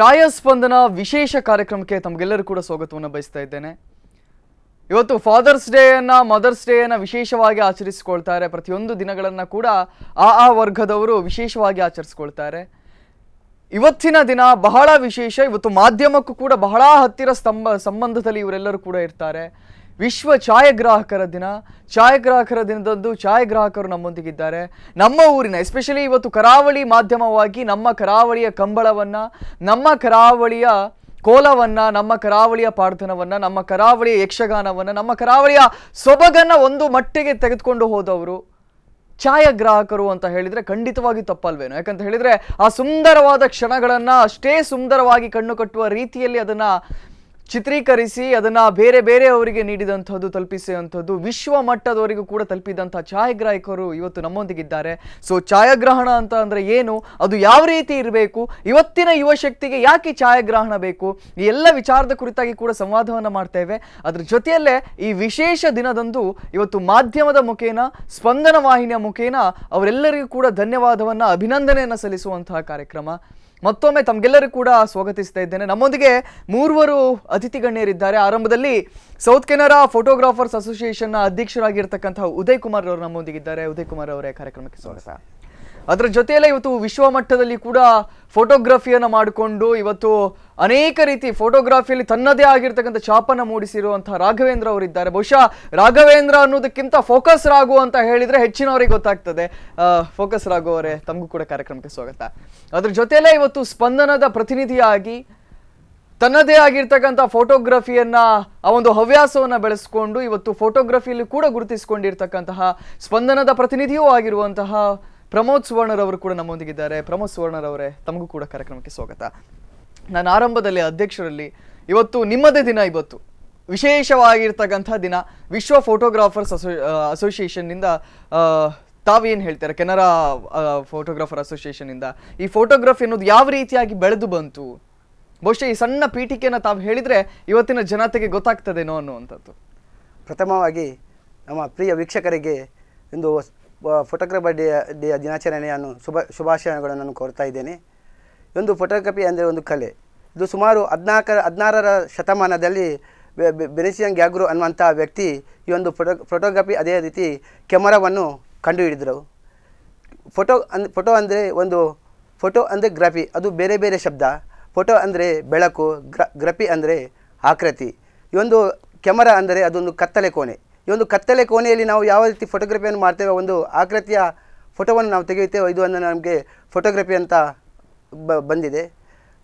ಛಾಯಾಸ್ಪಂದನ ವಿಶೇಷ ಕಾರ್ಯಕ್ರಮಕ್ಕೆ ತಮಗೆಲ್ಲರೂ ಕೂಡ ಸ್ವಾಗತವನ್ನು ಬಯಸ್ತಾ ಇದ್ದೇನೆ ಇವತ್ತು ಫಾದರ್ಸ್ ಡೇಯನ್ನು ಮದರ್ಸ್ ಡೇಯನ್ನು ವಿಶೇಷವಾಗಿ ಆಚರಿಸಿಕೊಳ್ತಾರೆ ಪ್ರತಿಯೊಂದು ದಿನಗಳನ್ನು ಕೂಡ ಆ ಆ ವರ್ಗದವರು ವಿಶೇಷವಾಗಿ ಆಚರಿಸ್ಕೊಳ್ತಾರೆ ಇವತ್ತಿನ ದಿನ ಬಹಳ ವಿಶೇಷ ಇವತ್ತು ಮಾಧ್ಯಮಕ್ಕೂ ಕೂಡ ಬಹಳ ಹತ್ತಿರ ಸ್ತಂಭ ಸಂಬಂಧದಲ್ಲಿ ಇವರೆಲ್ಲರೂ ಕೂಡ ಇರ್ತಾರೆ ವಿಶ್ವ ಛಾಯಾಗ್ರಾಹಕರ ದಿನ ಛಾಯಾಗ್ರಾಹಕರ ದಿನದಂದು ಛಾಯಾಗ್ರಾಹಕರು ನಮ್ಮೊಂದಿಗಿದ್ದಾರೆ ನಮ್ಮ ಊರಿನ ಎಸ್ಪೆಷಲಿ ಇವತ್ತು ಕರಾವಳಿ ಮಾಧ್ಯಮವಾಗಿ ನಮ್ಮ ಕರಾವಳಿಯ ಕಂಬಳವನ್ನು ನಮ್ಮ ಕರಾವಳಿಯ ಕೋಲವನ್ನು ನಮ್ಮ ಕರಾವಳಿಯ ಪಾರ್ಥನವನ್ನು ನಮ್ಮ ಕರಾವಳಿಯ ಯಕ್ಷಗಾನವನ್ನು ನಮ್ಮ ಕರಾವಳಿಯ ಸೊಬಗನ್ನು ಒಂದು ಮಟ್ಟಿಗೆ ತೆಗೆದುಕೊಂಡು ಹೋದವರು ಛಾಯಾಗ್ರಾಹಕರು ಅಂತ ಹೇಳಿದರೆ ಖಂಡಿತವಾಗಿ ತಪ್ಪಲ್ವೇನು ಯಾಕಂತ ಹೇಳಿದರೆ ಆ ಸುಂದರವಾದ ಕ್ಷಣಗಳನ್ನು ಅಷ್ಟೇ ಸುಂದರವಾಗಿ ಕಣ್ಣು ಕಟ್ಟುವ ರೀತಿಯಲ್ಲಿ ಅದನ್ನು ಚಿತ್ರೀಕರಿಸಿ ಅದನ್ನ ಬೇರೆ ಬೇರೆಯವರಿಗೆ ನೀಡಿದಂಥದ್ದು ತಲುಪಿಸುವಂಥದ್ದು ವಿಶ್ವ ಮಟ್ಟದವರಿಗೂ ಕೂಡ ತಲುಪಿದಂಥ ಛಾಯಾಗ್ರಾಹಕರು ಇವತ್ತು ನಮ್ಮೊಂದಿಗಿದ್ದಾರೆ ಸೊ ಛಾಯಾಗ್ರಹಣ ಅಂತ ಅಂದರೆ ಏನು ಅದು ಯಾವ ರೀತಿ ಇರಬೇಕು ಇವತ್ತಿನ ಯುವಶಕ್ತಿಗೆ ಯಾಕೆ ಛಾಯಾಗ್ರಹಣ ಬೇಕು ಈ ಎಲ್ಲ ವಿಚಾರದ ಕುರಿತಾಗಿ ಕೂಡ ಸಂವಾದವನ್ನು ಮಾಡ್ತೇವೆ ಅದ್ರ ಜೊತೆಯಲ್ಲೇ ಈ ವಿಶೇಷ ದಿನದಂದು ಇವತ್ತು ಮಾಧ್ಯಮದ ಮುಖೇನ ಸ್ಪಂದನ ವಾಹಿನಿಯ ಮುಖೇನ ಅವರೆಲ್ಲರಿಗೂ ಕೂಡ ಧನ್ಯವಾದವನ್ನು ಅಭಿನಂದನೆಯನ್ನು ಸಲ್ಲಿಸುವಂತಹ ಕಾರ್ಯಕ್ರಮ ಮತ್ತೊಮ್ಮೆ ತಮಗೆಲ್ಲರೂ ಕೂಡ ಸ್ವಾಗತಿಸ್ತಾ ಇದ್ದೇನೆ ನಮ್ಮೊಂದಿಗೆ ಮೂರ್ವರು ಅತಿಥಿ ಗಣ್ಯರಿದ್ದಾರೆ ಆರಂಭದಲ್ಲಿ ಸೌತ್ ಕೆನರಾ ಫೋಟೋಗ್ರಾಫರ್ಸ್ ಅಸೋಸಿಯೇಷನ್ನ ಅಧ್ಯಕ್ಷರಾಗಿರ್ತಕ್ಕಂಥ ಉದಯ್ ಕುಮಾರ್ ಅವರು ನಮ್ಮೊಂದಿಗಿದ್ದಾರೆ ಉದಯ್ ಕುಮಾರ್ ಅವರೇ ಕಾರ್ಯಕ್ರಮಕ್ಕೆ ಸ್ವಾಗತ ಅದರ ಜೊತೆಯಲ್ಲೇ ಇವತ್ತು ವಿಶ್ವಮಟ್ಟದಲ್ಲಿ ಕೂಡ ಫೋಟೋಗ್ರಫಿಯನ್ನು ಮಾಡಿಕೊಂಡು ಇವತ್ತು ಅನೇಕ ರೀತಿ ಫೋಟೋಗ್ರಫಿಯಲ್ಲಿ ತನ್ನದೇ ಆಗಿರ್ತಕ್ಕಂಥ ಛಾಪನ್ನು ಮೂಡಿಸಿರುವಂತಹ ರಾಘವೇಂದ್ರ ಅವರಿದ್ದಾರೆ ಬಹುಶಃ ರಾಘವೇಂದ್ರ ಅನ್ನೋದಕ್ಕಿಂತ ಫೋಕಸ್ ರಾಗು ಅಂತ ಹೇಳಿದರೆ ಹೆಚ್ಚಿನವರಿಗೆ ಗೊತ್ತಾಗ್ತದೆ ಫೋಕಸ್ ರಾಘು ಅವರೇ ತಮಗೂ ಕೂಡ ಕಾರ್ಯಕ್ರಮಕ್ಕೆ ಸ್ವಾಗತ ಅದ್ರ ಜೊತೆಯಲ್ಲೇ ಇವತ್ತು ಸ್ಪಂದನದ ಪ್ರತಿನಿಧಿಯಾಗಿ ತನ್ನದೇ ಆಗಿರ್ತಕ್ಕಂಥ ಫೋಟೋಗ್ರಫಿಯನ್ನ ಆ ಒಂದು ಹವ್ಯಾಸವನ್ನು ಬೆಳೆಸ್ಕೊಂಡು ಇವತ್ತು ಫೋಟೋಗ್ರಫಿಯಲ್ಲಿ ಕೂಡ ಗುರುತಿಸಿಕೊಂಡಿರ್ತಕ್ಕಂತಹ ಸ್ಪಂದನದ ಪ್ರತಿನಿಧಿಯೂ ಆಗಿರುವಂತಹ ಪ್ರಮೋದ್ ಸುವರ್ಣರ್ ಅವರು ಕೂಡ ಇದ್ದಾರೆ ಪ್ರಮೋದ್ ಸುವರ್ಣರ್ ಅವರೇ ತಮಗೂ ಕೂಡ ಕಾರ್ಯಕ್ರಮಕ್ಕೆ ಸ್ವಾಗತ ನಾನು ಆರಂಭದಲ್ಲಿ ಅಧ್ಯಕ್ಷರಲ್ಲಿ ಇವತ್ತು ನಿಮ್ಮದೇ ದಿನ ಇವತ್ತು ವಿಶೇಷವಾಗಿರ್ತಕ್ಕಂಥ ದಿನ ವಿಶ್ವ ಫೋಟೋಗ್ರಾಫರ್ಸ್ ಅಸೋ ಅಸೋಸಿಯೇಷನ್ನಿಂದ ತಾವೇನು ಹೇಳ್ತಾರೆ ಕೆನರಾ ಫೋಟೋಗ್ರಾಫರ್ ಅಸೋಸಿಯೇಷನ್ನಿಂದ ಈ ಫೋಟೋಗ್ರಫಿ ಅನ್ನೋದು ಯಾವ ರೀತಿಯಾಗಿ ಬೆಳೆದು ಬಂತು ಬಹುಶಃ ಈ ಸಣ್ಣ ಪೀಠಿಕೆಯನ್ನು ತಾವು ಹೇಳಿದರೆ ಇವತ್ತಿನ ಜನತೆಗೆ ಗೊತ್ತಾಗ್ತದೇನೋ ಅನ್ನುವಂಥದ್ದು ಪ್ರಥಮವಾಗಿ ನಮ್ಮ ಪ್ರಿಯ ವೀಕ್ಷಕರಿಗೆ ಒಂದು ಫೋಟೋಗ್ರಫರ್ ಡೇ ಡೇ ದಿನಾಚರಣೆಯನ್ನು ಶುಭ ಶುಭಾಶಯಗಳನ್ನು ನಾನು ಕೋರ್ತಾ ಇದ್ದೇನೆ ಒಂದು ಫೋಟೋಗ್ರಫಿ ಅಂದರೆ ಒಂದು ಕಲೆ ಇದು ಸುಮಾರು ಹದಿನಾಲ್ಕರ ಹದಿನಾರರ ಶತಮಾನದಲ್ಲಿ ಬೆನಿಸಿಯನ್ ಗ್ಯಾಗ್ರು ಅನ್ನುವಂಥ ವ್ಯಕ್ತಿ ಈ ಒಂದು ಫೋಟೋ ಫೋಟೋಗ್ರಫಿ ಅದೇ ರೀತಿ ಕ್ಯಾಮರಾವನ್ನು ಕಂಡುಹಿಡಿದರು ಫೋಟೋ ಅನ್ ಫೋಟೋ ಅಂದರೆ ಒಂದು ಫೋಟೋ ಅಂದರೆ ಗ್ರಫಿ ಅದು ಬೇರೆ ಬೇರೆ ಶಬ್ದ ಫೋಟೋ ಅಂದರೆ ಬೆಳಕು ಗ್ರ ಗ್ರಫಿ ಅಂದರೆ ಆಕೃತಿ ಈ ಒಂದು ಕೆಮರಾ ಅಂದರೆ ಅದೊಂದು ಕತ್ತಲೆ ಕೋಣೆ ಈ ಒಂದು ಕತ್ತಲೆ ಕೋಣೆಯಲ್ಲಿ ನಾವು ಯಾವ ರೀತಿ ಫೋಟೋಗ್ರಫಿಯನ್ನು ಮಾಡ್ತೇವೆ ಒಂದು ಆಕೃತಿಯ ಫೋಟೋವನ್ನು ನಾವು ತೆಗೆಯುತ್ತೇವೆ ಇದು ಒಂದು ನಮಗೆ ಫೋಟೋಗ್ರಫಿ ಅಂತ ಬಂದಿದೆ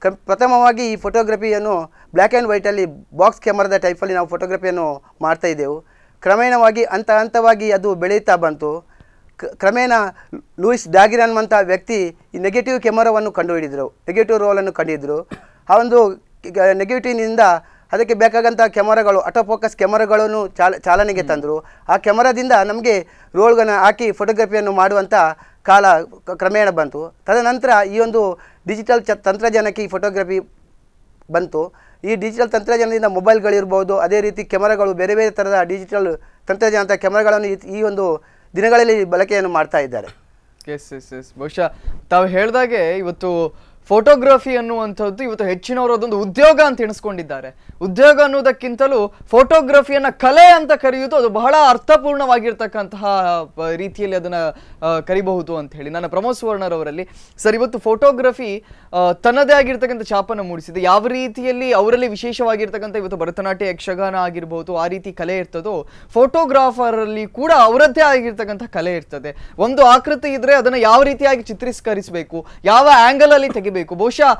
ಕ್ರ ಪ್ರಥಮವಾಗಿ ಈ ಫೋಟೋಗ್ರಫಿಯನ್ನು ಬ್ಲ್ಯಾಕ್ ಆ್ಯಂಡ್ ವೈಟಲ್ಲಿ ಬಾಕ್ಸ್ ಕ್ಯಾಮರಾದ ಟೈಪಲ್ಲಿ ನಾವು ಫೋಟೋಗ್ರಫಿಯನ್ನು ಮಾಡ್ತಾ ಇದ್ದೆವು ಕ್ರಮೇಣವಾಗಿ ಹಂತ ಹಂತವಾಗಿ ಅದು ಬೆಳೆಯುತ್ತಾ ಬಂತು ಕ್ರಮೇಣ ಲೂಯಿಸ್ ಡಾಗಿರ್ ಅನ್ನುವಂಥ ವ್ಯಕ್ತಿ ಈ ನೆಗೆಟಿವ್ ಕ್ಯಾಮರಾವನ್ನು ಕಂಡುಹಿಡಿದರು ನೆಗೆಟಿವ್ ರೋಲನ್ನು ಕಂಡಿದ್ದರು ಆ ಒಂದು ನೆಗೆಟಿವ್ನಿಂದ ಅದಕ್ಕೆ ಬೇಕಾದಂಥ ಕ್ಯಾಮರಾಗಳು ಆಟೋ ಕ್ಯಾಮರಾಗಳನ್ನು ಚಾಲ ಚಾಲನೆಗೆ ತಂದರು ಆ ಕ್ಯಾಮರಾದಿಂದ ನಮಗೆ ರೋಲ್ಗಳನ್ನು ಹಾಕಿ ಫೋಟೋಗ್ರಫಿಯನ್ನು ಮಾಡುವಂಥ ಕಾಲ ಕ್ರಮೇಣ ಬಂತು ತದನಂತರ ಈ ಒಂದು ಡಿಜಿಟಲ್ ಚ ತಂತ್ರಜ್ಞಾನಕ್ಕೆ ಈ ಫೋಟೋಗ್ರಫಿ ಬಂತು ಈ ಡಿಜಿಟಲ್ ತಂತ್ರಜ್ಞಾನದಿಂದ ಮೊಬೈಲ್ಗಳಿರ್ಬೋದು ಅದೇ ರೀತಿ ಕ್ಯಾಮರಾಗಳು ಬೇರೆ ಬೇರೆ ಥರದ ಡಿಜಿಟಲ್ ತಂತ್ರಜ್ಞಾನದ ಕ್ಯಾಮರಾಗಳನ್ನು ಈ ಒಂದು ದಿನಗಳಲ್ಲಿ ಬಳಕೆಯನ್ನು ಮಾಡ್ತಾ ಇದ್ದಾರೆ ಎಸ್ ಎಸ್ ಎಸ್ ಬಹುಶಃ ತಾವು ಹೇಳಿದಾಗೆ ಇವತ್ತು ಫೋಟೋಗ್ರಫಿ ಅನ್ನುವಂಥದ್ದು ಇವತ್ತು ಹೆಚ್ಚಿನವರು ಅದೊಂದು ಉದ್ಯೋಗ ಅಂತ ಎಣಿಸ್ಕೊಂಡಿದ್ದಾರೆ ಉದ್ಯೋಗ ಅನ್ನೋದಕ್ಕಿಂತಲೂ ಫೋಟೋಗ್ರಫಿಯನ್ನು ಕಲೆ ಅಂತ ಕರೆಯುವುದು ಅದು ಬಹಳ ಅರ್ಥಪೂರ್ಣವಾಗಿರ್ತಕ್ಕಂತಹ ರೀತಿಯಲ್ಲಿ ಅದನ್ನು ಕರಿಬಹುದು ಅಂತ ಹೇಳಿ ನನ್ನ ಪ್ರಮೋದ್ ಸುವರ್ಣರವರಲ್ಲಿ ಸರ್ ಇವತ್ತು ಫೋಟೋಗ್ರಫಿ ತನ್ನದೇ ಆಗಿರ್ತಕ್ಕಂಥ ಛಾಪನ್ನು ಮೂಡಿಸಿದೆ ಯಾವ ರೀತಿಯಲ್ಲಿ ಅವರಲ್ಲಿ ವಿಶೇಷವಾಗಿರ್ತಕ್ಕಂಥ ಇವತ್ತು ಭರತನಾಟ್ಯ ಯಕ್ಷಗಾನ ಆಗಿರ್ಬೋದು ಆ ರೀತಿ ಕಲೆ ಇರ್ತದೋ ಫೋಟೋಗ್ರಾಫರಲ್ಲಿ ಕೂಡ ಅವರದ್ದೇ ಆಗಿರ್ತಕ್ಕಂಥ ಕಲೆ ಇರ್ತದೆ ಒಂದು ಆಕೃತಿ ಇದ್ರೆ ಅದನ್ನು ಯಾವ ರೀತಿಯಾಗಿ ಚಿತ್ರೀಕರಿಸಬೇಕು ಯಾವ ಆ್ಯಂಗಲಲ್ಲಿ ತೆಗಿಬೇಕು ಬೇಕು ಬಹುಶಃ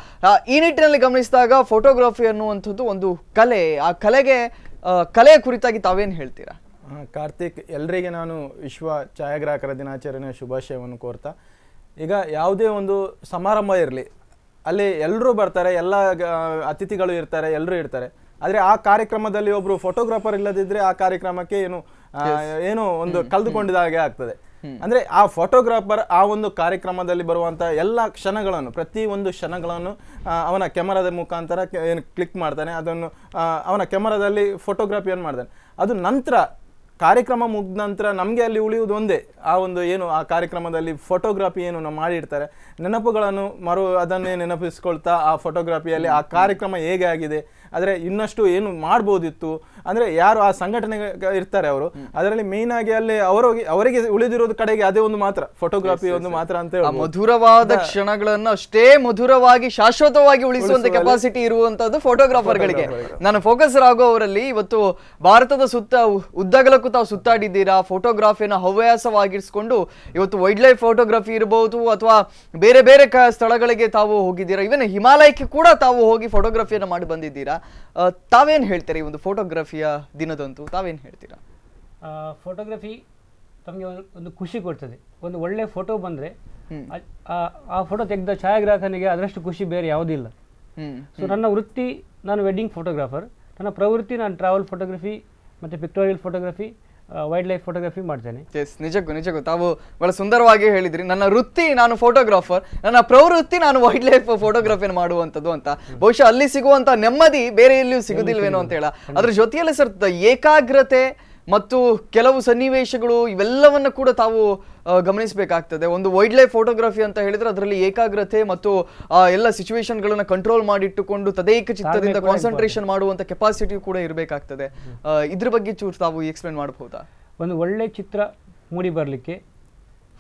ಈ ನಿಟ್ಟಿನಲ್ಲಿ ಗಮನಿಸಿದಾಗ ಫೋಟೋಗ್ರಫಿ ಅನ್ನುವಂಥದ್ದು ಒಂದು ಕಲೆ ಆ ಕಲೆಗೆ ಕಲೆಯ ಕುರಿತಾಗಿ ತಾವೇನು ಹೇಳ್ತೀರಾ ಕಾರ್ತಿಕ್ ಎಲ್ಲರಿಗೆ ನಾನು ವಿಶ್ವ ಛಾಯಾಗ್ರಾಹಕರ ದಿನಾಚರಣೆಯ ಶುಭಾಶಯವನ್ನು ಕೋರ್ತಾ ಈಗ ಯಾವುದೇ ಒಂದು ಸಮಾರಂಭ ಇರಲಿ ಅಲ್ಲಿ ಎಲ್ಲರೂ ಬರ್ತಾರೆ ಎಲ್ಲ ಅತಿಥಿಗಳು ಇರ್ತಾರೆ ಎಲ್ಲರೂ ಇರ್ತಾರೆ ಆದರೆ ಆ ಕಾರ್ಯಕ್ರಮದಲ್ಲಿ ಒಬ್ಬರು ಫೋಟೋಗ್ರಾಫರ್ ಇಲ್ಲದಿದ್ದರೆ ಆ ಕಾರ್ಯಕ್ರಮಕ್ಕೆ ಏನು ಏನು ಒಂದು ಕಳೆದುಕೊಂಡಿದ ಹಾಗೆ ಆಗ್ತದೆ ಅಂದ್ರೆ ಆ ಫೋಟೋಗ್ರಾಫರ್ ಆ ಒಂದು ಕಾರ್ಯಕ್ರಮದಲ್ಲಿ ಬರುವಂತ ಎಲ್ಲ ಕ್ಷಣಗಳನ್ನು ಪ್ರತಿ ಒಂದು ಕ್ಷಣಗಳನ್ನು ಅವನ ಕ್ಯಾಮರಾದ ಮುಖಾಂತರ ಏನು ಕ್ಲಿಕ್ ಮಾಡ್ತಾನೆ ಅದನ್ನು ಅವನ ಕ್ಯಾಮರಾದಲ್ಲಿ ಫೋಟೋಗ್ರಾಫಿ ಏನು ಮಾಡ್ತಾನೆ ಅದು ನಂತರ ಕಾರ್ಯಕ್ರಮ ಮುಗಿದ ನಂತರ ನಮಗೆ ಅಲ್ಲಿ ಉಳಿಯುವುದು ಒಂದೇ ಆ ಒಂದು ಏನು ಆ ಕಾರ್ಯಕ್ರಮದಲ್ಲಿ ಫೋಟೋಗ್ರಾಫಿ ಏನು ನಾವು ಮಾಡಿರ್ತಾರೆ ನೆನಪುಗಳನ್ನು ಮರು ಅದನ್ನೇ ನೆನಪಿಸ್ಕೊಳ್ತಾ ಆ ಫೋಟೋಗ್ರಾಫಿಯಲ್ಲಿ ಆ ಕಾರ್ಯಕ್ರಮ ಹೇಗೆ ಆಗಿದೆ ಆದರೆ ಇನ್ನಷ್ಟು ಏನು ಮಾಡ್ಬೋದಿತ್ತು ಅಂದರೆ ಯಾರು ಆ ಸಂಘಟನೆ ಇರ್ತಾರೆ ಅವರು ಅದರಲ್ಲಿ ಮೇನ್ ಆಗಿ ಅಲ್ಲಿ ಅವರಿಗೆ ಅವರಿಗೆ ಉಳಿದಿರೋದು ಕಡೆಗೆ ಅದೇ ಒಂದು ಮಾತ್ರ ಫೋಟೋಗ್ರಾಫಿ ಒಂದು ಮಾತ್ರ ಅಂತ ಹೇಳಿ ಮಧುರವಾದ ಕ್ಷಣಗಳನ್ನು ಅಷ್ಟೇ ಮಧುರವಾಗಿ ಶಾಶ್ವತವಾಗಿ ಉಳಿಸುವಂತ ಕೆಪಾಸಿಟಿ ಇರುವಂತದ್ದು ಫೋಟೋಗ್ರಾಫರ್ಗಳಿಗೆ ನಾನು ಫೋಕಸರ್ ಆಗುವವರಲ್ಲಿ ಇವತ್ತು ಭಾರತದ ಸುತ್ತ ಉದ್ದಗಲಕ್ಕೂ ತಾವು ಸುತ್ತಾಡಿದ್ದೀರಾ ಫೋಟೋಗ್ರಾಫಿನ ಹವ್ಯಾಸವಾಗಿರಿಸಿಕೊಂಡು ಇವತ್ತು ವೈಲ್ಡ್ ಲೈಫ್ ಫೋಟೋಗ್ರಫಿ ಇರಬಹುದು ಅಥವಾ ಬೇರೆ ಬೇರೆ ಸ್ಥಳಗಳಿಗೆ ತಾವು ಹೋಗಿದ್ದೀರಾ ಇವನ್ ಹಿಮಾಲಯಕ್ಕೆ ಕೂಡ ತಾವು ಹೋಗಿ ಫೋಟೋಗ್ರಫಿಯನ್ನು ಮಾಡಿ ಬಂದಿದ್ದೀರಾ ತಾವೇನು ಈ ಒಂದು ಫೋಟೋಗ್ರಫಿಯ ದಿನದಂತೂ ತಾವೇನು ಹೇಳ್ತೀರಾ ಫೋಟೋಗ್ರಫಿ ತಮಗೆ ಒಂದು ಖುಷಿ ಕೊಡ್ತದೆ ಒಂದು ಒಳ್ಳೆ ಫೋಟೋ ಬಂದರೆ ಆ ಫೋಟೋ ತೆಗೆದ ಛಾಯಾಗ್ರಾಹಕನಿಗೆ ಅದರಷ್ಟು ಖುಷಿ ಬೇರೆ ಯಾವುದಿಲ್ಲ ಸೊ ನನ್ನ ವೃತ್ತಿ ನಾನು ವೆಡ್ಡಿಂಗ್ ಫೋಟೋಗ್ರಾಫರ್ ನನ್ನ ಪ್ರವೃತ್ತಿ ನಾನು ಟ್ರಾವೆಲ್ ಫೋಟೋಗ್ರಫಿ ಮತ್ತು pictorial photography wild life photography ಮಾಡ್ತೇನೆ ಎಸ್ ನಿಜಕ್ಕೂ ನಿಜಕ್ಕೂ ತಾವು ಬಹಳ ಸುಂದರವಾಗಿ ಹೇಳಿದ್ರಿ ನನ್ನ ವೃತ್ತಿ ನಾನು ಫೋಟೋಗ್ರಾಫರ್ ನನ್ನ ಪ್ರವೃತ್ತಿ ನಾನು ವೈಲ್ಡ್ ಲೈಫ್ ಫೋಟೋಗ್ರಫಿನ ಮಾಡುವಂಥದ್ದು ಅಂತ ಬಹುಶಃ ಅಲ್ಲಿ ಸಿಗುವಂಥ ನೆಮ್ಮದಿ ಬೇರೆ ಎಲ್ಲಿಯೂ ಸಿಗುದಿಲ್ವೇನೋ ಅಂತ ಹೇಳ ಅದ್ರ ಜೊತೆಯಲ್ಲಿ ಸರ್ ಏಕಾಗ್ರತೆ ಮತ್ತು ಕೆಲವು ಸನ್ನಿವೇಶಗಳು ಇವೆಲ್ಲವನ್ನು ಕೂಡ ತಾವು ಗಮನಿಸಬೇಕಾಗ್ತದೆ ಒಂದು ವೈಲ್ಡ್ ಲೈಫ್ ಫೋಟೋಗ್ರಫಿ ಅಂತ ಹೇಳಿದ್ರೆ ಅದರಲ್ಲಿ ಏಕಾಗ್ರತೆ ಮತ್ತು ಎಲ್ಲ ಸಿಚುವೇಶನ್ಗಳನ್ನು ಕಂಟ್ರೋಲ್ ಮಾಡಿಟ್ಟುಕೊಂಡು ತದೇಕ ಚಿತ್ತದಿಂದ ಕಾನ್ಸಂಟ್ರೇಷನ್ ಮಾಡುವಂಥ ಕೆಪಾಸಿಟಿ ಕೂಡ ಇರಬೇಕಾಗ್ತದೆ ಇದ್ರ ಬಗ್ಗೆ ಚೂರು ತಾವು ಎಕ್ಸ್ಪ್ಲೇನ್ ಮಾಡಬಹುದಾ ಒಂದು ಒಳ್ಳೆ ಚಿತ್ರ ಮೂಡಿ ಬರಲಿಕ್ಕೆ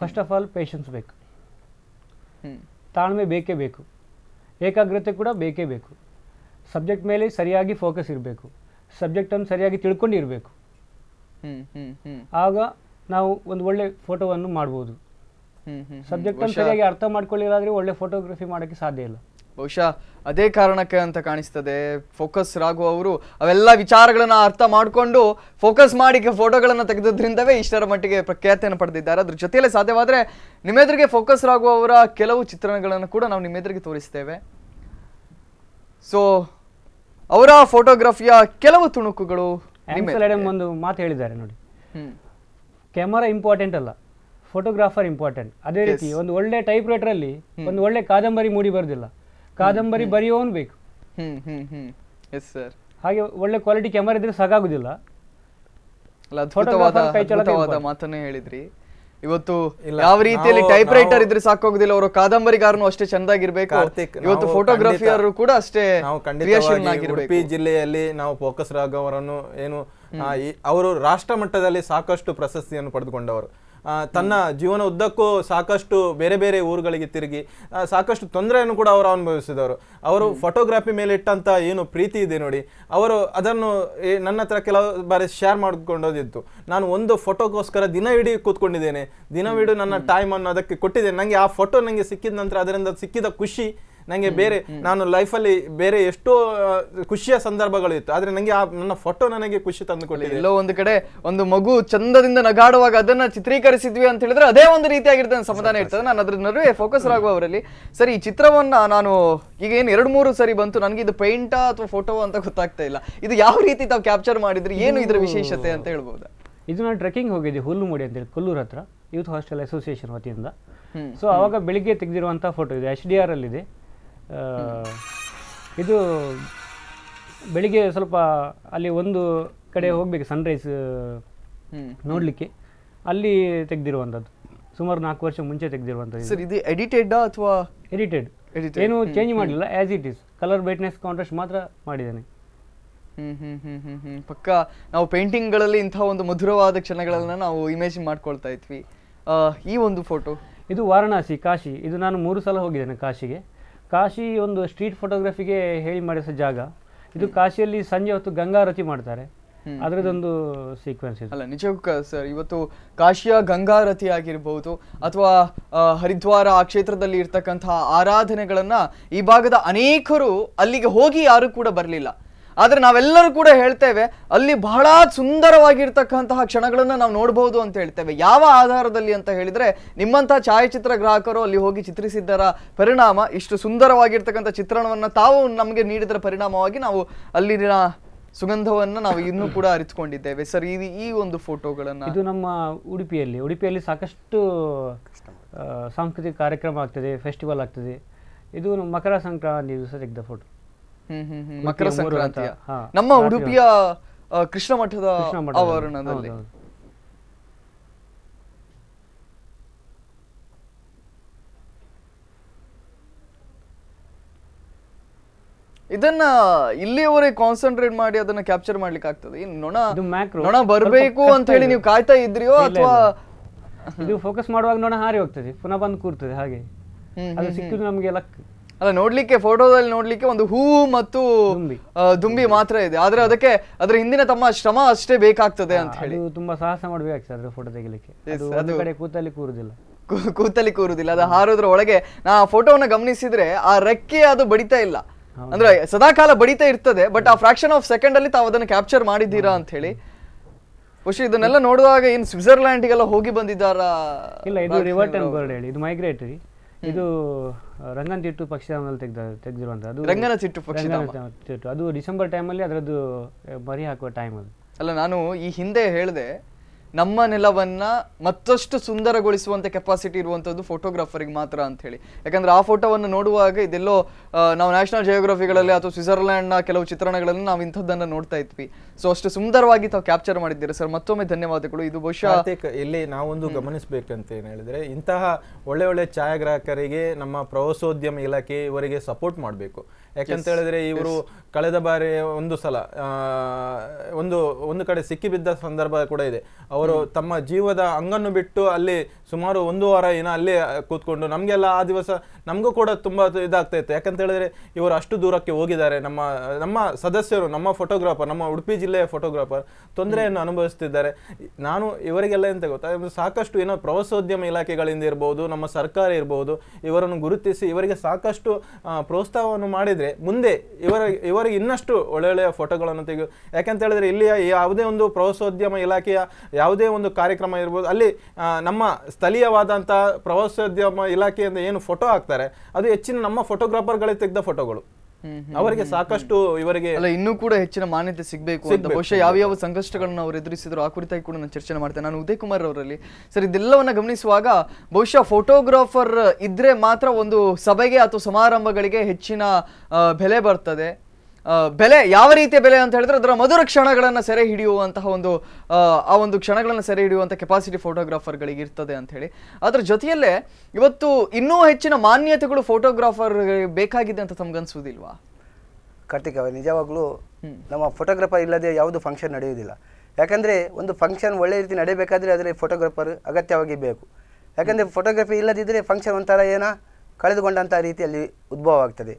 ಫಸ್ಟ್ ಆಫ್ ಆಲ್ ಪೇಷನ್ಸ್ ಬೇಕು ತಾಳ್ಮೆ ಬೇಕೇ ಬೇಕು ಏಕಾಗ್ರತೆ ಕೂಡ ಬೇಕೇ ಬೇಕು ಸಬ್ಜೆಕ್ಟ್ ಮೇಲೆ ಸರಿಯಾಗಿ ಫೋಕಸ್ ಇರಬೇಕು ಸಬ್ಜೆಕ್ಟನ್ನು ಸರಿಯಾಗಿ ತಿಳ್ಕೊಂಡಿರಬೇಕು ಆಗ ನಾವು ಒಂದು ಒಳ್ಳೆ ಫೋಟೋವನ್ನು ಮಾಡ್ಬೋದು ಸಬ್ಜೆಕ್ಟ್ ಸರಿಯಾಗಿ ಅರ್ಥ ಮಾಡ್ಕೊಳ್ಳಿರಾದ್ರೆ ಒಳ್ಳೆ ಫೋಟೋಗ್ರಫಿ ಮಾಡೋಕ್ಕೆ ಸಾಧ್ಯ ಇಲ್ಲ ಬಹುಶಃ ಅದೇ ಕಾರಣಕ್ಕೆ ಅಂತ ಕಾಣಿಸ್ತದೆ ಫೋಕಸ್ ರಾಘು ಅವರು ಅವೆಲ್ಲ ವಿಚಾರಗಳನ್ನ ಅರ್ಥ ಮಾಡಿಕೊಂಡು ಫೋಕಸ್ ಮಾಡಿ ಫೋಟೋಗಳನ್ನ ತೆಗೆದ್ರಿಂದವೇ ಇಷ್ಟರ ಮಟ್ಟಿಗೆ ಪ್ರಖ್ಯಾತಿಯನ್ನು ಪಡೆದಿದ್ದಾರೆ ಅದ್ರ ಜೊತೆಯಲ್ಲೇ ಸಾಧ್ಯವಾದರೆ ನಿಮ್ಮೆದುರಿಗೆ ಫೋಕಸ್ ರಾಘು ಅವರ ಕೆಲವು ಚಿತ್ರಣಗಳನ್ನು ಕೂಡ ನಾವು ನಿಮ್ಮೆದುರಿಗೆ ತೋರಿಸ್ತೇವೆ ಸೊ ಅವರ ಫೋಟೋಗ್ರಫಿಯ ಕೆಲವು ತುಣುಕುಗಳು ಒಂದು ಮಾತು ಹೇಳಿದ್ದಾರೆ ನೋಡಿ ಕ್ಯಾಮರಾ ಇಂಪಾರ್ಟೆಂಟ್ ಅಲ್ಲ ಫೋಟೋಗ್ರಾಫರ್ ಇಂಪಾರ್ಟೆಂಟ್ ಅದೇ ರೀತಿ ಒಂದು ಒಳ್ಳೆ ಟೈಪ್ ರೈಟರ್ ಅಲ್ಲಿ ಒಂದು ಒಳ್ಳೆ ಕಾದಂಬರಿ ಮೂಡಿ ಬರೋದಿಲ್ಲ ಕಾದಂಬರಿ ಬರೆಯೋನ್ ಬೇಕು ಹಾಗೆ ಒಳ್ಳೆ ಕ್ವಾಲಿಟಿ ಕ್ಯಾಮರಾ ಇದ್ರೆ ಸಾಕಾಗುದಿಲ್ಲ ಮಾತನ್ನೇ ಹೇಳಿದ್ರಿ ಇವತ್ತು ಯಾವ ರೀತಿಯಲ್ಲಿ ಟೈಪ್ ರೈಟರ್ ಇದ್ರೆ ಸಾಕೋಗುದಿಲ್ಲ ಅವರು ಕಾದಂಬರಿಗಾರನು ಅಷ್ಟೇ ಚಂದಾಗಿರ್ಬೇಕು ಇವತ್ತು ಫೋಟೋಗ್ರಫಿಯರ್ ಕೂಡ ಅಷ್ಟೇ ಉಡುಪಿ ಜಿಲ್ಲೆಯಲ್ಲಿ ನಾವು ಫೋಕಸ್ ರಾಘವರನ್ನು ಏನು ಅವರು ರಾಷ್ಟ್ರ ಮಟ್ಟದಲ್ಲಿ ಸಾಕಷ್ಟು ಪ್ರಶಸ್ತಿಯನ್ನು ಪಡೆದುಕೊಂಡವರು ತನ್ನ ಜೀವನ ಉದ್ದಕ್ಕೂ ಸಾಕಷ್ಟು ಬೇರೆ ಬೇರೆ ಊರುಗಳಿಗೆ ತಿರುಗಿ ಸಾಕಷ್ಟು ತೊಂದರೆಯನ್ನು ಕೂಡ ಅವರು ಅನುಭವಿಸಿದವರು ಅವರು ಫೋಟೋಗ್ರಫಿ ಮೇಲೆ ಇಟ್ಟಂತ ಏನು ಪ್ರೀತಿ ಇದೆ ನೋಡಿ ಅವರು ಅದನ್ನು ನನ್ನ ಹತ್ರ ಕೆಲವು ಬಾರಿ ಶೇರ್ ಮಾಡ್ಕೊಂಡೋದಿತ್ತು ನಾನು ಒಂದು ಫೋಟೋಗೋಸ್ಕರ ದಿನ ಇಡೀ ಕೂತ್ಕೊಂಡಿದ್ದೇನೆ ದಿನವಿಡೀ ನನ್ನ ಟೈಮ್ ಅದಕ್ಕೆ ಕೊಟ್ಟಿದ್ದೇನೆ ನನಗೆ ಆ ಫೋಟೋ ನನಗೆ ಸಿಕ್ಕಿದ ನಂತರ ಅದರಿಂದ ಸಿಕ್ಕಿದ ಖುಷಿ ನನಗೆ ಬೇರೆ ನಾನು ಲೈಫಲ್ಲಿ ಬೇರೆ ಎಷ್ಟೋ ಖುಷಿಯ ಇತ್ತು ಆದ್ರೆ ನನಗೆ ಆ ನನ್ನ ಫೋಟೋ ನನಗೆ ಖುಷಿ ಕೊಟ್ಟಿದೆ ಎಲ್ಲೋ ಒಂದು ಕಡೆ ಒಂದು ಮಗು ಚಂದದಿಂದ ನಗಾಡುವಾಗ ಅದನ್ನ ಚಿತ್ರೀಕರಿಸಿದ್ವಿ ಅಂತ ಹೇಳಿದ್ರೆ ಅದೇ ಒಂದು ರೀತಿಯಾಗಿರ್ತದೆ ಸಮಾಧಾನ ಇರ್ತದೆ ನಾನು ಅದ್ರ ನಡುವೆ ಫೋಕಸ್ ಅವರಲ್ಲಿ ಸರಿ ಈ ಚಿತ್ರವನ್ನ ನಾನು ಈಗ ಏನು ಎರಡು ಮೂರು ಸರಿ ಬಂತು ನನಗೆ ಇದು ಪೈಂಟ್ ಅಥವಾ ಫೋಟೋ ಅಂತ ಗೊತ್ತಾಗ್ತಾ ಇಲ್ಲ ಇದು ಯಾವ ರೀತಿ ತಾವು ಕ್ಯಾಪ್ಚರ್ ಮಾಡಿದ್ರೆ ಏನು ಇದರ ವಿಶೇಷತೆ ಅಂತ ಹೇಳ್ಬೋದು ಇದು ನಾನು ಟ್ರೆಕ್ಕಿಂಗ್ ಹೋಗಿದ್ದೆ ಹುಲ್ಲುಮುಡಿ ಹೇಳಿ ಕೊಲ್ಲೂರ್ ಹತ್ರ ಯೂತ್ ಹಾಸ್ಟೆಲ್ ಅಸೋಸಿಯೇಷನ್ ವತಿಯಿಂದ ಸೊ ಅವಾಗ ಬೆಳಿಗ್ಗೆ ತೆಗೆದಿರುವಂಥ ಫೋಟೋ ಇದೆ ಎಚ್ ಡಿ ಆರ್ ಅಲ್ಲಿ ಇದೆ ಇದು ಬೆಳಿಗ್ಗೆ ಸ್ವಲ್ಪ ಅಲ್ಲಿ ಒಂದು ಕಡೆ ಹೋಗ್ಬೇಕು ಸನ್ರೈಸ್ ನೋಡಲಿಕ್ಕೆ ಅಲ್ಲಿ ತೆಗೆದಿರುವಂಥದ್ದು ಸುಮಾರು ನಾಲ್ಕು ವರ್ಷ ಮುಂಚೆ ತೆಗೆದಿರುವಂಥದ್ದು ಇದು ಎಡಿಟೆಡ್ ಅಥವಾ ಎಡಿಟೆಡ್ ಏನು ಚೇಂಜ್ ಮಾಡಲಿಲ್ಲ as it is colour brightness contrast ಮಾತ್ರ ಮಾಡಿದ್ದೇನೆ ಪಕ್ಕ ನಾವು ಪೇಂಟಿಂಗ್ಗಳಲ್ಲಿ ಇಂತಹ ಒಂದು ಮಧುರವಾದ ಕ್ಷಣಗಳನ್ನು ನಾವು ಇಮೇಜ್ ಮಾಡ್ಕೊಳ್ತಾ ಇದ್ವಿ ಈ ಒಂದು ಫೋಟೋ ಇದು ವಾರಣಾಸಿ ಕಾಶಿ ಇದು ನಾನು ಮೂರು ಸಲ ಹೋಗಿದ್ದೇನೆ ಕಾಶಿಗೆ ಕಾಶಿ ಒಂದು ಸ್ಟ್ರೀಟ್ ಫೋಟೋಗ್ರಫಿಗೆ ಹೇಳಿ ಮಾಡಿಸ ಜಾಗ ಇದು ಕಾಶಿಯಲ್ಲಿ ಸಂಜೆ ಹೊತ್ತು ಗಂಗಾರತಿ ಮಾಡ್ತಾರೆ ಅದರದೊಂದು ಸೀಕ್ವೆನ್ಸ್ ಅಲ್ಲ ನಿಜಕ್ಕೂ ಸರ್ ಇವತ್ತು ಕಾಶಿಯ ಗಂಗಾರತಿ ಆಗಿರಬಹುದು ಅಥವಾ ಹರಿದ್ವಾರ ಆ ಕ್ಷೇತ್ರದಲ್ಲಿ ಇರ್ತಕ್ಕಂತಹ ಆರಾಧನೆಗಳನ್ನ ಈ ಭಾಗದ ಅನೇಕರು ಅಲ್ಲಿಗೆ ಹೋಗಿ ಯಾರು ಕೂಡ ಬರಲಿಲ್ಲ ಆದರೆ ನಾವೆಲ್ಲರೂ ಕೂಡ ಹೇಳ್ತೇವೆ ಅಲ್ಲಿ ಬಹಳ ಸುಂದರವಾಗಿರ್ತಕ್ಕಂತಹ ಕ್ಷಣಗಳನ್ನು ನಾವು ನೋಡಬಹುದು ಅಂತ ಹೇಳ್ತೇವೆ ಯಾವ ಆಧಾರದಲ್ಲಿ ಅಂತ ಹೇಳಿದರೆ ನಿಮ್ಮಂತಹ ಛಾಯಾಚಿತ್ರ ಗ್ರಾಹಕರು ಅಲ್ಲಿ ಹೋಗಿ ಚಿತ್ರಿಸಿದ್ದರ ಪರಿಣಾಮ ಇಷ್ಟು ಸುಂದರವಾಗಿರ್ತಕ್ಕಂಥ ಚಿತ್ರಣವನ್ನು ತಾವು ನಮಗೆ ನೀಡಿದರ ಪರಿಣಾಮವಾಗಿ ನಾವು ಅಲ್ಲಿನ ಸುಗಂಧವನ್ನು ನಾವು ಇನ್ನೂ ಕೂಡ ಅರಿತುಕೊಂಡಿದ್ದೇವೆ ಸರ್ ಇದು ಈ ಒಂದು ಫೋಟೋಗಳನ್ನು ಇದು ನಮ್ಮ ಉಡುಪಿಯಲ್ಲಿ ಉಡುಪಿಯಲ್ಲಿ ಸಾಕಷ್ಟು ಸಾಂಸ್ಕೃತಿಕ ಕಾರ್ಯಕ್ರಮ ಆಗ್ತದೆ ಫೆಸ್ಟಿವಲ್ ಆಗ್ತದೆ ಇದು ಮಕರ ಸಂಕ್ರಾಂತಿ ದಿವಸ ತೆಗೆದ ಫೋಟೋ ಮಕರ ಸಂಕ್ರಾಂತಿಯ ನಮ್ಮ ಉಡುಪಿಯ ಕೃಷ್ಣ ಮಠದ ಆವರಣದಲ್ಲಿ ಇದನ್ನ ಇಲ್ಲಿಯವರೆಗೆ ಕಾನ್ಸಂಟ್ರೇಟ್ ಮಾಡಿ ಅದನ್ನ ಕ್ಯಾಪ್ಚರ್ ಮಾಡ್ಲಿಕ್ಕೆ ಆಗ್ತದೆ ನೊಣ ನೊಣ ಬರಬೇಕು ಅಂತ ಹೇಳಿ ನೀವು ಕಾಯ್ತಾ ಇದ್ರಿಯೋ ಅಥವಾ ಇದು ಫೋಕಸ್ ಮಾಡುವಾಗ ನೊಣ ಹಾರಿ ಹೋಗ್ತದೆ ಪುನಃ ಬಂದು ಕೂರ್ತದೆ ಹಾಗೆ ಅದು ಸಿಕ್ಕಿದ್ರೆ ನಮಗೆ ಲಕ್ ಅಲ್ಲ ನೋಡ್ಲಿಕ್ಕೆ ಫೋಟೋದಲ್ಲಿ ನೋಡ್ಲಿಕ್ಕೆ ಒಂದು ಹೂವು ಮತ್ತು ದುಂಬಿ ಮಾತ್ರ ಇದೆ ಆದ್ರೆ ಅದಕ್ಕೆ ಅದ್ರ ಹಿಂದಿನ ತಮ್ಮ ಶ್ರಮ ಅಷ್ಟೇ ಬೇಕಾಗ್ತದೆ ಅಂತ ಹೇಳಿ ತುಂಬಾ ಸಾಹಸ ಮಾಡ್ಬೇಕಾಗ್ತದೆ ಫೋಟೋ ತೆಗಿಲಿಕ್ಕೆ ಕೂತಲ್ಲಿ ಕೂರುದಿಲ್ಲ ಕೂತಲ್ಲಿ ಕೂರುದಿಲ್ಲ ಅದು ಹಾರೋದ್ರ ಒಳಗೆ ನಾ ಫೋಟೋವನ್ನ ಗಮನಿಸಿದ್ರೆ ಆ ರೆಕ್ಕೆ ಅದು ಬಡಿತಾ ಇಲ್ಲ ಅಂದ್ರೆ ಸದಾಕಾಲ ಬಡಿತಾ ಇರ್ತದೆ ಬಟ್ ಆ ಫ್ರಾಕ್ಷನ್ ಆಫ್ ಸೆಕೆಂಡ್ ಅಲ್ಲಿ ತಾವು ಅದನ್ನ ಕ್ಯಾಪ್ಚರ್ ಮಾಡಿದ್ದೀರಾ ಅಂತ ಹೇಳಿ ಖುಷಿ ಇದನ್ನೆಲ್ಲ ನೋಡುವಾಗ ಇನ್ ಸ್ವಿಟ್ಜರ್ಲ್ಯಾಂಡ್ಗೆಲ್ಲ ಹೋಗಿ ಬಂದಿದ್ದಾರಾ ಇಲ್ಲ ಇದು ರಿವರ್ಟ್ ಬರ್ಡ್ ಹೇಳಿ ಇದು ಮೈಗ್ರೇಟರಿ ಇದು ರಂಗನ ತಿಟ್ಟು ಪಕ್ಷಿಧಾಮದಲ್ಲಿ ತೆಗ್ದ ತೆಗ್ದಿರುವಂತ ಅದು ರಂಗನ ತಿಟ್ಟು ಪಕ್ಷಿಧಾಮ ಅದು ಡಿಸೆಂಬರ್ ಟೈಮಲ್ಲಿ ಅದರದ್ದು ಮರಿ ಹಾಕುವ ಟೈಮ್ ಅದು ಅಲ್ಲ ನಾನು ಈ ಹಿಂದೆ ಹೇಳಿದೆ ನಮ್ಮ ನೆಲವನ್ನ ಮತ್ತಷ್ಟು ಸುಂದರಗೊಳಿಸುವಂತ ಕೆಪಾಸಿಟಿ ಇರುವಂಥದ್ದು ಫೋಟೋಗ್ರಾಫರ್ಗೆ ಮಾತ್ರ ಅಂತ ಹೇಳಿ ಯಾಕಂದ್ರೆ ಆ ಫೋಟೋವನ್ನು ನೋಡುವಾಗ ಇದೆಲ್ಲೋ ನಾವು ನ್ಯಾಷನಲ್ ಜಿಯೋಗ್ರಫಿಗಳಲ್ಲಿ ಅಥವಾ ಸ್ವಿಟ್ಜರ್ಲೆಂಡ್ನ ಕೆಲವು ಚಿತ್ರಣಗಳಲ್ಲಿ ನಾವು ಇಂಥದ್ದನ್ನು ನೋಡ್ತಾ ಇದ್ವಿ ಸೊ ಅಷ್ಟು ಸುಂದರವಾಗಿ ತಾವು ಕ್ಯಾಪ್ಚರ್ ಮಾಡಿದ್ದೀರಾ ಸರ್ ಮತ್ತೊಮ್ಮೆ ಧನ್ಯವಾದಗಳು ಇದು ಬಹುಶಃ ಇಲ್ಲಿ ನಾವೊಂದು ಗಮನಿಸಬೇಕಂತ ಏನು ಹೇಳಿದ್ರೆ ಇಂತಹ ಒಳ್ಳೆ ಒಳ್ಳೆ ಛಾಯಾಗ್ರಾಹಕರಿಗೆ ನಮ್ಮ ಪ್ರವಾಸೋದ್ಯಮ ಇಲಾಖೆ ಇವರಿಗೆ ಸಪೋರ್ಟ್ ಮಾಡಬೇಕು ಯಾಕಂತ ಹೇಳಿದ್ರೆ ಇವರು ಕಳೆದ ಬಾರಿ ಒಂದು ಸಲ ಒಂದು ಒಂದು ಕಡೆ ಸಿಕ್ಕಿಬಿದ್ದ ಸಂದರ್ಭ ಕೂಡ ಇದೆ ಅವರು ತಮ್ಮ ಜೀವದ ಅಂಗನ್ನು ಬಿಟ್ಟು ಅಲ್ಲಿ ಸುಮಾರು ಒಂದು ವಾರ ಏನೋ ಅಲ್ಲಿ ಕೂತ್ಕೊಂಡು ನಮಗೆಲ್ಲ ಆ ದಿವಸ ನಮಗೂ ಕೂಡ ತುಂಬ ಇದಾಗ್ತಾ ಇತ್ತು ಯಾಕಂತ ಹೇಳಿದ್ರೆ ಇವರು ಅಷ್ಟು ದೂರಕ್ಕೆ ಹೋಗಿದ್ದಾರೆ ನಮ್ಮ ನಮ್ಮ ಸದಸ್ಯರು ನಮ್ಮ ಫೋಟೋಗ್ರಾಫರ್ ನಮ್ಮ ಉಡುಪಿ ಜಿಲ್ಲೆಯ ಫೋಟೋಗ್ರಾಫರ್ ತೊಂದರೆಯನ್ನು ಅನುಭವಿಸ್ತಿದ್ದಾರೆ ನಾನು ಇವರಿಗೆಲ್ಲ ಎಂತ ಗೊತ್ತಾ ಸಾಕಷ್ಟು ಏನೋ ಪ್ರವಾಸೋದ್ಯಮ ಇಲಾಖೆಗಳಿಂದ ಇರ್ಬೋದು ನಮ್ಮ ಸರ್ಕಾರ ಇರ್ಬೋದು ಇವರನ್ನು ಗುರುತಿಸಿ ಇವರಿಗೆ ಸಾಕಷ್ಟು ಪ್ರೋತ್ಸಾಹವನ್ನು ಮಾಡಿದರೆ ಮುಂದೆ ಇವರ ಇವರಿಗೆ ಇನ್ನಷ್ಟು ಒಳ್ಳೆಯ ಫೋಟೋಗಳನ್ನು ತೆಗೆಯು ಯಾಕೆಂತ ಹೇಳಿದ್ರೆ ಇಲ್ಲಿಯ ಯಾವುದೇ ಒಂದು ಪ್ರವಾಸೋದ್ಯಮ ಇಲಾಖೆಯ ಯಾವುದೇ ಒಂದು ಕಾರ್ಯಕ್ರಮ ಇರ್ಬೋದು ಅಲ್ಲಿ ನಮ್ಮ ಸ್ಥಳೀಯವಾದಂಥ ಪ್ರವಾಸೋದ್ಯಮ ಇಲಾಖೆಯಿಂದ ಏನು ಫೋಟೋ ಹಾಕ್ತಾರೆ ಅದು ಹೆಚ್ಚಿನ ನಮ್ಮ ಫೋಟೋಗ್ರಾಫರ್ಗಳೇ ತೆಗೆದ ಫೋಟೋಗಳು ಅವರಿಗೆ ಸಾಕಷ್ಟು ಇವರಿಗೆ ಅಲ್ಲ ಇನ್ನೂ ಕೂಡ ಹೆಚ್ಚಿನ ಮಾನ್ಯತೆ ಸಿಗಬೇಕು ಅಂತ ಬಹುಶಃ ಯಾವ ಯಾವ ಸಂಕಷ್ಟಗಳನ್ನು ಅವರು ಎದುರಿಸಿದ್ರು ಆ ಕುರಿತಾಗಿ ಕೂಡ ನಾನು ಚರ್ಚೆ ಮಾಡ್ತೇನೆ ನಾನು ಉದಯ್ ಕುಮಾರ್ ಅವರಲ್ಲಿ ಸರ್ ಇದೆಲ್ಲವನ್ನ ಗಮನಿಸುವಾಗ ಬಹುಶಃ ಫೋಟೋಗ್ರಾಫರ್ ಇದ್ರೆ ಮಾತ್ರ ಒಂದು ಸಭೆಗೆ ಅಥವಾ ಸಮಾರಂಭಗಳಿಗೆ ಹೆಚ್ಚಿನ ಬೆಲೆ ಬರ್ತದೆ ಬೆಲೆ ಯಾವ ರೀತಿಯ ಬೆಲೆ ಅಂತ ಹೇಳಿದ್ರೆ ಅದರ ಮಧುರ ಕ್ಷಣಗಳನ್ನು ಸೆರೆ ಹಿಡಿಯುವಂತಹ ಒಂದು ಆ ಒಂದು ಕ್ಷಣಗಳನ್ನು ಸೆರೆ ಹಿಡಿಯುವಂಥ ಕೆಪಾಸಿಟಿ ಫೋಟೋಗ್ರಾಫರ್ಗಳಿಗೆ ಇರ್ತದೆ ಅಂತ ಹೇಳಿ ಅದರ ಜೊತೆಯಲ್ಲೇ ಇವತ್ತು ಇನ್ನೂ ಹೆಚ್ಚಿನ ಮಾನ್ಯತೆಗಳು ಫೋಟೋಗ್ರಾಫರ್ ಬೇಕಾಗಿದೆ ಅಂತ ತಮ್ಗನ್ಸುವುದಿಲ್ವಾ ಕಾರ್ತಿಕ್ ಅವರು ನಿಜವಾಗ್ಲೂ ನಮ್ಮ ಫೋಟೋಗ್ರಾಫರ್ ಇಲ್ಲದೆ ಯಾವುದು ಫಂಕ್ಷನ್ ನಡೆಯುವುದಿಲ್ಲ ಯಾಕಂದರೆ ಒಂದು ಫಂಕ್ಷನ್ ಒಳ್ಳೆ ರೀತಿ ನಡೆಯಬೇಕಾದ್ರೆ ಅದರಲ್ಲಿ ಫೋಟೋಗ್ರಾಫರ್ ಅಗತ್ಯವಾಗಿ ಬೇಕು ಯಾಕಂದರೆ ಫೋಟೋಗ್ರಫಿ ಇಲ್ಲದಿದ್ದರೆ ಫಂಕ್ಷನ್ ಒಂಥರ ಏನೋ ಕಳೆದುಕೊಂಡಂಥ ರೀತಿಯಲ್ಲಿ ಉದ್ಭವ ಆಗ್ತದೆ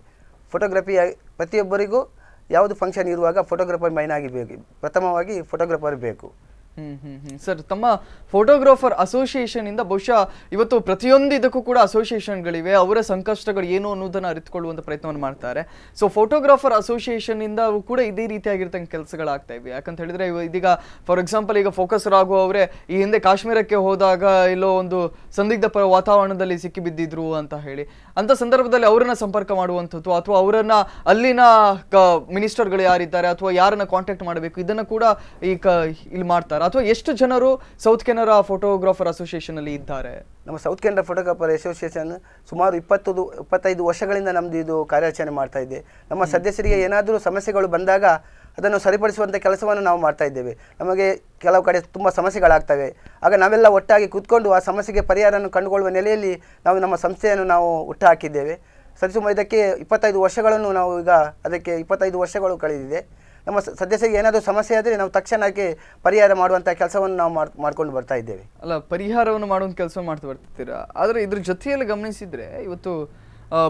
ಫೋಟೋಗ್ರಫಿ ಪ್ರತಿಯೊಬ್ಬರಿಗೂ ಯಾವುದು ಫಂಕ್ಷನ್ ಇರುವಾಗ ಫೋಟೋಗ್ರಾಫರ್ ಮೈನ್ ಆಗಿ ಬೇಕು ಪ್ರಥಮವಾಗಿ ಫೋಟೋಗ್ರಾಫರ್ ಬೇಕು ಸರ್ ತಮ್ಮ ಫೋಟೋಗ್ರಾಫರ್ ಅಸೋಸಿಯೇಷನ್ ಇಂದ ಬಹುಶಃ ಇವತ್ತು ಪ್ರತಿಯೊಂದು ಇದಕ್ಕೂ ಕೂಡ ಅಸೋಸಿಯೇಷನ್ಗಳಿವೆ ಅವರ ಸಂಕಷ್ಟಗಳು ಏನು ಅನ್ನೋದನ್ನ ಅರಿತುಕೊಳ್ಳುವಂತ ಪ್ರಯತ್ನವನ್ನು ಮಾಡ್ತಾರೆ ಸೊ ಫೋಟೋಗ್ರಾಫರ್ ಅಸೋಸಿಯೇಷನ್ ಇಂದ ಕೂಡ ಇದೇ ರೀತಿಯಾಗಿರ್ತಂಗೆ ಕೆಲಸಗಳಾಗ್ತಾ ಇವೆ ಯಾಕಂತ ಹೇಳಿದ್ರೆ ಇದೀಗ ಫಾರ್ ಎಕ್ಸಾಂಪಲ್ ಈಗ ಫೋಕಸ್ ರಾಘು ಈ ಹಿಂದೆ ಕಾಶ್ಮೀರಕ್ಕೆ ಹೋದಾಗ ಇಲ್ಲೋ ಒಂದು ಸಂದಿಗ್ಧ ವಾತಾವರಣದಲ್ಲಿ ಸಿಕ್ಕಿಬಿದ್ದಿದ್ರು ಅಂತ ಹೇಳಿ ಅಂತ ಸಂದರ್ಭದಲ್ಲಿ ಅವರನ್ನ ಸಂಪರ್ಕ ಮಾಡುವಂಥದ್ದು ಅಥವಾ ಅವರನ್ನ ಅಲ್ಲಿನ ಮಿನಿಸ್ಟರ್ಗಳು ಯಾರಿದ್ದಾರೆ ಅಥವಾ ಯಾರನ್ನ ಕಾಂಟ್ಯಾಕ್ಟ್ ಮಾಡಬೇಕು ಇದನ್ನು ಕೂಡ ಈ ಕ ಇಲ್ಲಿ ಮಾಡ್ತಾರೆ ಅಥವಾ ಎಷ್ಟು ಜನರು ಸೌತ್ ಕೆನರಾ ಫೋಟೋಗ್ರಾಫರ್ ಅಸೋಸಿಯೇಷನ್ ಅಲ್ಲಿ ಇದ್ದಾರೆ ನಮ್ಮ ಸೌತ್ ಕೆನರಾ ಫೋಟೋಗ್ರಾಫರ್ ಅಸೋಸಿಯೇಷನ್ ಸುಮಾರು ಇಪ್ಪತ್ತೊಂದು ಇಪ್ಪತ್ತೈದು ವರ್ಷಗಳಿಂದ ನಮ್ದು ಇದು ಕಾರ್ಯಾಚರಣೆ ಮಾಡ್ತಾ ಇದೆ ನಮ್ಮ ಸದಸ್ಯರಿಗೆ ಏನಾದರೂ ಸಮಸ್ಯೆಗಳು ಬಂದಾಗ ಅದನ್ನು ಸರಿಪಡಿಸುವಂಥ ಕೆಲಸವನ್ನು ನಾವು ಮಾಡ್ತಾ ಇದ್ದೇವೆ ನಮಗೆ ಕೆಲವು ಕಡೆ ತುಂಬ ಸಮಸ್ಯೆಗಳಾಗ್ತವೆ ಆಗ ನಾವೆಲ್ಲ ಒಟ್ಟಾಗಿ ಕೂತ್ಕೊಂಡು ಆ ಸಮಸ್ಯೆಗೆ ಪರಿಹಾರವನ್ನು ಕಂಡುಕೊಳ್ಳುವ ನೆಲೆಯಲ್ಲಿ ನಾವು ನಮ್ಮ ಸಂಸ್ಥೆಯನ್ನು ನಾವು ಹುಟ್ಟು ಹಾಕಿದ್ದೇವೆ ಸರಿಸುಮಾರು ಇದಕ್ಕೆ ಇಪ್ಪತ್ತೈದು ವರ್ಷಗಳನ್ನು ನಾವು ಈಗ ಅದಕ್ಕೆ ಇಪ್ಪತ್ತೈದು ವರ್ಷಗಳು ಕಳೆದಿದೆ ನಮ್ಮ ಸದಸ್ಯರಿಗೆ ಏನಾದರೂ ಸಮಸ್ಯೆ ಆದರೆ ನಾವು ತಕ್ಷಣಕ್ಕೆ ಪರಿಹಾರ ಮಾಡುವಂಥ ಕೆಲಸವನ್ನು ನಾವು ಮಾಡಿ ಮಾಡ್ಕೊಂಡು ಬರ್ತಾ ಇದ್ದೇವೆ ಅಲ್ಲ ಪರಿಹಾರವನ್ನು ಮಾಡುವಂಥ ಕೆಲಸ ಮಾಡ್ತಾ ಬರ್ತಿದ್ದೀರಾ ಆದರೆ ಇದ್ರ ಜೊತೆಯಲ್ಲಿ ಗಮನಿಸಿದರೆ ಇವತ್ತು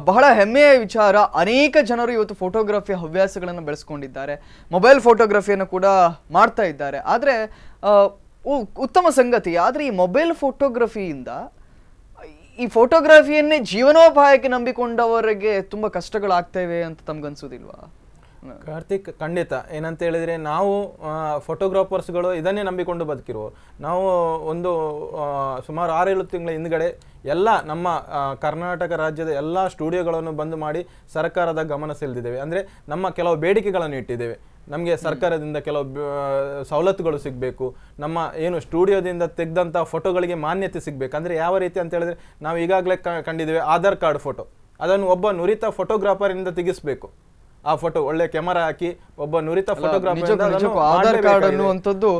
ಬಹಳ ಹೆಮ್ಮೆಯ ವಿಚಾರ ಅನೇಕ ಜನರು ಇವತ್ತು ಫೋಟೋಗ್ರಫಿ ಹವ್ಯಾಸಗಳನ್ನು ಬೆಳೆಸ್ಕೊಂಡಿದ್ದಾರೆ ಮೊಬೈಲ್ ಫೋಟೋಗ್ರಫಿಯನ್ನು ಕೂಡ ಮಾಡ್ತಾ ಇದ್ದಾರೆ ಆದರೆ ಉತ್ತಮ ಸಂಗತಿ ಆದರೆ ಈ ಮೊಬೈಲ್ ಫೋಟೋಗ್ರಫಿಯಿಂದ ಈ ಫೋಟೋಗ್ರಫಿಯನ್ನೇ ಜೀವನೋಪಾಯಕ್ಕೆ ನಂಬಿಕೊಂಡವರಿಗೆ ತುಂಬ ಇವೆ ಅಂತ ತಮ್ಗನ್ಸೋದಿಲ್ವಾ ಕಾರ್ತಿಕ್ ಖಂಡಿತ ಏನಂತ ಹೇಳಿದ್ರೆ ನಾವು ಫೋಟೋಗ್ರಾಫರ್ಸ್ಗಳು ಇದನ್ನೇ ನಂಬಿಕೊಂಡು ಬದುಕಿರುವ ನಾವು ಒಂದು ಸುಮಾರು ಆರೇಳು ತಿಂಗಳ ಹಿಂದ್ಗಡೆ ಎಲ್ಲ ನಮ್ಮ ಕರ್ನಾಟಕ ರಾಜ್ಯದ ಎಲ್ಲ ಸ್ಟುಡಿಯೋಗಳನ್ನು ಬಂದ್ ಮಾಡಿ ಸರ್ಕಾರದ ಗಮನ ಸೆಳೆದಿದ್ದೇವೆ ಅಂದರೆ ನಮ್ಮ ಕೆಲವು ಬೇಡಿಕೆಗಳನ್ನು ಇಟ್ಟಿದ್ದೇವೆ ನಮಗೆ ಸರ್ಕಾರದಿಂದ ಕೆಲವು ಸವಲತ್ತುಗಳು ಸಿಗಬೇಕು ನಮ್ಮ ಏನು ಸ್ಟುಡಿಯೋದಿಂದ ತೆಗೆದಂಥ ಫೋಟೋಗಳಿಗೆ ಮಾನ್ಯತೆ ಸಿಗಬೇಕು ಅಂದರೆ ಯಾವ ರೀತಿ ಅಂತ ಹೇಳಿದ್ರೆ ನಾವು ಈಗಾಗಲೇ ಕಂಡಿದ್ದೇವೆ ಆಧಾರ್ ಕಾರ್ಡ್ ಫೋಟೋ ಅದನ್ನು ಒಬ್ಬ ನುರಿತ ಫೋಟೋಗ್ರಾಫರಿಂದ ತೆಗೆಸಬೇಕು ಆ ಫೋಟೋ ಒಳ್ಳೆ ಕ್ಯಾಮರಾ ಹಾಕಿ ಒಬ್ಬ ನುರಿತ ಫೋಟೋಗ್ರಾಫರ್ ಆಧಾರ್ ಕಾರ್ಡ್ ಅನ್ನುವಂಥದ್ದು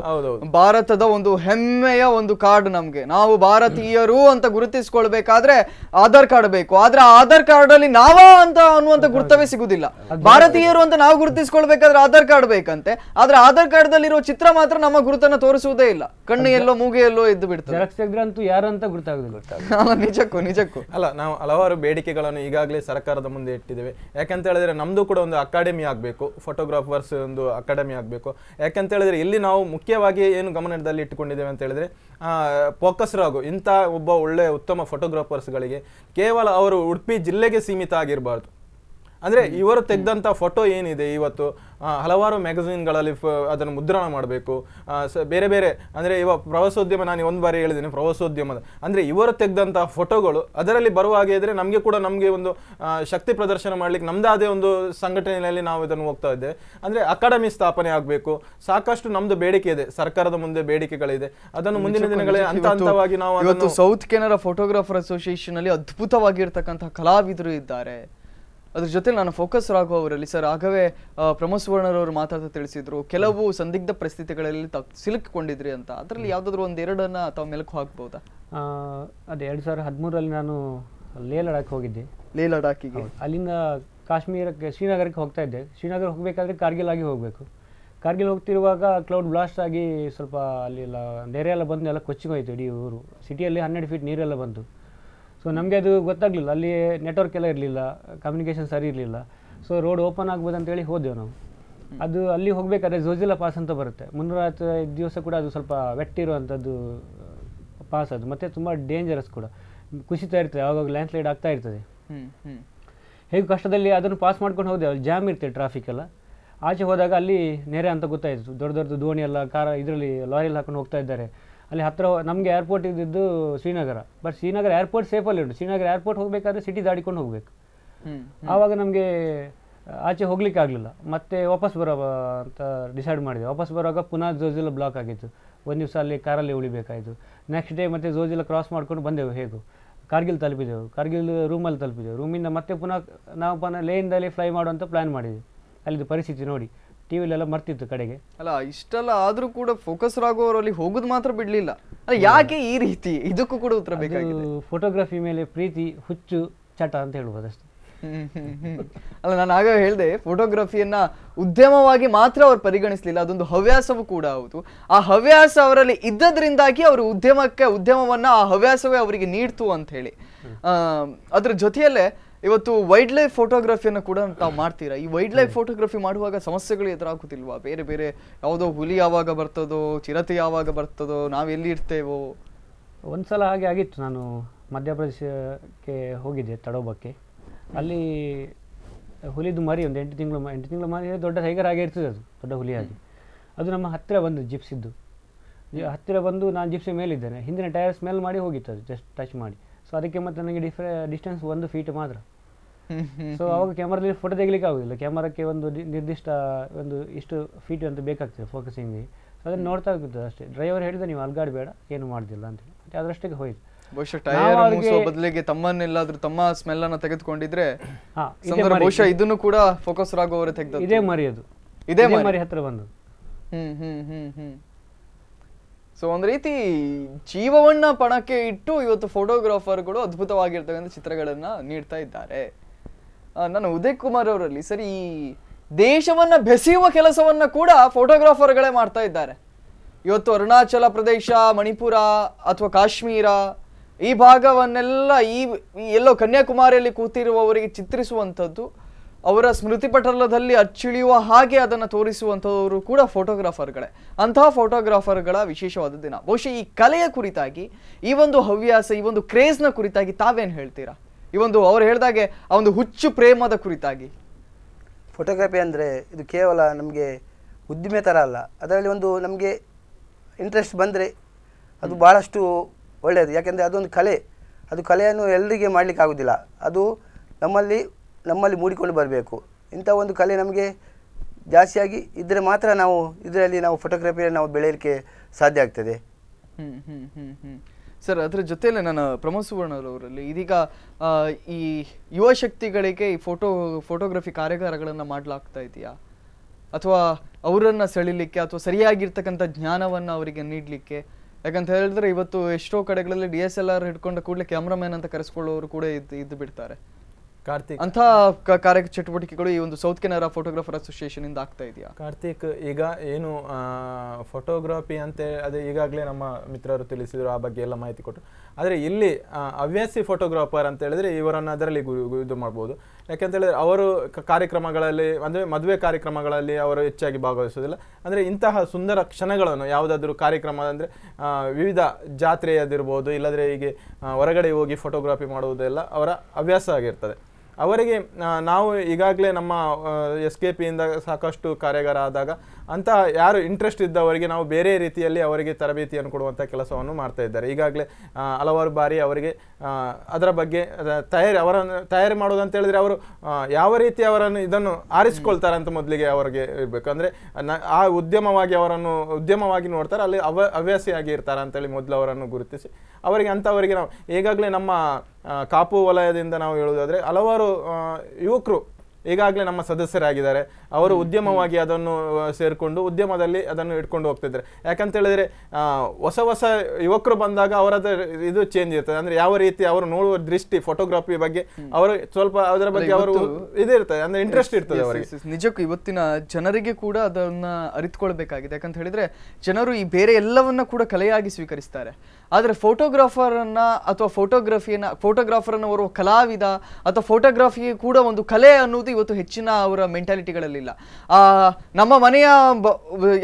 ಭಾರತದ ಒಂದು ಹೆಮ್ಮೆಯ ಒಂದು ಕಾರ್ಡ್ ನಮ್ಗೆ ನಾವು ಭಾರತೀಯರು ಅಂತ ಗುರುತಿಸಿಕೊಳ್ಬೇಕಾದ್ರೆ ಆಧಾರ್ ಕಾರ್ಡ್ ಬೇಕು ಆದ್ರೆ ಆಧಾರ್ ಕಾರ್ಡ್ ಅಲ್ಲಿ ನಾವ ಅಂತ ಅನ್ನುವಂತ ಗುರುತವೇ ಸಿಗುದಿಲ್ಲ ಭಾರತೀಯರು ಅಂತ ನಾವು ಗುರುತಿಸಿಕೊಳ್ಬೇಕಾದ್ರೆ ಆಧಾರ್ ಕಾರ್ಡ್ ಬೇಕಂತೆ ಆದ್ರೆ ಆಧಾರ್ ಕಾರ್ಡ್ ದಲ್ಲಿರೋ ಚಿತ್ರ ಮಾತ್ರ ನಮ್ಮ ಗುರುತನ್ನ ತೋರಿಸುವುದೇ ಇಲ್ಲ ಕಣ್ಣು ಎಲ್ಲೋ ಮೂಗೆ ಎಲ್ಲೋ ಎದ್ದು ಬಿಡ್ತಾರೆ ಯಾರು ಅಂತ ನಿಜಕ್ಕೂ ನಿಜಕ್ಕೂ ಅಲ್ಲ ನಾವು ಹಲವಾರು ಬೇಡಿಕೆಗಳನ್ನು ಈಗಾಗಲೇ ಸರ್ಕಾರದ ಮುಂದೆ ಇಟ್ಟಿದ್ದೇವೆ ಯಾಕಂತ ಹೇಳಿದ್ರೆ ನಮ್ದು ಕೂಡ ಒಂದು ಅಕಾಡೆಮಿ ಆಗಬೇಕು ಫೋಟೋಗ್ರಾಫರ್ಸ್ ಒಂದು ಅಕಾಡೆಮಿ ಆಗಬೇಕು ಯಾಕೆಂತ ಹೇಳಿದ್ರೆ ಇಲ್ಲಿ ನಾವು ಮುಖ್ಯವಾಗಿ ಏನು ಗಮನದಲ್ಲಿ ಇಟ್ಕೊಂಡಿದ್ದೇವೆ ಅಂತ ಹೇಳಿದ್ರೆ ಫೋಕಸ್ರಾಗು ಇಂಥ ಒಬ್ಬ ಒಳ್ಳೆಯ ಉತ್ತಮ ಫೋಟೋಗ್ರಾಫರ್ಸ್ಗಳಿಗೆ ಕೇವಲ ಅವರು ಉಡುಪಿ ಜಿಲ್ಲೆಗೆ ಸೀಮಿತ ಆಗಿರಬಾರ್ದು ಅಂದ್ರೆ ಇವರು ತೆಗೆದಂತ ಫೋಟೋ ಏನಿದೆ ಇವತ್ತು ಹಲವಾರು ಮ್ಯಾಗಝೀನ್ಗಳಲ್ಲಿ ಅದನ್ನು ಮುದ್ರಣ ಮಾಡಬೇಕು ಬೇರೆ ಬೇರೆ ಅಂದ್ರೆ ಇವ ಪ್ರವಾಸೋದ್ಯಮ ನಾನು ಒಂದು ಬಾರಿ ಹೇಳಿದ್ದೀನಿ ಪ್ರವಾಸೋದ್ಯಮದ ಅಂದ್ರೆ ಇವರು ತೆಗೆದಂತ ಫೋಟೋಗಳು ಅದರಲ್ಲಿ ಬರುವ ಹಾಗೆ ಇದ್ರೆ ನಮಗೆ ಕೂಡ ನಮಗೆ ಒಂದು ಶಕ್ತಿ ಪ್ರದರ್ಶನ ಮಾಡಲಿಕ್ಕೆ ಅದೇ ಒಂದು ಸಂಘಟನೆಯಲ್ಲಿ ನಾವು ಇದನ್ನು ಹೋಗ್ತಾ ಇದ್ದೆ ಅಂದ್ರೆ ಅಕಾಡೆಮಿ ಸ್ಥಾಪನೆ ಆಗಬೇಕು ಸಾಕಷ್ಟು ನಮ್ದು ಬೇಡಿಕೆ ಇದೆ ಸರ್ಕಾರದ ಮುಂದೆ ಬೇಡಿಕೆಗಳಿದೆ ಅದನ್ನು ಮುಂದಿನ ದಿನಗಳಲ್ಲಿ ಹಂತ ಹಂತವಾಗಿ ನಾವು ಸೌತ್ ಕೆನರಾ ಫೋಟೋಗ್ರಾಫರ್ ಅಸೋಸಿಯೇಷನ್ ಅಲ್ಲಿ ಅದ್ಭುತವಾಗಿರ್ತಕ್ಕಂಥ ಕಲಾವಿದರು ಇದ್ದಾರೆ ಅದ್ರ ಜೊತೆ ನಾನು ಫೋಕಸ್ ಆಗುವವರಲ್ಲಿ ಅವರಲ್ಲಿ ಸರ್ ಆಗವೇ ಪ್ರಮೋದ್ ಸುವರ್ಣರವರು ಮಾತಾಡ್ತಾ ತಿಳಿಸಿದ್ರು ಕೆಲವು ಸಂದಿಗ್ಧ ಪರಿಸ್ಥಿತಿಗಳಲ್ಲಿ ತಾವು ಸಿಲುಕಿಕೊಂಡಿದ್ರಿ ಅಂತ ಅದರಲ್ಲಿ ಒಂದ್ ಎರಡನ್ನ ಅಥವಾ ಮೆಲುಕು ಹಾಕ್ಬೋದಾ ಅದೇ ಎರಡು ಸಾವಿರದ ಹದಿಮೂರರಲ್ಲಿ ನಾನು ಲೇ ಲಡಾಖ್ ಹೋಗಿದ್ದೆ ಲೇ ಲಡಾಖಿಗೆ ಅಲ್ಲಿಂದ ಕಾಶ್ಮೀರಕ್ಕೆ ಶ್ರೀನಗರಕ್ಕೆ ಹೋಗ್ತಾ ಇದ್ದೆ ಶ್ರೀನಗರ ಹೋಗಬೇಕಾದ್ರೆ ಕಾರ್ಗಿಲ್ ಆಗಿ ಹೋಗಬೇಕು ಕಾರ್ಗಿಲ್ ಹೋಗ್ತಿರುವಾಗ ಕ್ಲೌಡ್ ಬ್ಲಾಸ್ಟ್ ಆಗಿ ಸ್ವಲ್ಪ ಅಲ್ಲಿ ನೆರೆ ಎಲ್ಲ ಬಂದು ಎಲ್ಲ ಕೊಚ್ಚಿಗೆ ಹೋಯ್ತು ಇಡೀ ಊರು ಸಿಟಿಯಲ್ಲಿ ಹನ್ನೆರಡು ಫೀಟ್ ನೀರೆಲ್ಲ ಬಂತು ಸೊ ನಮಗೆ ಅದು ಗೊತ್ತಾಗಲಿಲ್ಲ ಅಲ್ಲಿ ನೆಟ್ವರ್ಕ್ ಎಲ್ಲ ಇರಲಿಲ್ಲ ಕಮ್ಯುನಿಕೇಷನ್ ಸರಿ ಇರಲಿಲ್ಲ ಸೊ ರೋಡ್ ಓಪನ್ ಆಗ್ಬೋದು ಅಂತೇಳಿ ಹೋದೆವು ನಾವು ಅದು ಅಲ್ಲಿ ಹೋಗಬೇಕಾದ್ರೆ ಜೋಜಿಲಾ ಪಾಸ್ ಅಂತ ಬರುತ್ತೆ ಮುನ್ನೂರೈವತ್ತು ದಿವಸ ಕೂಡ ಅದು ಸ್ವಲ್ಪ ವೆಟ್ಟಿರುವಂಥದ್ದು ಪಾಸ್ ಅದು ಮತ್ತು ತುಂಬ ಡೇಂಜರಸ್ ಕೂಡ ಕುಸಿತಾ ಇರ್ತದೆ ಆವಾಗ ಲ್ಯಾಂಡ್ ಸ್ಲೈಡ್ ಆಗ್ತಾ ಇರ್ತದೆ ಹೇಗೆ ಕಷ್ಟದಲ್ಲಿ ಅದನ್ನು ಪಾಸ್ ಮಾಡ್ಕೊಂಡು ಹೋದೆ ಅಲ್ಲಿ ಜಾಮ್ ಇರ್ತದೆ ಟ್ರಾಫಿಕ್ ಎಲ್ಲ ಆಚೆ ಹೋದಾಗ ಅಲ್ಲಿ ನೆರೆ ಅಂತ ಗೊತ್ತಾಯಿತು ದೊಡ್ಡ ದೊಡ್ಡದು ದೋಣಿ ಎಲ್ಲ ಕಾರ ಇದರಲ್ಲಿ ಲಾರಿಯಲ್ಲಿ ಹಾಕೊಂಡು ಹೋಗ್ತಾ ಇದ್ದಾರೆ ಅಲ್ಲಿ ಹತ್ತಿರ ನಮಗೆ ಏರ್ಪೋರ್ಟ್ ಇದ್ದಿದ್ದು ಶ್ರೀನಗರ ಬಟ್ ಶ್ರೀನಗರ ಏರ್ಪೋರ್ಟ್ ಸೇಫಲ್ಲಿ ಉಂಟು ಶ್ರೀನಗರ ಏರ್ಪೋರ್ಟ್ ಹೋಗಬೇಕಾದ್ರೆ ಸಿಟಿ ದಾಡಿಕೊಂಡು ಹೋಗಬೇಕು ಆವಾಗ ನಮಗೆ ಆಚೆ ಹೋಗ್ಲಿಕ್ಕೆ ಆಗಲಿಲ್ಲ ಮತ್ತೆ ವಾಪಸ್ ಬರೋ ಅಂತ ಡಿಸೈಡ್ ಮಾಡಿದೆ ವಾಪಸ್ ಬರುವಾಗ ಪುನಃ ಜೋಜಿಲ ಬ್ಲಾಕ್ ಆಗಿತ್ತು ಒಂದು ದಿವಸ ಅಲ್ಲಿ ಕಾರಲ್ಲಿ ಉಳಿಬೇಕಾಯಿತು ನೆಕ್ಸ್ಟ್ ಡೇ ಮತ್ತೆ ಜೋಜಿಲ ಕ್ರಾಸ್ ಮಾಡ್ಕೊಂಡು ಬಂದೆವು ಹೇಗೂ ಕಾರ್ಗಿಲ್ ತಲುಪಿದೆವು ಕಾರ್ಗಿಲ್ ರೂಮಲ್ಲಿ ತಲುಪಿದೆವು ರೂಮಿಂದ ಮತ್ತೆ ಪುನಃ ನಾವು ಪುನಃ ಲೇಯಿಂದಲೇ ಫ್ಲೈ ಮಾಡುವಂಥ ಪ್ಲ್ಯಾನ್ ಮಾಡಿದ್ವಿ ಅಲ್ಲಿದ್ದು ಪರಿಸ್ಥಿತಿ ನೋಡಿ ಟಿ ವಿಲೆಲ್ಲ ಮರ್ತಿತ್ತು ಕಡೆಗೆ ಅಲ್ಲ ಇಷ್ಟೆಲ್ಲ ಆದರೂ ಕೂಡ ಫೋಕಸ್ ಆಗೋರಲ್ಲಿ ಹೋಗೋದು ಮಾತ್ರ ಬಿಡಲಿಲ್ಲ ಅಲ್ಲ ಯಾಕೆ ಈ ರೀತಿ ಇದಕ್ಕೂ ಕೂಡ ಉತ್ತರ ಬೇಕಾಗಿದೆ ಫೋಟೋಗ್ರಫಿ ಮೇಲೆ ಪ್ರೀತಿ ಹುಚ್ಚು ಚಟ ಅಂತ ಹೇಳ್ಬೋದು ಅಷ್ಟೇ ಅಲ್ಲ ನಾನು ಆಗ ಹೇಳಿದೆ ಫೋಟೋಗ್ರಫಿಯನ್ನ ಉದ್ಯಮವಾಗಿ ಮಾತ್ರ ಅವ್ರು ಪರಿಗಣಿಸಲಿಲ್ಲ ಅದೊಂದು ಹವ್ಯಾಸವೂ ಕೂಡ ಹೌದು ಆ ಹವ್ಯಾಸ ಅವರಲ್ಲಿ ಇದ್ದದ್ರಿಂದಾಗಿ ಅವರು ಉದ್ಯಮಕ್ಕೆ ಉದ್ಯಮವನ್ನ ಆ ಹವ್ಯಾಸವೇ ಅವರಿಗೆ ನೀಡ್ತು ಅಂತ ಹೇಳಿ ಅದ್ರ ಜೊತೆಯಲ್ಲೇ ಇವತ್ತು ವೈಲ್ಡ್ ಲೈಫ್ ಫೋಟೋಗ್ರಫಿಯನ್ನು ಕೂಡ ತಾವು ಮಾಡ್ತೀರಾ ಈ ವೈಲ್ಡ್ ಲೈಫ್ ಫೋಟೋಗ್ರಫಿ ಮಾಡುವಾಗ ಸಮಸ್ಯೆಗಳು ಎದುರಾಗುತ್ತಿಲ್ವಾ ಬೇರೆ ಬೇರೆ ಯಾವುದೋ ಹುಲಿ ಯಾವಾಗ ಬರ್ತದೋ ಚಿರತೆ ಯಾವಾಗ ಬರ್ತದೋ ನಾವು ಎಲ್ಲಿ ಇರ್ತೇವೋ ಸಲ ಹಾಗೆ ಆಗಿತ್ತು ನಾನು ಮಧ್ಯಪ್ರದೇಶಕ್ಕೆ ಹೋಗಿದ್ದೆ ತಡೋಬಕ್ಕೆ ಅಲ್ಲಿ ಹುಲಿದು ಮರಿ ಒಂದು ಎಂಟು ತಿಂಗಳು ಎಂಟು ತಿಂಗಳು ಮರಿ ದೊಡ್ಡ ಟೈಗರ್ ಆಗೇ ಇರ್ತದೆ ಅದು ದೊಡ್ಡ ಹುಲಿಯಾಗಿ ಅದು ನಮ್ಮ ಹತ್ತಿರ ಬಂದು ಜಿಪ್ಸಿದ್ದು ಹತ್ತಿರ ಬಂದು ನಾನು ಜಿಪ್ಸಿ ಮೇಲಿದ್ದೇನೆ ಹಿಂದಿನ ಟೈರ್ ಸ್ಮೆಲ್ ಮಾಡಿ ಹೋಗಿತ್ತು ಅದು ಜಸ್ಟ್ ಟಚ್ ಮಾಡಿ ಸೊ ಅದಕ್ಕೆ ಮತ್ತೆ ನನಗೆ ಡಿಫ್ರೆ ಡಿಸ್ಟೆನ್ಸ್ ಒಂದು ಫೀಟ್ ಮಾತ್ರ ಸೊ ಅವಾಗ ಕ್ಯಾಮ್ರಾದಲ್ಲಿ ಫೋಟೋ ತೆಗಿಲಿಕ್ಕೆ ಆಗೋದಿಲ್ಲ ಕ್ಯಾಮರಾಕ್ಕೆ ಒಂದು ನಿರ್ದಿಷ್ಟ ಒಂದು ಇಷ್ಟು ಫೀಟ್ ಅಂತ ಬೇಕಾಗ್ತದೆ ಫೋಕಸಿಂಗ್ ಸೊ ಅದನ್ನು ನೋಡ್ತಾ ಹೋಗ್ತದೆ ಅಷ್ಟೇ ಡ್ರೈವರ್ ಹೇಳಿದ ನೀವು ಅಲ್ಗಾಡ್ ಬೇಡ ಏನು ಮಾಡಿದಿಲ್ಲ ಅಂತೇಳಿ ಮತ್ತೆ ಅದರಷ್ಟಕ್ಕೆ ಹೋಯ್ತು ಬಹುಶಃ ಟೈರ್ ಬದಲಿಗೆ ತಮ್ಮನ್ನೆಲ್ಲಾದ್ರೂ ತಮ್ಮ ಸ್ಮೆಲ್ ಅನ್ನ ತೆಗೆದುಕೊಂಡಿದ್ರೆ ಬಹುಶಃ ಇದನ್ನು ಕೂಡ ಫೋಕಸ್ ಆಗೋವರೆ ತೆಗೆದ ಇದೇ ಮರಿ ಅದು ಇದೇ ಮರಿ ಹತ್ರ ಬಂದು ಹ್ಮ್ ಹ್ಮ್ ಹ್ಮ್ ಹ್ಮ್ ಸೊ ಒಂದು ರೀತಿ ಜೀವವನ್ನ ಪಣಕ್ಕೆ ಇಟ್ಟು ಇವತ್ತು ಫೋಟೋಗ್ರಾಫರ್ಗಳು ಅದ್ಭುತವಾಗಿರ್ತಕ್ಕಂಥ ಚಿತ್ರಗಳನ್ನು ನೀಡ್ತಾ ಇದ್ದಾರೆ ನಾನು ಉದಯ್ ಕುಮಾರ್ ಅವರಲ್ಲಿ ಸರಿ ಈ ದೇಶವನ್ನ ಬೆಸೆಯುವ ಕೆಲಸವನ್ನ ಕೂಡ ಫೋಟೋಗ್ರಾಫರ್ಗಳೇ ಮಾಡ್ತಾ ಇದ್ದಾರೆ ಇವತ್ತು ಅರುಣಾಚಲ ಪ್ರದೇಶ ಮಣಿಪುರ ಅಥವಾ ಕಾಶ್ಮೀರ ಈ ಭಾಗವನ್ನೆಲ್ಲ ಈ ಎಲ್ಲೋ ಕನ್ಯಾಕುಮಾರಿಯಲ್ಲಿ ಕೂತಿರುವವರಿಗೆ ಚಿತ್ರಿಸುವಂಥದ್ದು ಅವರ ಸ್ಮೃತಿಪಟಲದಲ್ಲಿ ಅಚ್ಚಿಳಿಯುವ ಹಾಗೆ ಅದನ್ನು ತೋರಿಸುವಂಥವರು ಕೂಡ ಫೋಟೋಗ್ರಾಫರ್ಗಳೇ ಅಂತಹ ಫೋಟೋಗ್ರಾಫರ್ಗಳ ವಿಶೇಷವಾದ ದಿನ ಬಹುಶಃ ಈ ಕಲೆಯ ಕುರಿತಾಗಿ ಈ ಒಂದು ಹವ್ಯಾಸ ಈ ಒಂದು ಕ್ರೇಜ್ನ ಕುರಿತಾಗಿ ತಾವೇನು ಹೇಳ್ತೀರಾ ಈ ಒಂದು ಅವ್ರು ಹೇಳಿದಾಗೆ ಆ ಒಂದು ಹುಚ್ಚು ಪ್ರೇಮದ ಕುರಿತಾಗಿ ಫೋಟೋಗ್ರಫಿ ಅಂದರೆ ಇದು ಕೇವಲ ನಮಗೆ ಉದ್ದಿಮೆ ಥರ ಅಲ್ಲ ಅದರಲ್ಲಿ ಒಂದು ನಮಗೆ ಇಂಟ್ರೆಸ್ಟ್ ಬಂದರೆ ಅದು ಭಾಳಷ್ಟು ಒಳ್ಳೆಯದು ಯಾಕೆಂದರೆ ಅದೊಂದು ಕಲೆ ಅದು ಕಲೆಯನ್ನು ಎಲ್ಲರಿಗೆ ಮಾಡಲಿಕ್ಕೆ ಆಗೋದಿಲ್ಲ ಅದು ನಮ್ಮಲ್ಲಿ ನಮ್ಮಲ್ಲಿ ಮೂಡಿಕೊಂಡು ಬರಬೇಕು ಇಂಥ ಒಂದು ಕಲೆ ನಮಗೆ ಜಾಸ್ತಿಯಾಗಿ ಇದ್ದರೆ ಮಾತ್ರ ನಾವು ಇದರಲ್ಲಿ ನಾವು ಫೋಟೋಗ್ರಫಿಯಲ್ಲಿ ನಾವು ಬೆಳೆಯಲಿಕ್ಕೆ ಸಾಧ್ಯ ಆಗ್ತದೆ ಸರ್ ಅದರ ಜೊತೆಯಲ್ಲೇ ನಾನು ಪ್ರಮೋದ್ ಸುವರ್ಣರವರಲ್ಲಿ ಇದೀಗ ಈ ಯುವ ಶಕ್ತಿಗಳಿಗೆ ಈ ಫೋಟೋ ಫೋಟೋಗ್ರಫಿ ಕಾರ್ಯಾಗಾರಗಳನ್ನು ಮಾಡಲಾಗ್ತಾ ಇದೆಯಾ ಅಥವಾ ಅವರನ್ನು ಸೆಳಿಲಿಕ್ಕೆ ಅಥವಾ ಸರಿಯಾಗಿರ್ತಕ್ಕಂಥ ಜ್ಞಾನವನ್ನು ಅವರಿಗೆ ನೀಡಲಿಕ್ಕೆ ಯಾಕಂತ ಹೇಳಿದ್ರೆ ಇವತ್ತು ಎಷ್ಟೋ ಕಡೆಗಳಲ್ಲಿ ಡಿ ಎಸ್ ಎಲ್ ಆರ್ ಹಿಡ್ಕೊಂಡ ಕೂಡಲೇ ಕ್ಯಾಮ್ರಾಮ್ಯಾನ್ ಅಂತ ಕರೆಸ್ಕೊಳ್ಳೋರು ಕೂಡ ಇದ್ದು ಇದ್ದು ಬಿಡ್ತಾರೆ ಕಾರ್ತಿಕ್ ಅಂತಹ ಕಾರ್ಯ ಚಟುವಟಿಕೆಗಳು ಈ ಒಂದು ಸೌತ್ ಕೆನರಾ ಫೋಟೋಗ್ರಾಫರ್ ಅಸೋಸಿಯೇಷನ್ ಇಂದ ಆಗ್ತಾ ಇದೆಯಾ ಕಾರ್ತಿಕ್ ಈಗ ಏನು ಫೋಟೋಗ್ರಾಫಿ ಅಂತ ಅದೇ ಈಗಾಗಲೇ ನಮ್ಮ ಮಿತ್ರರು ತಿಳಿಸಿದರು ಆ ಬಗ್ಗೆ ಎಲ್ಲ ಮಾಹಿತಿ ಕೊಟ್ಟರು ಆದರೆ ಇಲ್ಲಿ ಹವ್ಯಾಸಿ ಫೋಟೋಗ್ರಾಫರ್ ಅಂತ ಹೇಳಿದ್ರೆ ಇವರನ್ನು ಅದರಲ್ಲಿ ಇದು ಮಾಡ್ಬೋದು ಯಾಕೆಂತ ಹೇಳಿದ್ರೆ ಅವರು ಕಾರ್ಯಕ್ರಮಗಳಲ್ಲಿ ಅಂದರೆ ಮದುವೆ ಕಾರ್ಯಕ್ರಮಗಳಲ್ಲಿ ಅವರು ಹೆಚ್ಚಾಗಿ ಭಾಗವಹಿಸೋದಿಲ್ಲ ಅಂದರೆ ಇಂತಹ ಸುಂದರ ಕ್ಷಣಗಳನ್ನು ಯಾವುದಾದ್ರೂ ಕಾರ್ಯಕ್ರಮ ಅಂದರೆ ವಿವಿಧ ಜಾತ್ರೆಯದಿರ್ಬೋದು ಇಲ್ಲದ್ರೆ ಹೀಗೆ ಹೊರಗಡೆ ಹೋಗಿ ಫೋಟೋಗ್ರಾಫಿ ಮಾಡುವುದೆಲ್ಲ ಅವರ ಹವ್ಯಾಸ ಆಗಿರ್ತದೆ ಅವರಿಗೆ ನಾವು ಈಗಾಗಲೇ ನಮ್ಮ ಎಸ್ ಕೆ ಪಿಯಿಂದ ಸಾಕಷ್ಟು ಕಾರ್ಯಾಗಾರ ಆದಾಗ ಅಂತ ಯಾರು ಇಂಟ್ರೆಸ್ಟ್ ಇದ್ದವರಿಗೆ ನಾವು ಬೇರೆ ರೀತಿಯಲ್ಲಿ ಅವರಿಗೆ ತರಬೇತಿಯನ್ನು ಕೊಡುವಂಥ ಕೆಲಸವನ್ನು ಮಾಡ್ತಾ ಇದ್ದಾರೆ ಈಗಾಗಲೇ ಹಲವಾರು ಬಾರಿ ಅವರಿಗೆ ಅದರ ಬಗ್ಗೆ ತಯಾರಿ ಅವರನ್ನು ತಯಾರಿ ಮಾಡೋದು ಅಂತ ಹೇಳಿದ್ರೆ ಅವರು ಯಾವ ರೀತಿ ಅವರನ್ನು ಇದನ್ನು ಆರಿಸ್ಕೊಳ್ತಾರೆ ಅಂತ ಮೊದಲಿಗೆ ಅವರಿಗೆ ಇರಬೇಕು ಅಂದರೆ ಆ ಉದ್ಯಮವಾಗಿ ಅವರನ್ನು ಉದ್ಯಮವಾಗಿ ನೋಡ್ತಾರೆ ಅಲ್ಲಿ ಅವ ಹವ್ಯಾಸಿಯಾಗಿ ಇರ್ತಾರೆ ಅಂತೇಳಿ ಮೊದಲು ಅವರನ್ನು ಗುರುತಿಸಿ ಅವರಿಗೆ ಅಂಥವರಿಗೆ ನಾವು ಈಗಾಗಲೇ ನಮ್ಮ ಕಾಪು ವಲಯದಿಂದ ನಾವು ಹೇಳುವುದಾದರೆ ಹಲವಾರು ಯುವಕರು ಈಗಾಗಲೇ ನಮ್ಮ ಸದಸ್ಯರಾಗಿದ್ದಾರೆ ಅವರು ಉದ್ಯಮವಾಗಿ ಅದನ್ನು ಸೇರಿಕೊಂಡು ಉದ್ಯಮದಲ್ಲಿ ಅದನ್ನು ಇಟ್ಕೊಂಡು ಹೋಗ್ತಿದ್ದಾರೆ ಯಾಕಂತ ಹೇಳಿದ್ರೆ ಹೊಸ ಹೊಸ ಯುವಕರು ಬಂದಾಗ ಅವರದ ಇದು ಚೇಂಜ್ ಇರ್ತದೆ ಅಂದ್ರೆ ಯಾವ ರೀತಿ ಅವರು ನೋಡುವ ದೃಷ್ಟಿ ಫೋಟೋಗ್ರಫಿ ಬಗ್ಗೆ ಅವರು ಸ್ವಲ್ಪ ಅದರ ಬಗ್ಗೆ ಅವರು ಇದಿರ್ತದೆ ಅಂದ್ರೆ ಇಂಟ್ರೆಸ್ಟ್ ಇರ್ತದೆ ಅವರಿಗೆ ನಿಜಕ್ಕೂ ಇವತ್ತಿನ ಜನರಿಗೆ ಕೂಡ ಅದನ್ನ ಅರಿತುಕೊಳ್ಬೇಕಾಗಿದೆ ಯಾಕಂತ ಹೇಳಿದ್ರೆ ಜನರು ಈ ಬೇರೆ ಎಲ್ಲವನ್ನ ಕೂಡ ಕಲೆಯಾಗಿ ಸ್ವೀಕರಿಸ್ತಾರೆ ಆದರೆ ಫೋಟೋಗ್ರಾಫರನ್ನ ಅಥವಾ ಫೋಟೋಗ್ರಾಫರ್ ಫೋಟೋಗ್ರಾಫರನ್ನು ಅವರು ಕಲಾವಿದ ಅಥವಾ ಫೋಟೋಗ್ರಫಿ ಕೂಡ ಒಂದು ಕಲೆ ಅನ್ನೋದು ಇವತ್ತು ಹೆಚ್ಚಿನ ಅವರ ಮೆಂಟಾಲಿಟಿಗಳಲ್ಲಿ ಇರಲಿಲ್ಲ ನಮ್ಮ ಮನೆಯ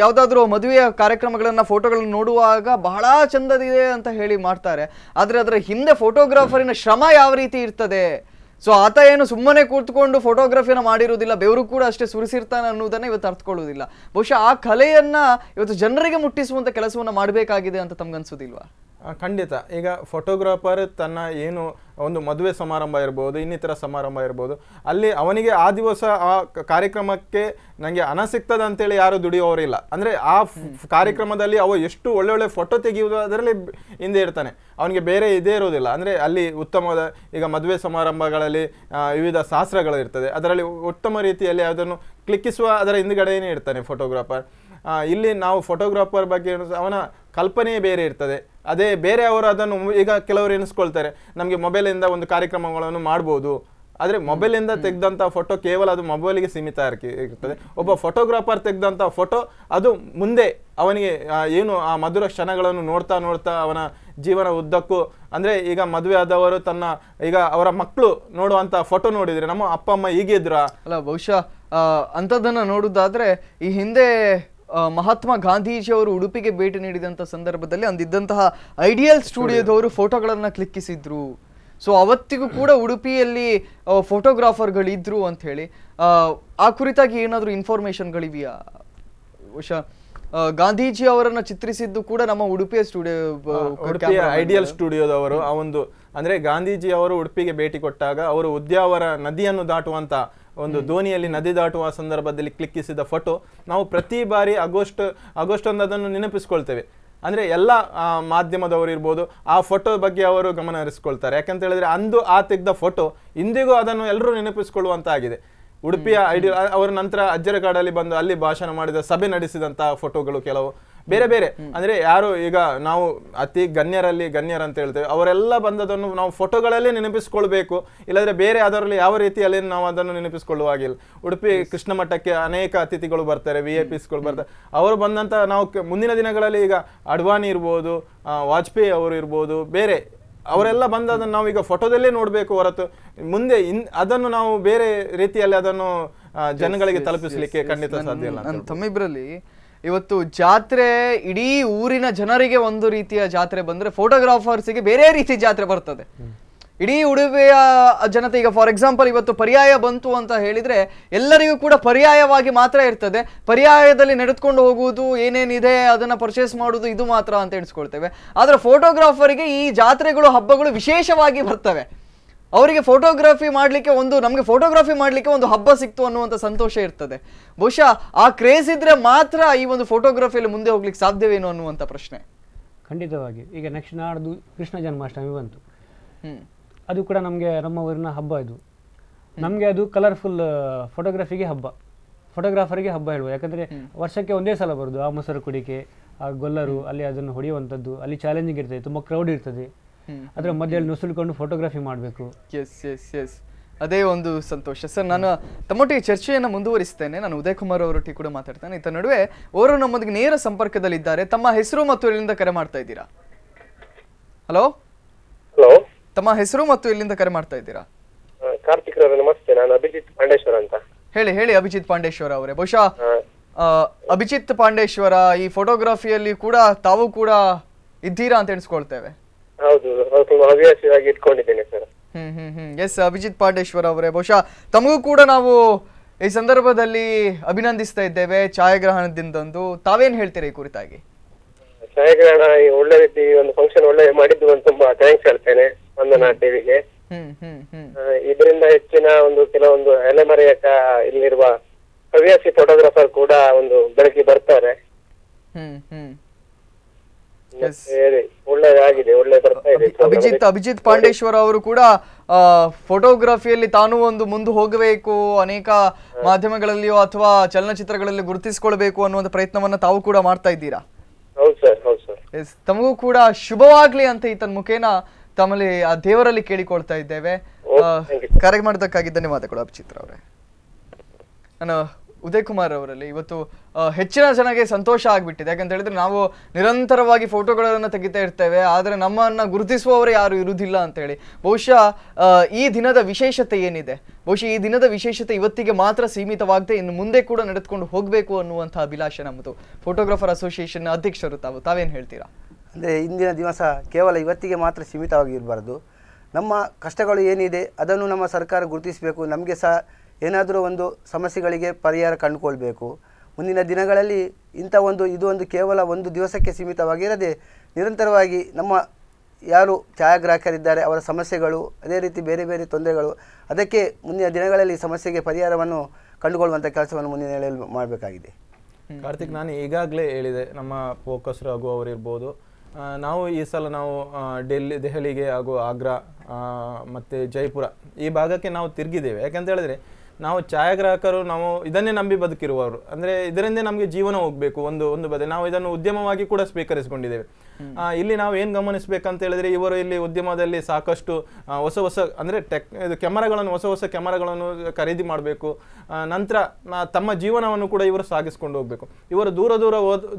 ಯಾವುದಾದ್ರೂ ಮದುವೆಯ ಕಾರ್ಯಕ್ರಮಗಳನ್ನ ಫೋಟೋಗಳನ್ನು ನೋಡುವಾಗ ಬಹಳ ಚಂದದಿದೆ ಅಂತ ಹೇಳಿ ಮಾಡ್ತಾರೆ ಆದರೆ ಅದರ ಹಿಂದೆ ಫೋಟೋಗ್ರಾಫರಿನ ಶ್ರಮ ಯಾವ ರೀತಿ ಇರ್ತದೆ ಸೊ ಆತ ಏನು ಸುಮ್ಮನೆ ಕೂತ್ಕೊಂಡು ಫೋಟೋಗ್ರಫಿನ ಮಾಡಿರುವುದಿಲ್ಲ ಬೆವರು ಕೂಡ ಅಷ್ಟೇ ಸುರಿಸಿರ್ತಾನೆ ಅನ್ನೋದನ್ನ ಇವತ್ತು ಅರ್ಥಕೊಳ್ಳುವುದಿಲ್ಲ ಬಹುಶಃ ಆ ಕಲೆಯನ್ನ ಇವತ್ತು ಜನರಿಗೆ ಮುಟ್ಟಿಸುವಂತ ಕೆಲಸವನ್ನ ಮಾಡಬೇಕಾಗಿದೆ ಅಂತ ತಮ್ಗನ್ಸೋದಿಲ್ವಾ ಖಂಡಿತ ಈಗ ಫೋಟೋಗ್ರಾಫರ್ ತನ್ನ ಏನು ಒಂದು ಮದುವೆ ಸಮಾರಂಭ ಇರ್ಬೋದು ಇನ್ನಿತರ ಸಮಾರಂಭ ಇರ್ಬೋದು ಅಲ್ಲಿ ಅವನಿಗೆ ಆ ದಿವಸ ಆ ಕಾರ್ಯಕ್ರಮಕ್ಕೆ ನನಗೆ ಹಣ ಸಿಗ್ತದೆ ಅಂತೇಳಿ ಯಾರು ದುಡಿಯೋರಿಲ್ಲ ಅಂದರೆ ಆ ಕಾರ್ಯಕ್ರಮದಲ್ಲಿ ಅವ ಎಷ್ಟು ಒಳ್ಳೊಳ್ಳೆ ಫೋಟೋ ತೆಗೆಯುವುದು ಅದರಲ್ಲಿ ಹಿಂದೆ ಇರ್ತಾನೆ ಅವನಿಗೆ ಬೇರೆ ಇದೇ ಇರೋದಿಲ್ಲ ಅಂದರೆ ಅಲ್ಲಿ ಉತ್ತಮವಾದ ಈಗ ಮದುವೆ ಸಮಾರಂಭಗಳಲ್ಲಿ ವಿವಿಧ ಶಾಸ್ತ್ರಗಳು ಇರ್ತದೆ ಅದರಲ್ಲಿ ಉತ್ತಮ ರೀತಿಯಲ್ಲಿ ಅದನ್ನು ಕ್ಲಿಕ್ಕಿಸುವ ಅದರ ಹಿಂದುಗಡೆಯೇ ಇರ್ತಾನೆ ಫೋಟೋಗ್ರಾಫರ್ ಇಲ್ಲಿ ನಾವು ಫೋಟೋಗ್ರಾಫರ್ ಬಗ್ಗೆ ಅವನ ಕಲ್ಪನೆ ಬೇರೆ ಇರ್ತದೆ ಅದೇ ಬೇರೆ ಅವರು ಅದನ್ನು ಈಗ ಕೆಲವರು ಎನಿಸ್ಕೊಳ್ತಾರೆ ನಮಗೆ ಮೊಬೈಲಿಂದ ಒಂದು ಕಾರ್ಯಕ್ರಮಗಳನ್ನು ಮಾಡ್ಬೋದು ಆದರೆ ಮೊಬೈಲಿಂದ ತೆಗೆದಂಥ ಫೋಟೋ ಕೇವಲ ಅದು ಮೊಬೈಲಿಗೆ ಸೀಮಿತ ಇರ್ತದೆ ಒಬ್ಬ ಫೋಟೋಗ್ರಾಫರ್ ತೆಗೆದಂಥ ಫೋಟೋ ಅದು ಮುಂದೆ ಅವನಿಗೆ ಏನು ಆ ಮಧುರ ಕ್ಷಣಗಳನ್ನು ನೋಡ್ತಾ ನೋಡ್ತಾ ಅವನ ಜೀವನ ಉದ್ದಕ್ಕೂ ಅಂದರೆ ಈಗ ಮದುವೆ ಆದವರು ತನ್ನ ಈಗ ಅವರ ಮಕ್ಕಳು ನೋಡುವಂಥ ಫೋಟೋ ನೋಡಿದರೆ ನಮ್ಮ ಅಪ್ಪ ಅಮ್ಮ ಹೀಗಿದ್ರ ಅಲ್ಲ ಬಹುಶಃ ಅಂಥದ್ದನ್ನು ನೋಡೋದಾದರೆ ಈ ಹಿಂದೆ ಮಹಾತ್ಮ ಗಾಂಧೀಜಿ ಅವರು ಉಡುಪಿಗೆ ಭೇಟಿ ನೀಡಿದಂತಹ ಸಂದರ್ಭದಲ್ಲಿ ಅಂದಿದ್ದಂತಹ ಐಡಿಯಲ್ ಸ್ಟುಡಿಯೋದವರು ಫೋಟೋಗಳನ್ನು ಕ್ಲಿಕ್ಕಿಸಿದ್ರು ಸೊ ಅವತ್ತಿಗೂ ಕೂಡ ಉಡುಪಿಯಲ್ಲಿ ಫೋಟೋಗ್ರಾಫರ್ಗಳಿದ್ರು ಅಂತ ಹೇಳಿ ಆ ಕುರಿತಾಗಿ ಏನಾದರೂ ಇನ್ಫಾರ್ಮೇಶನ್ಗಳಿವೆಯಾ ಉಷಾ ಗಾಂಧೀಜಿ ಅವರನ್ನು ಚಿತ್ರಿಸಿದ್ದು ಕೂಡ ನಮ್ಮ ಉಡುಪಿಯ ಸ್ಟುಡಿಯೋ ಉಡುಪಿಯ ಐಡಿಯಲ್ ಸ್ಟುಡಿಯೋದವರು ಆ ಒಂದು ಅಂದ್ರೆ ಗಾಂಧೀಜಿ ಅವರು ಉಡುಪಿಗೆ ಭೇಟಿ ಕೊಟ್ಟಾಗ ಅವರು ಉದ್ಯಾವರ ನದಿಯನ್ನು ದಾಟುವಂತ ಒಂದು ದೋಣಿಯಲ್ಲಿ ನದಿ ದಾಟುವ ಸಂದರ್ಭದಲ್ಲಿ ಕ್ಲಿಕ್ಕಿಸಿದ ಫೋಟೋ ನಾವು ಪ್ರತಿ ಬಾರಿ ಆಗೋಸ್ಟ್ ಆಗೋಸ್ಟ್ ಒಂದು ಅದನ್ನು ನೆನಪಿಸ್ಕೊಳ್ತೇವೆ ಅಂದರೆ ಎಲ್ಲ ಮಾಧ್ಯಮದವರು ಇರ್ಬೋದು ಆ ಫೋಟೋ ಬಗ್ಗೆ ಅವರು ಗಮನ ಹರಿಸ್ಕೊಳ್ತಾರೆ ಯಾಕಂತ ಹೇಳಿದ್ರೆ ಅಂದು ಆ ತೆಗೆದ ಫೋಟೋ ಇಂದಿಗೂ ಅದನ್ನು ಎಲ್ಲರೂ ನೆನಪಿಸ್ಕೊಳ್ಳುವಂತ ಆಗಿದೆ ಉಡುಪಿಯ ಐಡಿಯ ಅವರ ನಂತರ ಅಜ್ಜರಗಾಡಲ್ಲಿ ಬಂದು ಅಲ್ಲಿ ಭಾಷಣ ಮಾಡಿದ ಸಭೆ ನಡೆಸಿದಂಥ ಫೋಟೋಗಳು ಕೆಲವು ಬೇರೆ ಬೇರೆ ಅಂದ್ರೆ ಯಾರು ಈಗ ನಾವು ಅತಿ ಗಣ್ಯರಲ್ಲಿ ಗಣ್ಯರು ಅಂತ ಹೇಳ್ತೇವೆ ಅವರೆಲ್ಲ ಬಂದದನ್ನು ನಾವು ಫೋಟೋಗಳಲ್ಲಿ ನೆನಪಿಸ್ಕೊಳ್ಬೇಕು ಇಲ್ಲದ್ರೆ ಬೇರೆ ಅದರಲ್ಲಿ ಯಾವ ರೀತಿಯಲ್ಲಿ ನಾವು ಅದನ್ನು ನೆನಪಿಸ್ಕೊಳ್ಳುವ ಹಾಗಿಲ್ಲ ಉಡುಪಿ ಕೃಷ್ಣ ಮಠಕ್ಕೆ ಅನೇಕ ಅತಿಥಿಗಳು ಬರ್ತಾರೆ ವಿ ಎ ಪಿಸ್ಗಳು ಬರ್ತಾರೆ ಅವರು ಬಂದಂತ ನಾವು ಮುಂದಿನ ದಿನಗಳಲ್ಲಿ ಈಗ ಅಡ್ವಾಣಿ ಇರ್ಬೋದು ವಾಜಪೇಯಿ ಅವರು ಇರ್ಬೋದು ಬೇರೆ ಅವರೆಲ್ಲ ಬಂದ ಅದನ್ನು ನಾವು ಈಗ ಫೋಟೋದಲ್ಲೇ ನೋಡಬೇಕು ಹೊರತು ಮುಂದೆ ಇನ್ ಅದನ್ನು ನಾವು ಬೇರೆ ರೀತಿಯಲ್ಲಿ ಅದನ್ನು ಜನಗಳಿಗೆ ತಲುಪಿಸಲಿಕ್ಕೆ ಖಂಡಿತ ಸಾಧ್ಯ ಇಲ್ಲ ತಮ್ಮಿಬ್ಬರಲ್ಲಿ ಇವತ್ತು ಜಾತ್ರೆ ಇಡೀ ಊರಿನ ಜನರಿಗೆ ಒಂದು ರೀತಿಯ ಜಾತ್ರೆ ಬಂದರೆ ಫೋಟೋಗ್ರಾಫರ್ಸಿಗೆ ಬೇರೆ ರೀತಿ ಜಾತ್ರೆ ಬರ್ತದೆ ಇಡೀ ಉಡುಪಿಯ ಜನತೆ ಈಗ ಫಾರ್ ಎಕ್ಸಾಂಪಲ್ ಇವತ್ತು ಪರ್ಯಾಯ ಬಂತು ಅಂತ ಹೇಳಿದ್ರೆ ಎಲ್ಲರಿಗೂ ಕೂಡ ಪರ್ಯಾಯವಾಗಿ ಮಾತ್ರ ಇರ್ತದೆ ಪರ್ಯಾಯದಲ್ಲಿ ನಡೆದುಕೊಂಡು ಹೋಗುವುದು ಏನೇನಿದೆ ಅದನ್ನು ಪರ್ಚೇಸ್ ಮಾಡೋದು ಇದು ಮಾತ್ರ ಅಂತ ಎಣಿಸ್ಕೊಳ್ತೇವೆ ಆದರೆ ಫೋಟೋಗ್ರಾಫರಿಗೆ ಈ ಜಾತ್ರೆಗಳು ಹಬ್ಬಗಳು ವಿಶೇಷವಾಗಿ ಬರ್ತವೆ ಅವರಿಗೆ ಫೋಟೋಗ್ರಫಿ ಮಾಡಲಿಕ್ಕೆ ಒಂದು ನಮಗೆ ಫೋಟೋಗ್ರಫಿ ಮಾಡಲಿಕ್ಕೆ ಒಂದು ಹಬ್ಬ ಸಿಕ್ತು ಅನ್ನುವಂಥ ಸಂತೋಷ ಇರ್ತದೆ ಬಹುಶಃ ಆ ಕ್ರೇಜ್ ಇದ್ರೆ ಮಾತ್ರ ಈ ಒಂದು ಫೋಟೋಗ್ರಫಿಯಲ್ಲಿ ಮುಂದೆ ಹೋಗ್ಲಿಕ್ಕೆ ಸಾಧ್ಯವೇನು ಅನ್ನುವಂಥ ಪ್ರಶ್ನೆ ಖಂಡಿತವಾಗಿ ಈಗ ನೆಕ್ಸ್ಟ್ ನಾಡ್ದು ಕೃಷ್ಣ ಜನ್ಮಾಷ್ಟಮಿ ಬಂತು ಅದು ಕೂಡ ನಮಗೆ ನಮ್ಮ ಊರಿನ ಹಬ್ಬ ಇದು ನಮಗೆ ಅದು ಕಲರ್ಫುಲ್ ಫೋಟೋಗ್ರಫಿಗೆ ಹಬ್ಬ ಫೋಟೋಗ್ರಾಫರಿಗೆ ಹಬ್ಬ ಹೇಳುವ ಯಾಕಂದರೆ ವರ್ಷಕ್ಕೆ ಒಂದೇ ಸಲ ಬರೋದು ಆ ಮೊಸರು ಕುಡಿಕೆ ಆ ಗೊಲ್ಲರು ಅಲ್ಲಿ ಅದನ್ನು ಹೊಡೆಯುವಂಥದ್ದು ಅಲ್ಲಿ ಚಾಲೆಂಜಿಂಗ್ ಇರ್ತದೆ ತುಂಬ ಕ್ರೌಡ್ ಇರ್ತದೆ ಅದರ ಮಧ್ಯದಲ್ಲಿ ನುಸುಳ್ಕೊಂಡು ಫೋಟೋಗ್ರಫಿ ಮಾಡಬೇಕು ಎಸ್ ಎಸ್ ಎಸ್ ಅದೇ ಒಂದು ಸಂತೋಷ ಸರ್ ನಾನು ತಮ್ಮೊಟ್ಟಿಗೆ ಚರ್ಚೆಯನ್ನು ಮುಂದುವರಿಸ್ತೇನೆ ನಾನು ಉದಯ್ ಕುಮಾರ್ ಅವರೊಟ್ಟಿಗೆ ಕೂಡ ಮಾತಾಡ್ತೇನೆ ಇತ್ತ ನಡುವೆ ಅವರು ನಮ್ಮೊಂದಿಗೆ ನೇರ ಸಂಪರ್ಕದಲ್ಲಿದ್ದಾರೆ ತಮ್ಮ ಹೆಸರು ಮತ್ತು ಎಲ್ಲಿಂದ ಕರೆ ಮಾಡ್ತಾ ಇದ್ದೀರಾ ಹಲೋ ಹಲೋ ತಮ್ಮ ಹೆಸರು ಮತ್ತು ಎಲ್ಲಿಂದ ಕರೆ ಮಾಡ್ತಾ ಇದ್ದೀರಾ ಕಾರ್ತಿಕ್ ನಮಸ್ತೆ ನಾನು ಅಭಿಜಿತ್ ಪಾಂಡೇಶ್ವರ ಅಂತ ಹೇಳಿ ಹೇಳಿ ಅಭಿಜಿತ್ ಪಾಂಡೇಶ್ವರ ಅವರೇ ಬಹುಶಃ ಅಭಿಜಿತ್ ಪಾಂಡೇಶ್ವರ ಈ ಫೋಟೋಗ್ರಫಿಯಲ್ಲಿ ಕೂಡ ತಾವು ಕೂಡ ಇದ್ದೀರಾ ಅಂತ ಎಣಿಸ್ಕೊಳ್ತೇವೆ ಹೌದು ಸ್ವಲ್ಪ ಹವ್ಯಾಸವಾಗಿ ಇಟ್ಕೊಂಡಿದ್ದೇನೆ ಸರ್ ಹ್ಮ್ ಹ್ಮ್ ಹ್ಮ್ ಎಸ್ ಅಭಿಜಿತ್ ಪಾಟೇಶ್ವರ್ ಅವರೇ ಬಹುಶಃ ತಮಗೂ ಕೂಡ ನಾವು ಈ ಸಂದರ್ಭದಲ್ಲಿ ಅಭಿನಂದಿಸ್ತಾ ಇದ್ದೇವೆ ಛಾಯಾಗ್ರಹಣದಿಂದಂದು ತಾವೇನ್ ಹೇಳ್ತೀರಾ ಈ ಕುರಿತಾಗಿ ಛಾಯಾಗ್ರಹಣ ಈ ಒಳ್ಳೆ ರೀತಿ ಒಂದು ಫಂಕ್ಷನ್ ಒಳ್ಳೆ ಮಾಡಿದ್ದು ಒಂದು ತುಂಬಾ ಥ್ಯಾಂಕ್ಸ್ ಹೇಳ್ತೇನೆ ವಂದನಾ ದೇವಿಗೆ ಇದರಿಂದ ಹೆಚ್ಚಿನ ಒಂದು ಕೆಲವೊಂದು ಎಲೆಮರೆಯಕ ಇಲ್ಲಿರುವ ಹವ್ಯಾಸಿ ಫೋಟೋಗ್ರಾಫರ್ ಕೂಡ ಒಂದು ಬೆಳಕಿಗೆ ಬರ್ತಾರೆ ಹ್ಮ್ ಹ್ಮ್ ಅಭಿಜಿತ್ ಅಭಿಜಿತ್ ಪಾಂಡೇಶ್ವರ ಅವರು ಕೂಡ ಫೋಟೋಗ್ರಫಿಯಲ್ಲಿ ತಾನು ಒಂದು ಮುಂದೆ ಹೋಗಬೇಕು ಅನೇಕ ಮಾಧ್ಯಮಗಳಲ್ಲಿಯೋ ಅಥವಾ ಚಲನಚಿತ್ರಗಳಲ್ಲಿ ಗುರುತಿಸಿಕೊಳ್ಬೇಕು ಅನ್ನುವಂಥ ಪ್ರಯತ್ನವನ್ನ ತಾವು ಕೂಡ ಮಾಡ್ತಾ ಇದ್ದೀರಾ ತಮಗೂ ಕೂಡ ಶುಭವಾಗ್ಲಿ ಅಂತ ಈತನ ಮುಖೇನ ತಮ್ಮಲ್ಲಿ ಆ ದೇವರಲ್ಲಿ ಕೇಳಿಕೊಳ್ತಾ ಇದ್ದೇವೆ ಕರೆ ಮಾಡೋದಕ್ಕಾಗಿ ಧನ್ಯವಾದಗಳು ಅಭಿಜಿತ್ ಅವರೇ ನಾನು ಉದಯ್ ಕುಮಾರ್ ಅವರಲ್ಲಿ ಇವತ್ತು ಹೆಚ್ಚಿನ ಜನಕ್ಕೆ ಸಂತೋಷ ಆಗಿಬಿಟ್ಟಿದೆ ಯಾಕಂತ ಹೇಳಿದ್ರೆ ನಾವು ನಿರಂತರವಾಗಿ ಫೋಟೋಗಳನ್ನು ತೆಗಿತಾ ಇರ್ತೇವೆ ಆದರೆ ನಮ್ಮನ್ನು ಗುರುತಿಸುವವರು ಯಾರು ಇರುವುದಿಲ್ಲ ಅಂತೇಳಿ ಬಹುಶಃ ಈ ದಿನದ ವಿಶೇಷತೆ ಏನಿದೆ ಬಹುಶಃ ಈ ದಿನದ ವಿಶೇಷತೆ ಇವತ್ತಿಗೆ ಮಾತ್ರ ಸೀಮಿತವಾಗದೆ ಇನ್ನು ಮುಂದೆ ಕೂಡ ನಡೆದುಕೊಂಡು ಹೋಗಬೇಕು ಅನ್ನುವಂಥ ಅಭಿಲಾಷೆ ನಮ್ಮದು ಫೋಟೋಗ್ರಾಫರ್ ಅಸೋಸಿಯೇಷನ್ ಅಧ್ಯಕ್ಷರು ತಾವು ತಾವೇನು ಹೇಳ್ತೀರಾ ಅಂದರೆ ಇಂದಿನ ದಿವಸ ಕೇವಲ ಇವತ್ತಿಗೆ ಮಾತ್ರ ಸೀಮಿತವಾಗಿ ಸೀಮಿತವಾಗಿರಬಾರ್ದು ನಮ್ಮ ಕಷ್ಟಗಳು ಏನಿದೆ ಅದನ್ನು ನಮ್ಮ ಸರ್ಕಾರ ಗುರುತಿಸಬೇಕು ನಮಗೆ ಸಹ ಏನಾದರೂ ಒಂದು ಸಮಸ್ಯೆಗಳಿಗೆ ಪರಿಹಾರ ಕಂಡುಕೊಳ್ಬೇಕು ಮುಂದಿನ ದಿನಗಳಲ್ಲಿ ಇಂಥ ಒಂದು ಇದು ಒಂದು ಕೇವಲ ಒಂದು ದಿವಸಕ್ಕೆ ಸೀಮಿತವಾಗಿರದೆ ನಿರಂತರವಾಗಿ ನಮ್ಮ ಯಾರು ಛಾಯಾಗ್ರಾಹಕರಿದ್ದಾರೆ ಅವರ ಸಮಸ್ಯೆಗಳು ಅದೇ ರೀತಿ ಬೇರೆ ಬೇರೆ ತೊಂದರೆಗಳು ಅದಕ್ಕೆ ಮುಂದಿನ ದಿನಗಳಲ್ಲಿ ಸಮಸ್ಯೆಗೆ ಪರಿಹಾರವನ್ನು ಕಂಡುಕೊಳ್ಳುವಂಥ ಕೆಲಸವನ್ನು ಮುಂದಿನ ಹೇಳಲು ಮಾಡಬೇಕಾಗಿದೆ ಕಾರ್ತಿಕ್ ನಾನು ಈಗಾಗಲೇ ಹೇಳಿದೆ ನಮ್ಮ ಫೋಕಸ್ ರಘು ಅವರಿರ್ಬೋದು ನಾವು ಈ ಸಲ ನಾವು ಡೆಲ್ಲಿ ದೆಹಲಿಗೆ ಹಾಗೂ ಆಗ್ರಾ ಮತ್ತು ಜೈಪುರ ಈ ಭಾಗಕ್ಕೆ ನಾವು ತಿರುಗಿದ್ದೇವೆ ಯಾಕೆಂತ ಹೇಳಿದ್ರೆ ನಾವು ಛಾಯಾಗ್ರಾಹಕರು ನಾವು ಇದನ್ನೇ ನಂಬಿ ಬದುಕಿರುವವರು ಅಂದ್ರೆ ಇದರಿಂದ ನಮಗೆ ಜೀವನ ಹೋಗ್ಬೇಕು ಒಂದು ಒಂದು ಬದಲು ನಾವು ಇದನ್ನು ಉದ್ಯಮವಾಗಿ ಕೂಡ ಸ್ವೀಕರಿಸಿಕೊಂಡಿದ್ದೇವೆ ಇಲ್ಲಿ ನಾವು ಏನು ಗಮನಿಸಬೇಕಂತ ಹೇಳಿದ್ರೆ ಇವರು ಇಲ್ಲಿ ಉದ್ಯಮದಲ್ಲಿ ಸಾಕಷ್ಟು ಹೊಸ ಹೊಸ ಅಂದ್ರೆ ಟೆಕ್ ಇದು ಕ್ಯಾಮರಾಗಳನ್ನು ಹೊಸ ಹೊಸ ಕ್ಯಾಮರಾಗಳನ್ನು ಖರೀದಿ ಮಾಡಬೇಕು ನಂತರ ತಮ್ಮ ಜೀವನವನ್ನು ಕೂಡ ಇವರು ಸಾಗಿಸ್ಕೊಂಡು ಹೋಗ್ಬೇಕು ಇವರು ದೂರ ದೂರ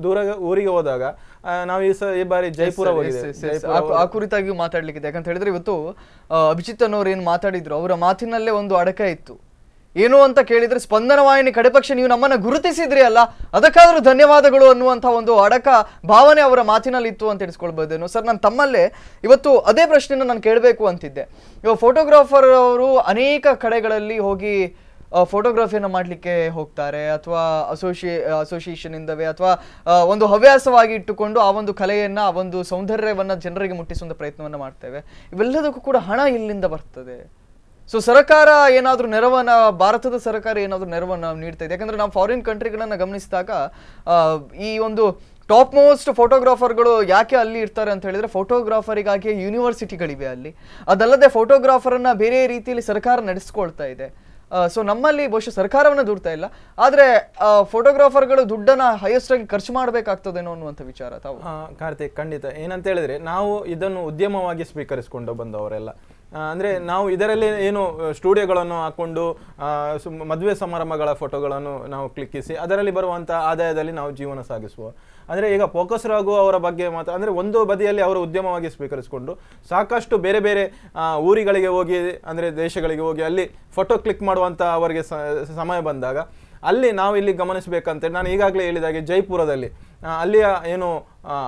ದೂರ ಊರಿಗೆ ಹೋದಾಗ ನಾವು ಈ ಸ ಈ ಬಾರಿ ಜೈಪುರ ಆ ಕುರಿತಾಗಿ ಮಾತಾಡ್ಲಿಕ್ಕೆ ಯಾಕಂತ ಹೇಳಿದ್ರೆ ಇವತ್ತು ಅಭಿಜಿತ್ ಅನ್ನೋರು ಏನು ಮಾತಾಡಿದ್ರು ಅವರ ಮಾತಿನಲ್ಲೇ ಒಂದು ಅಡಕ ಇತ್ತು ಏನು ಅಂತ ಕೇಳಿದರೆ ಸ್ಪಂದನವಾಹಿನಿ ಕಡೆಪಕ್ಷ ನೀವು ನಮ್ಮನ್ನು ಗುರುತಿಸಿದ್ರಿ ಅಲ್ಲ ಅದಕ್ಕಾದರೂ ಧನ್ಯವಾದಗಳು ಅನ್ನುವಂಥ ಒಂದು ಅಡಕ ಭಾವನೆ ಅವರ ಮಾತಿನಲ್ಲಿ ಇತ್ತು ಅಂತ ತಿಳಿಸ್ಕೊಳ್ಬೋದೇನು ಸರ್ ನಾನು ತಮ್ಮಲ್ಲೇ ಇವತ್ತು ಅದೇ ಪ್ರಶ್ನೆನ ನಾನು ಕೇಳಬೇಕು ಅಂತಿದ್ದೆ ಇವಾಗ ಫೋಟೋಗ್ರಾಫರ್ ಅವರು ಅನೇಕ ಕಡೆಗಳಲ್ಲಿ ಹೋಗಿ ಫೋಟೋಗ್ರಫಿಯನ್ನು ಮಾಡಲಿಕ್ಕೆ ಹೋಗ್ತಾರೆ ಅಥವಾ ಅಸೋಸಿಯೇ ಇಂದವೇ ಅಥವಾ ಒಂದು ಹವ್ಯಾಸವಾಗಿ ಇಟ್ಟುಕೊಂಡು ಆ ಒಂದು ಕಲೆಯನ್ನು ಆ ಒಂದು ಸೌಂದರ್ಯವನ್ನು ಜನರಿಗೆ ಮುಟ್ಟಿಸುವಂಥ ಪ್ರಯತ್ನವನ್ನು ಮಾಡ್ತೇವೆ ಇವೆಲ್ಲದಕ್ಕೂ ಕೂಡ ಹಣ ಇಲ್ಲಿಂದ ಬರ್ತದೆ ಸೊ ಸರ್ಕಾರ ಏನಾದರೂ ನೆರವನ್ನು ಭಾರತದ ಸರ್ಕಾರ ಏನಾದರೂ ನೆರವನ್ನು ನೀಡ್ತಾ ಇದೆ ಯಾಕಂದರೆ ನಾವು ಫಾರಿನ್ ಕಂಟ್ರಿಗಳನ್ನು ಗಮನಿಸಿದಾಗ ಈ ಒಂದು ಟಾಪ್ ಮೋಸ್ಟ್ ಫೋಟೋಗ್ರಾಫರ್ಗಳು ಯಾಕೆ ಅಲ್ಲಿ ಇರ್ತಾರೆ ಅಂತ ಹೇಳಿದ್ರೆ ಫೋಟೋಗ್ರಾಫರಿಗಾಗಿ ಯೂನಿವರ್ಸಿಟಿಗಳಿವೆ ಅಲ್ಲಿ ಅದಲ್ಲದೆ ಫೋಟೋಗ್ರಾಫರನ್ನು ಬೇರೆ ರೀತಿಯಲ್ಲಿ ಸರ್ಕಾರ ನಡೆಸ್ಕೊಳ್ತಾ ಇದೆ ಸೊ ನಮ್ಮಲ್ಲಿ ಬಹುಶಃ ಸರ್ಕಾರವನ್ನು ದೂರ್ತಾ ಇಲ್ಲ ಆದರೆ ಫೋಟೋಗ್ರಾಫರ್ಗಳು ದುಡ್ಡನ್ನು ಹೈಯೆಸ್ಟ್ ಆಗಿ ಖರ್ಚು ಮಾಡಬೇಕಾಗ್ತದೇನೋ ಅನ್ನುವಂಥ ವಿಚಾರ ತಾವು ಕಾರ್ತಿಕ್ ಖಂಡಿತ ಏನಂತ ಹೇಳಿದ್ರೆ ನಾವು ಇದನ್ನು ಉದ್ಯಮವಾಗಿ ಸ್ವೀಕರಿಸಿಕೊಂಡು ಬಂದವರೆಲ್ಲ ಅಂದರೆ ನಾವು ಇದರಲ್ಲಿ ಏನು ಸ್ಟುಡಿಯೋಗಳನ್ನು ಹಾಕ್ಕೊಂಡು ಮದುವೆ ಸಮಾರಂಭಗಳ ಫೋಟೋಗಳನ್ನು ನಾವು ಕ್ಲಿಕ್ಕಿಸಿ ಅದರಲ್ಲಿ ಬರುವಂಥ ಆದಾಯದಲ್ಲಿ ನಾವು ಜೀವನ ಸಾಗಿಸುವ ಅಂದರೆ ಈಗ ಫೋಕಸ್ ಅವರ ಬಗ್ಗೆ ಮಾತ್ರ ಅಂದರೆ ಒಂದು ಬದಿಯಲ್ಲಿ ಅವರು ಉದ್ಯಮವಾಗಿ ಸ್ವೀಕರಿಸಿಕೊಂಡು ಸಾಕಷ್ಟು ಬೇರೆ ಬೇರೆ ಊರಿಗಳಿಗೆ ಹೋಗಿ ಅಂದರೆ ದೇಶಗಳಿಗೆ ಹೋಗಿ ಅಲ್ಲಿ ಫೋಟೋ ಕ್ಲಿಕ್ ಮಾಡುವಂಥ ಅವರಿಗೆ ಸಮಯ ಬಂದಾಗ ಅಲ್ಲಿ ನಾವು ಇಲ್ಲಿ ಗಮನಿಸಬೇಕಂತೆ ನಾನು ಈಗಾಗಲೇ ಹೇಳಿದಾಗೆ ಜೈಪುರದಲ್ಲಿ ಅಲ್ಲಿಯ ಏನು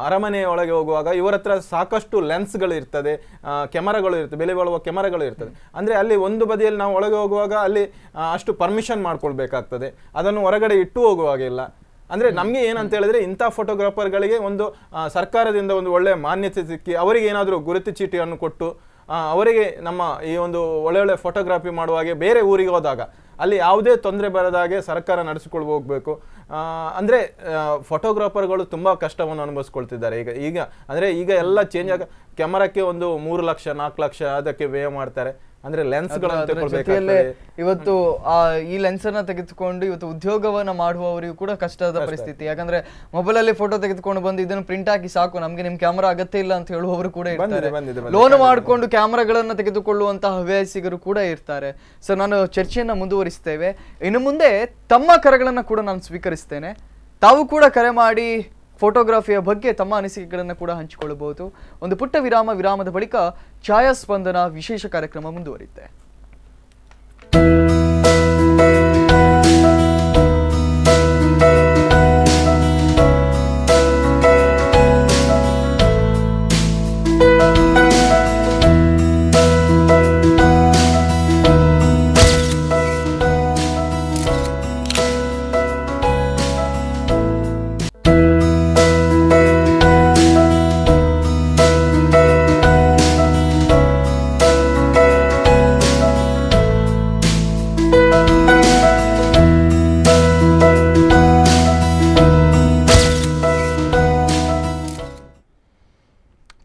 ಅರಮನೆಯ ಒಳಗೆ ಹೋಗುವಾಗ ಇವರ ಹತ್ರ ಸಾಕಷ್ಟು ಲೆನ್ಸ್ಗಳು ಇರ್ತದೆ ಕ್ಯಾಮರಾಗಳು ಇರ್ತದೆ ಬೆಲೆ ಬಾಳುವ ಕ್ಯಾಮರಾಗಳು ಇರ್ತದೆ ಅಂದರೆ ಅಲ್ಲಿ ಒಂದು ಬದಿಯಲ್ಲಿ ನಾವು ಒಳಗೆ ಹೋಗುವಾಗ ಅಲ್ಲಿ ಅಷ್ಟು ಪರ್ಮಿಷನ್ ಮಾಡ್ಕೊಳ್ಬೇಕಾಗ್ತದೆ ಅದನ್ನು ಹೊರಗಡೆ ಇಟ್ಟು ಹೋಗುವಾಗಿಲ್ಲ ಅಂದರೆ ನಮಗೆ ಏನಂತ ಹೇಳಿದ್ರೆ ಇಂಥ ಫೋಟೋಗ್ರಾಫರ್ಗಳಿಗೆ ಒಂದು ಸರ್ಕಾರದಿಂದ ಒಂದು ಒಳ್ಳೆಯ ಮಾನ್ಯತೆ ಸಿಕ್ಕಿ ಅವರಿಗೆ ಏನಾದರೂ ಗುರುತು ಚೀಟಿಯನ್ನು ಕೊಟ್ಟು ಅವರಿಗೆ ನಮ್ಮ ಈ ಒಂದು ಒಳ್ಳೆ ಫೋಟೋಗ್ರಫಿ ಫೋಟೋಗ್ರಾಫಿ ಮಾಡುವಾಗೆ ಬೇರೆ ಊರಿಗೆ ಹೋದಾಗ ಅಲ್ಲಿ ಯಾವುದೇ ತೊಂದರೆ ಬರದಾಗೆ ಸರ್ಕಾರ ನಡೆಸಿಕೊಂಡು ಹೋಗಬೇಕು ಅಂದರೆ ಫೋಟೋಗ್ರಾಫರ್ಗಳು ತುಂಬ ಕಷ್ಟವನ್ನು ಅನುಭವಿಸ್ಕೊಳ್ತಿದ್ದಾರೆ ಈಗ ಈಗ ಅಂದರೆ ಈಗ ಎಲ್ಲ ಚೇಂಜ್ ಆಗ ಕ್ಯಾಮರಾಕ್ಕೆ ಒಂದು ಮೂರು ಲಕ್ಷ ನಾಲ್ಕು ಲಕ್ಷ ಅದಕ್ಕೆ ವ್ಯಯ ಮಾಡ್ತಾರೆ ಅಂದ್ರೆ ಲೆನ್ಸ್ ಇವತ್ತು ಈ ಲೆನ್ಸ್ ಅನ್ನ ತೆಗೆದುಕೊಂಡು ಇವತ್ತು ಉದ್ಯೋಗವನ್ನ ಮಾಡುವವರಿಗೂ ಕೂಡ ಕಷ್ಟದ ಪರಿಸ್ಥಿತಿ ಯಾಕಂದ್ರೆ ಮೊಬೈಲ್ ಅಲ್ಲಿ ಫೋಟೋ ತೆಗೆದುಕೊಂಡು ಬಂದು ಇದನ್ನು ಪ್ರಿಂಟ್ ಹಾಕಿ ಸಾಕು ನಮ್ಗೆ ನಿಮ್ ಕ್ಯಾಮರಾ ಅಗತ್ಯ ಇಲ್ಲ ಅಂತ ಹೇಳುವವರು ಕೂಡ ಇರ್ತಾರೆ ಲೋನ್ ಮಾಡಿಕೊಂಡು ಕ್ಯಾಮರಾಗಳನ್ನ ತೆಗೆದುಕೊಳ್ಳುವಂತಹ ಹವ್ಯಾಸಿಗರು ಕೂಡ ಇರ್ತಾರೆ ಸೊ ನಾನು ಚರ್ಚೆಯನ್ನ ಮುಂದುವರಿಸ್ತೇವೆ ಇನ್ನು ಮುಂದೆ ತಮ್ಮ ಕರೆಗಳನ್ನ ಕೂಡ ನಾನು ಸ್ವೀಕರಿಸ್ತೇನೆ ತಾವು ಕೂಡ ಕರೆ ಮಾಡಿ ಫೋಟೋಗ್ರಫಿಯ ಬಗ್ಗೆ ತಮ್ಮ ಅನಿಸಿಕೆಗಳನ್ನು ಕೂಡ ಹಂಚಿಕೊಳ್ಳಬಹುದು ಒಂದು ಪುಟ್ಟ ವಿರಾಮ ವಿರಾಮದ ಬಳಿಕ ಛಾಯಾಸ್ಪಂದನ ವಿಶೇಷ ಕಾರ್ಯಕ್ರಮ ಮುಂದುವರಿಯುತ್ತೆ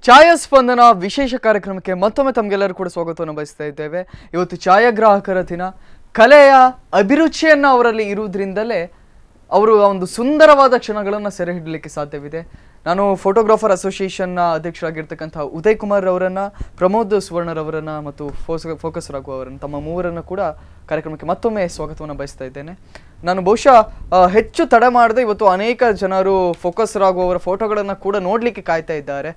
ಛಾಯಾಸ್ಪಂದನ ವಿಶೇಷ ಕಾರ್ಯಕ್ರಮಕ್ಕೆ ಮತ್ತೊಮ್ಮೆ ತಮಗೆಲ್ಲರೂ ಕೂಡ ಸ್ವಾಗತವನ್ನು ಬಯಸ್ತಾ ಇದ್ದೇವೆ ಇವತ್ತು ಛಾಯಾಗ್ರಾಹಕರ ದಿನ ಕಲೆಯ ಅಭಿರುಚಿಯನ್ನು ಅವರಲ್ಲಿ ಇರುವುದರಿಂದಲೇ ಅವರು ಒಂದು ಸುಂದರವಾದ ಕ್ಷಣಗಳನ್ನು ಸೆರೆ ಹಿಡಲಿಕ್ಕೆ ಸಾಧ್ಯವಿದೆ ನಾನು ಫೋಟೋಗ್ರಾಫರ್ ಅಸೋಸಿಯೇಷನ್ನ ಅಧ್ಯಕ್ಷರಾಗಿರ್ತಕ್ಕಂಥ ಉದಯ್ ಕುಮಾರ್ ಅವರನ್ನು ಪ್ರಮೋದ್ ಸುವರ್ಣರವರನ್ನು ಮತ್ತು ಫೋಸ್ ಫೋಕಸ್ ರಾಗುವವರನ್ನು ತಮ್ಮ ಮೂವರನ್ನು ಕೂಡ ಕಾರ್ಯಕ್ರಮಕ್ಕೆ ಮತ್ತೊಮ್ಮೆ ಸ್ವಾಗತವನ್ನು ಬಯಸ್ತಾ ಇದ್ದೇನೆ ನಾನು ಬಹುಶಃ ಹೆಚ್ಚು ತಡೆ ಮಾಡದೆ ಇವತ್ತು ಅನೇಕ ಜನರು ಫೋಕಸ್ ರಾಘುವವರ ಫೋಟೋಗಳನ್ನು ಕೂಡ ನೋಡಲಿಕ್ಕೆ ಕಾಯ್ತಾ ಇದ್ದಾರೆ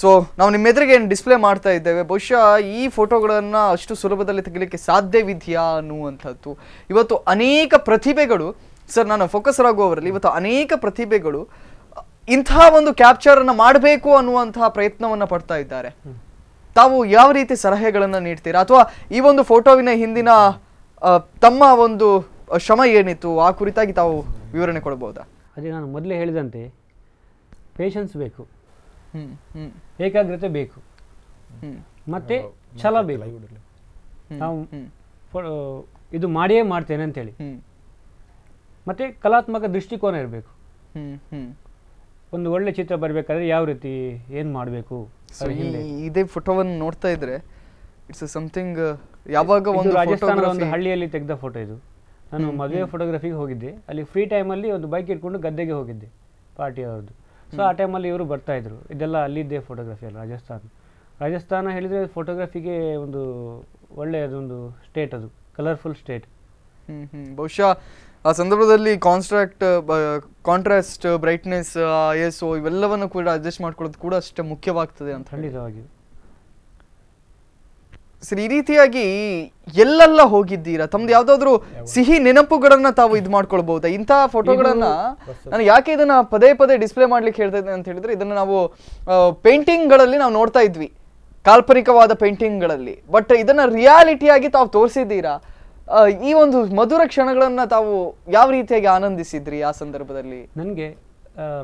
ಸೊ ನಾವು ಎದುರಿಗೆ ಏನು ಡಿಸ್ಪ್ಲೇ ಮಾಡ್ತಾ ಇದ್ದೇವೆ ಬಹುಶಃ ಈ ಫೋಟೋಗಳನ್ನು ಅಷ್ಟು ಸುಲಭದಲ್ಲಿ ತೆಗಿಲಿಕ್ಕೆ ಸಾಧ್ಯವಿದೆಯಾ ಅನ್ನುವಂಥದ್ದು ಇವತ್ತು ಅನೇಕ ಪ್ರತಿಭೆಗಳು ಸರ್ ನಾನು ಫೋಕಸ್ ಆಗುವವರಲ್ಲಿ ಇವತ್ತು ಅನೇಕ ಪ್ರತಿಭೆಗಳು ಇಂತಹ ಒಂದು ಕ್ಯಾಪ್ಚರನ್ನು ಮಾಡಬೇಕು ಅನ್ನುವಂತಹ ಪ್ರಯತ್ನವನ್ನು ಪಡ್ತಾ ಇದ್ದಾರೆ ತಾವು ಯಾವ ರೀತಿ ಸಲಹೆಗಳನ್ನು ನೀಡ್ತೀರಾ ಅಥವಾ ಈ ಒಂದು ಫೋಟೋವಿನ ಹಿಂದಿನ ತಮ್ಮ ಒಂದು ಶ್ರಮ ಏನಿತ್ತು ಆ ಕುರಿತಾಗಿ ತಾವು ವಿವರಣೆ ಕೊಡಬಹುದಾ ಅದೇ ನಾನು ಮೊದಲೇ ಹೇಳಿದಂತೆ ಪೇಷನ್ಸ್ ಬೇಕು ಏಕಾಗ್ರತೆ ಬೇಕು ಮತ್ತೆ ಛಲ ಬೇಕು ನಾವು ಇದು ಮಾಡಿಯೇ ಮಾಡ್ತೇನೆ ಅಂತೇಳಿ ಮತ್ತೆ ಕಲಾತ್ಮಕ ದೃಷ್ಟಿಕೋನ ಇರಬೇಕು ಒಂದು ಒಳ್ಳೆ ಚಿತ್ರ ಬರಬೇಕಾದ್ರೆ ಯಾವ ರೀತಿ ಏನು ಮಾಡಬೇಕು ಇದೇ ಫೋಟೋವನ್ನು ನೋಡ್ತಾ ಇದ್ರೆ ಇಟ್ಸ್ ಸಮಥಿಂಗ್ ಯಾವಾಗ ಒಂದು ರಾಜಸ್ಥಾನದ ಒಂದು ಹಳ್ಳಿಯಲ್ಲಿ ತೆಗೆದ ಫೋಟೋ ಇದು ನಾನು ಮದುವೆ ಫೋಟೋಗ್ರಫಿಗೆ ಹೋಗಿದ್ದೆ ಅಲ್ಲಿ ಫ್ರೀ ಟೈಮಲ್ಲಿ ಒಂದು ಬೈಕ್ ಇಟ್ಕೊಂಡು ಗದ್ದೆಗೆ ಹೋಗಿದ್ದೆ ಪಾರ್ಟಿ ಅವ್ರದ್ದು ಸೊ ಆ ಟೈಮಲ್ಲಿ ಇವರು ಬರ್ತಾ ಇದ್ರು ಇದೆಲ್ಲ ಅಲ್ಲಿದ್ದೇ ಫೋಟೋಗ್ರಫಿ ಅಲ್ಲ ರಾಜಸ್ಥಾನ ರಾಜಸ್ಥಾನ ಹೇಳಿದರೆ ಫೋಟೋಗ್ರಫಿಗೆ ಒಂದು ಒಳ್ಳೆಯ ಅದೊಂದು ಸ್ಟೇಟ್ ಅದು ಕಲರ್ಫುಲ್ ಸ್ಟೇಟ್ ಬಹುಶಃ ಆ ಸಂದರ್ಭದಲ್ಲಿ ಕಾನ್ಸ್ಟ್ರಾಕ್ಟ್ ಕಾಂಟ್ರಾಸ್ಟ್ ಬ್ರೈಟ್ನೆಸ್ ಎಸ್ ಇವೆಲ್ಲವನ್ನು ಕೂಡ ಅಡ್ಜಸ್ಟ್ ಮಾಡ್ಕೊಳ್ಳೋದು ಕೂಡ ಅಷ್ಟೇ ಮುಖ್ಯವಾಗ್ತದೆ ಅಂತ ಖಂಡಿತವಾಗಿ ಸರಿ ಈ ರೀತಿಯಾಗಿ ಎಲ್ಲೆಲ್ಲ ಹೋಗಿದ್ದೀರಾ ತಮ್ದು ಯಾವ್ದಾದ್ರು ಸಿಹಿ ನೆನಪುಗಳನ್ನ ತಾವು ಇದು ಮಾಡ್ಕೊಳ್ಬಹುದಾ ಇಂತಹ ಫೋಟೋಗಳನ್ನ ನಾನು ಯಾಕೆ ಇದನ್ನ ಪದೇ ಪದೇ ಡಿಸ್ಪ್ಲೇ ಮಾಡ್ಲಿಕ್ಕೆ ಹೇಳ್ತಾ ಅಂತ ಹೇಳಿದ್ರೆ ಇದನ್ನ ನಾವು ಪೇಂಟಿಂಗ್ ಗಳಲ್ಲಿ ನಾವು ನೋಡ್ತಾ ಇದ್ವಿ ಕಾಲ್ಪನಿಕವಾದ ಪೇಂಟಿಂಗ್ ಗಳಲ್ಲಿ ಬಟ್ ಇದನ್ನ ಆಗಿ ತಾವು ತೋರಿಸಿದ್ದೀರಾ ಈ ಒಂದು ಮಧುರ ಕ್ಷಣಗಳನ್ನ ತಾವು ಯಾವ ರೀತಿಯಾಗಿ ಆನಂದಿಸಿದ್ರಿ ಆ ಸಂದರ್ಭದಲ್ಲಿ ನನಗೆ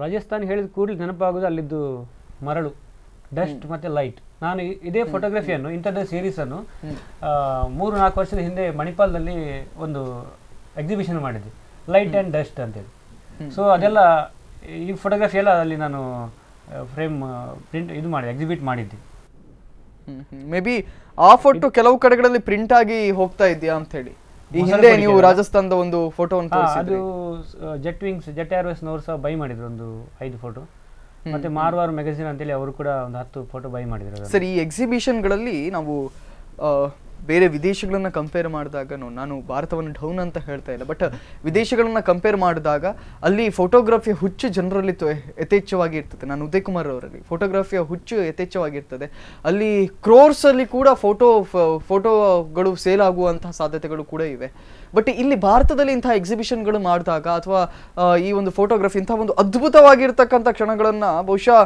ರಾಜಸ್ಥಾನ್ ಹೇಳಿದ ಕೂಡಲೇ ನೆನಪಾಗೋದು ಅಲ್ಲಿದ್ದು ಮರಳು ಡಸ್ಟ್ ಮತ್ತೆ ಲೈಟ್ ನಾನು ಇದೇ ಫೋಟೋಗ್ರಫಿಯನ್ನು ಸೀರೀಸ್ ಅನ್ನು ಮೂರು ನಾಲ್ಕು ವರ್ಷದ ಹಿಂದೆ ಮಣಿಪಾಲದಲ್ಲಿ ಒಂದು ಎಕ್ಸಿಬಿಷನ್ ಮಾಡಿದ್ದೆ ಲೈಟ್ ಅಂಡ್ ಡಸ್ಟ್ ಅಂತೇಳಿ ಸೊ ಅದೆಲ್ಲ ಈ ಫೋಟೋಗ್ರಫಿ ಎಲ್ಲ ಅಲ್ಲಿ ನಾನು ಫ್ರೇಮ್ ಪ್ರಿಂಟ್ ಇದು ಮಾಡಿ ಎಕ್ಸಿಬಿಟ್ ಮಾಡಿದ್ದೆ ಮೇ ಬಿ ಆ ಫೋಟೋ ಕೆಲವು ಕಡೆಗಳಲ್ಲಿ ಪ್ರಿಂಟ್ ಆಗಿ ಹೋಗ್ತಾ ಇದೆಯಾ ಅಂತ ಹೇಳಿ ಈ ಹಿಂದೆ ನೀವು ರಾಜಸ್ಥಾನದ ಒಂದು ಫೋಟೋ ಅದು ಜೆಟ್ ವಿಂಗ್ಸ್ ಜೆಟ್ ಏರ್ವೇಸ್ ನವರು ಸಹ ಬೈ ಮಾಡಿದ್ರು ಒಂದು ಐದು ಫೋಟೋ ಮತ್ತೆ ಮಾರ್ವಾರ್ ಮ್ಯಾಗಝಿನ್ ಅಂತೇಳಿ ಅವರು ಕೂಡ ಒಂದು ಹತ್ತು ಫೋಟೋ ಬೈ ಮಾಡಿದ್ರು ಸರ್ ಈ ಎಕ್ಸಿಬಿಷನ್ಗಳಲ್ಲಿ ನಾವು ಬೇರೆ ವಿದೇಶಗಳನ್ನು ಕಂಪೇರ್ ಮಾಡಿದಾಗ ನಾನು ಭಾರತವನ್ನು ಡೌನ್ ಅಂತ ಹೇಳ್ತಾ ಇಲ್ಲ ಬಟ್ ವಿದೇಶಗಳನ್ನು ಕಂಪೇರ್ ಮಾಡಿದಾಗ ಅಲ್ಲಿ ಫೋಟೋಗ್ರಫಿಯ ಹುಚ್ಚು ಜನರಲ್ಲಿ ಯಥೇಚ್ಛವಾಗಿ ಇರ್ತದೆ ನಾನು ಉದಯ್ ಕುಮಾರ್ ಅವರಲ್ಲಿ ಫೋಟೋಗ್ರಫಿಯ ಹುಚ್ಚು ಯಥೇಚ್ಛವಾಗಿರ್ತದೆ ಅಲ್ಲಿ ಕ್ರೋರ್ಸಲ್ಲಿ ಕೂಡ ಫೋಟೋ ಫೋಟೋಗಳು ಸೇಲ್ ಆಗುವಂತಹ ಸಾಧ್ಯತೆಗಳು ಕೂಡ ಇವೆ ಬಟ್ ಇಲ್ಲಿ ಭಾರತದಲ್ಲಿ ಇಂತಹ ಎಕ್ಸಿಬಿಷನ್ಗಳು ಮಾಡಿದಾಗ ಅಥವಾ ಈ ಒಂದು ಫೋಟೋಗ್ರಫಿ ಇಂತಹ ಒಂದು ಅದ್ಭುತವಾಗಿರ್ತಕ್ಕಂಥ ಕ್ಷಣಗಳನ್ನು ಬಹುಶಃ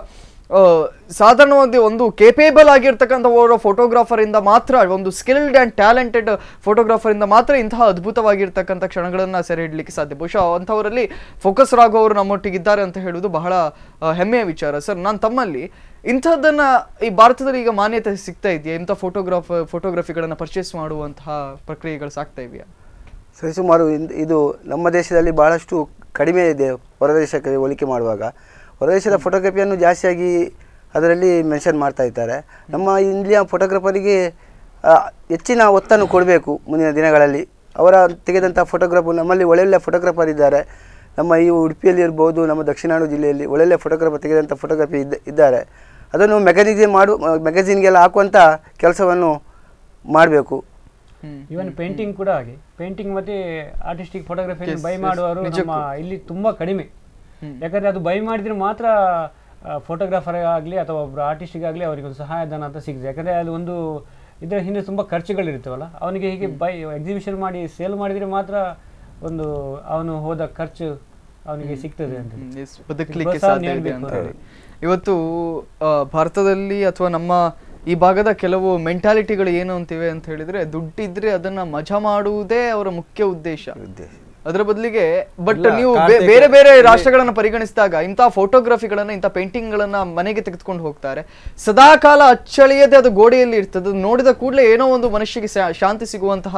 ಸಾಧಾರಣವಾಗಿ ಒಂದು ಕೇಪೇಬಲ್ ಆಗಿರ್ತಕ್ಕಂಥ ಓರೋ ಫೋಟೋಗ್ರಾಫರಿಂದ ಮಾತ್ರ ಒಂದು ಸ್ಕಿಲ್ಡ್ ಆ್ಯಂಡ್ ಟ್ಯಾಲೆಂಟೆಡ್ ಫೋಟೋಗ್ರಾಫರಿಂದ ಮಾತ್ರ ಇಂತಹ ಅದ್ಭುತವಾಗಿರ್ತಕ್ಕಂಥ ಕ್ಷಣಗಳನ್ನು ಸೆರೆ ಇಡಲಿಕ್ಕೆ ಸಾಧ್ಯ ಬಹುಶಃ ಅಂಥವರಲ್ಲಿ ಫೋಕಸ್ ಆಗುವವರು ನಮ್ಮೊಟ್ಟಿಗಿದ್ದಾರೆ ಅಂತ ಹೇಳುವುದು ಬಹಳ ಹೆಮ್ಮೆಯ ವಿಚಾರ ಸರ್ ನಾನು ತಮ್ಮಲ್ಲಿ ಇಂಥದ್ದನ್ನು ಈ ಭಾರತದಲ್ಲಿ ಈಗ ಮಾನ್ಯತೆ ಸಿಗ್ತಾ ಇದೆಯಾ ಇಂಥ ಫೋಟೋಗ್ರಾಫ್ ಫೋಟೋಗ್ರಫಿಗಳನ್ನು ಪರ್ಚೇಸ್ ಮಾಡುವಂತಹ ಪ್ರಕ್ರಿಯೆಗಳು ಸಾಗ್ತಾ ಇದೆಯಾ ಸುಮಾರು ಇದು ನಮ್ಮ ದೇಶದಲ್ಲಿ ಬಹಳಷ್ಟು ಕಡಿಮೆ ಇದೆ ಹೊರದೇಶಕ್ಕೆ ಹೋಲಿಕೆ ಮಾಡುವಾಗ ಹೊರದೇಶದ ಫೋಟೋಗ್ರಫಿಯನ್ನು ಜಾಸ್ತಿಯಾಗಿ ಅದರಲ್ಲಿ ಮೆನ್ಷನ್ ಮಾಡ್ತಾ ಇದ್ದಾರೆ ನಮ್ಮ ಇಂಡಿಯಾ ಫೋಟೋಗ್ರಫರಿಗೆ ಹೆಚ್ಚಿನ ಒತ್ತನ್ನು ಕೊಡಬೇಕು ಮುಂದಿನ ದಿನಗಳಲ್ಲಿ ಅವರ ತೆಗೆದಂಥ ಫೋಟೋಗ್ರಾಫು ನಮ್ಮಲ್ಲಿ ಒಳ್ಳೆಯ ಫೋಟೋಗ್ರಾಫರ್ ಇದ್ದಾರೆ ನಮ್ಮ ಈ ಉಡುಪಿಯಲ್ಲಿ ಇರ್ಬೋದು ನಮ್ಮ ದಕ್ಷಿಣಾಡು ಜಿಲ್ಲೆಯಲ್ಲಿ ಒಳ್ಳೆಯ ಫೋಟೋಗ್ರಾಫರ್ ತೆಗೆದಂಥ ಫೋಟೋಗ್ರಫಿ ಇದ್ದ ಇದ್ದಾರೆ ಅದನ್ನು ಮ್ಯಾಗಜಿನ್ಗೆ ಮಾಡು ಮ್ಯಾಗಝಿನ್ಗೆಲ್ಲ ಹಾಕುವಂಥ ಕೆಲಸವನ್ನು ಮಾಡಬೇಕು ಇವನ್ ಪೇಂಟಿಂಗ್ ಕೂಡ ಹಾಗೆ ಪೇಂಟಿಂಗ್ ಮತ್ತೆ ಆರ್ಟಿಸ್ಟಿಕ್ ಫೋಟೋಗ್ರಫಿ ಬೈ ಮಾಡುವವರು ಇಲ್ಲಿ ತುಂಬಾ ಕಡಿಮೆ ಯಾಕಂದ್ರೆ ಅದು ಬೈ ಮಾಡಿದ್ರೆ ಮಾತ್ರ ಫೋಟೋಗ್ರಾಫರ್ ಆಗಲಿ ಅಥವಾ ಒಬ್ಬರು ಆರ್ಟಿಸ್ಟಿಗಾಗಲಿ ಅವರಿಗೆ ಒಂದು ಸಹಾಯಧನ ಅಂತ ಸಿಗುತ್ತೆ ಯಾಕಂದ್ರೆ ಅದು ಒಂದು ಇದರ ಹಿಂದೆ ತುಂಬ ಖರ್ಚುಗಳಿರ್ತವಲ್ಲ ಅವನಿಗೆ ಹೀಗೆ ಬೈ ಎಕ್ಸಿಬಿಷನ್ ಮಾಡಿ ಸೇಲ್ ಮಾಡಿದ್ರೆ ಮಾತ್ರ ಒಂದು ಅವನು ಹೋದ ಖರ್ಚು ಅವನಿಗೆ ಸಿಗ್ತದೆ ಅಂತ ಇವತ್ತು ಭಾರತದಲ್ಲಿ ಅಥವಾ ನಮ್ಮ ಈ ಭಾಗದ ಕೆಲವು ಮೆಂಟಾಲಿಟಿಗಳು ಏನು ಅಂತಿವೆ ಅಂತ ಹೇಳಿದ್ರೆ ದುಡ್ಡಿದ್ರೆ ಅದನ್ನ ಮಜಾ ಮಾಡುವುದೇ ಅವರ ಮುಖ್ಯ ಉದ್ದೇಶ ಉದ್ದೇಶ ಅದರ ಬದಲಿಗೆ ಬಟ್ ನೀವು ಬೇರೆ ಬೇರೆ ರಾಷ್ಟ್ರಗಳನ್ನ ಪರಿಗಣಿಸಿದಾಗ ಇಂತಹ ಫೋಟೋಗ್ರಫಿಗಳನ್ನ ಇಂತಹ ಪೇಂಟಿಂಗ್ ಗಳನ್ನ ಮನೆಗೆ ತೆಗೆದುಕೊಂಡು ಹೋಗ್ತಾರೆ ಸದಾ ಕಾಲ ಅಚ್ಚಳಿಯದೆ ಅದು ಗೋಡೆಯಲ್ಲಿ ಇರ್ತದೆ ನೋಡಿದ ಕೂಡಲೇ ಏನೋ ಒಂದು ಮನುಷ್ಯಗೆ ಶಾಂತಿ ಸಿಗುವಂತಹ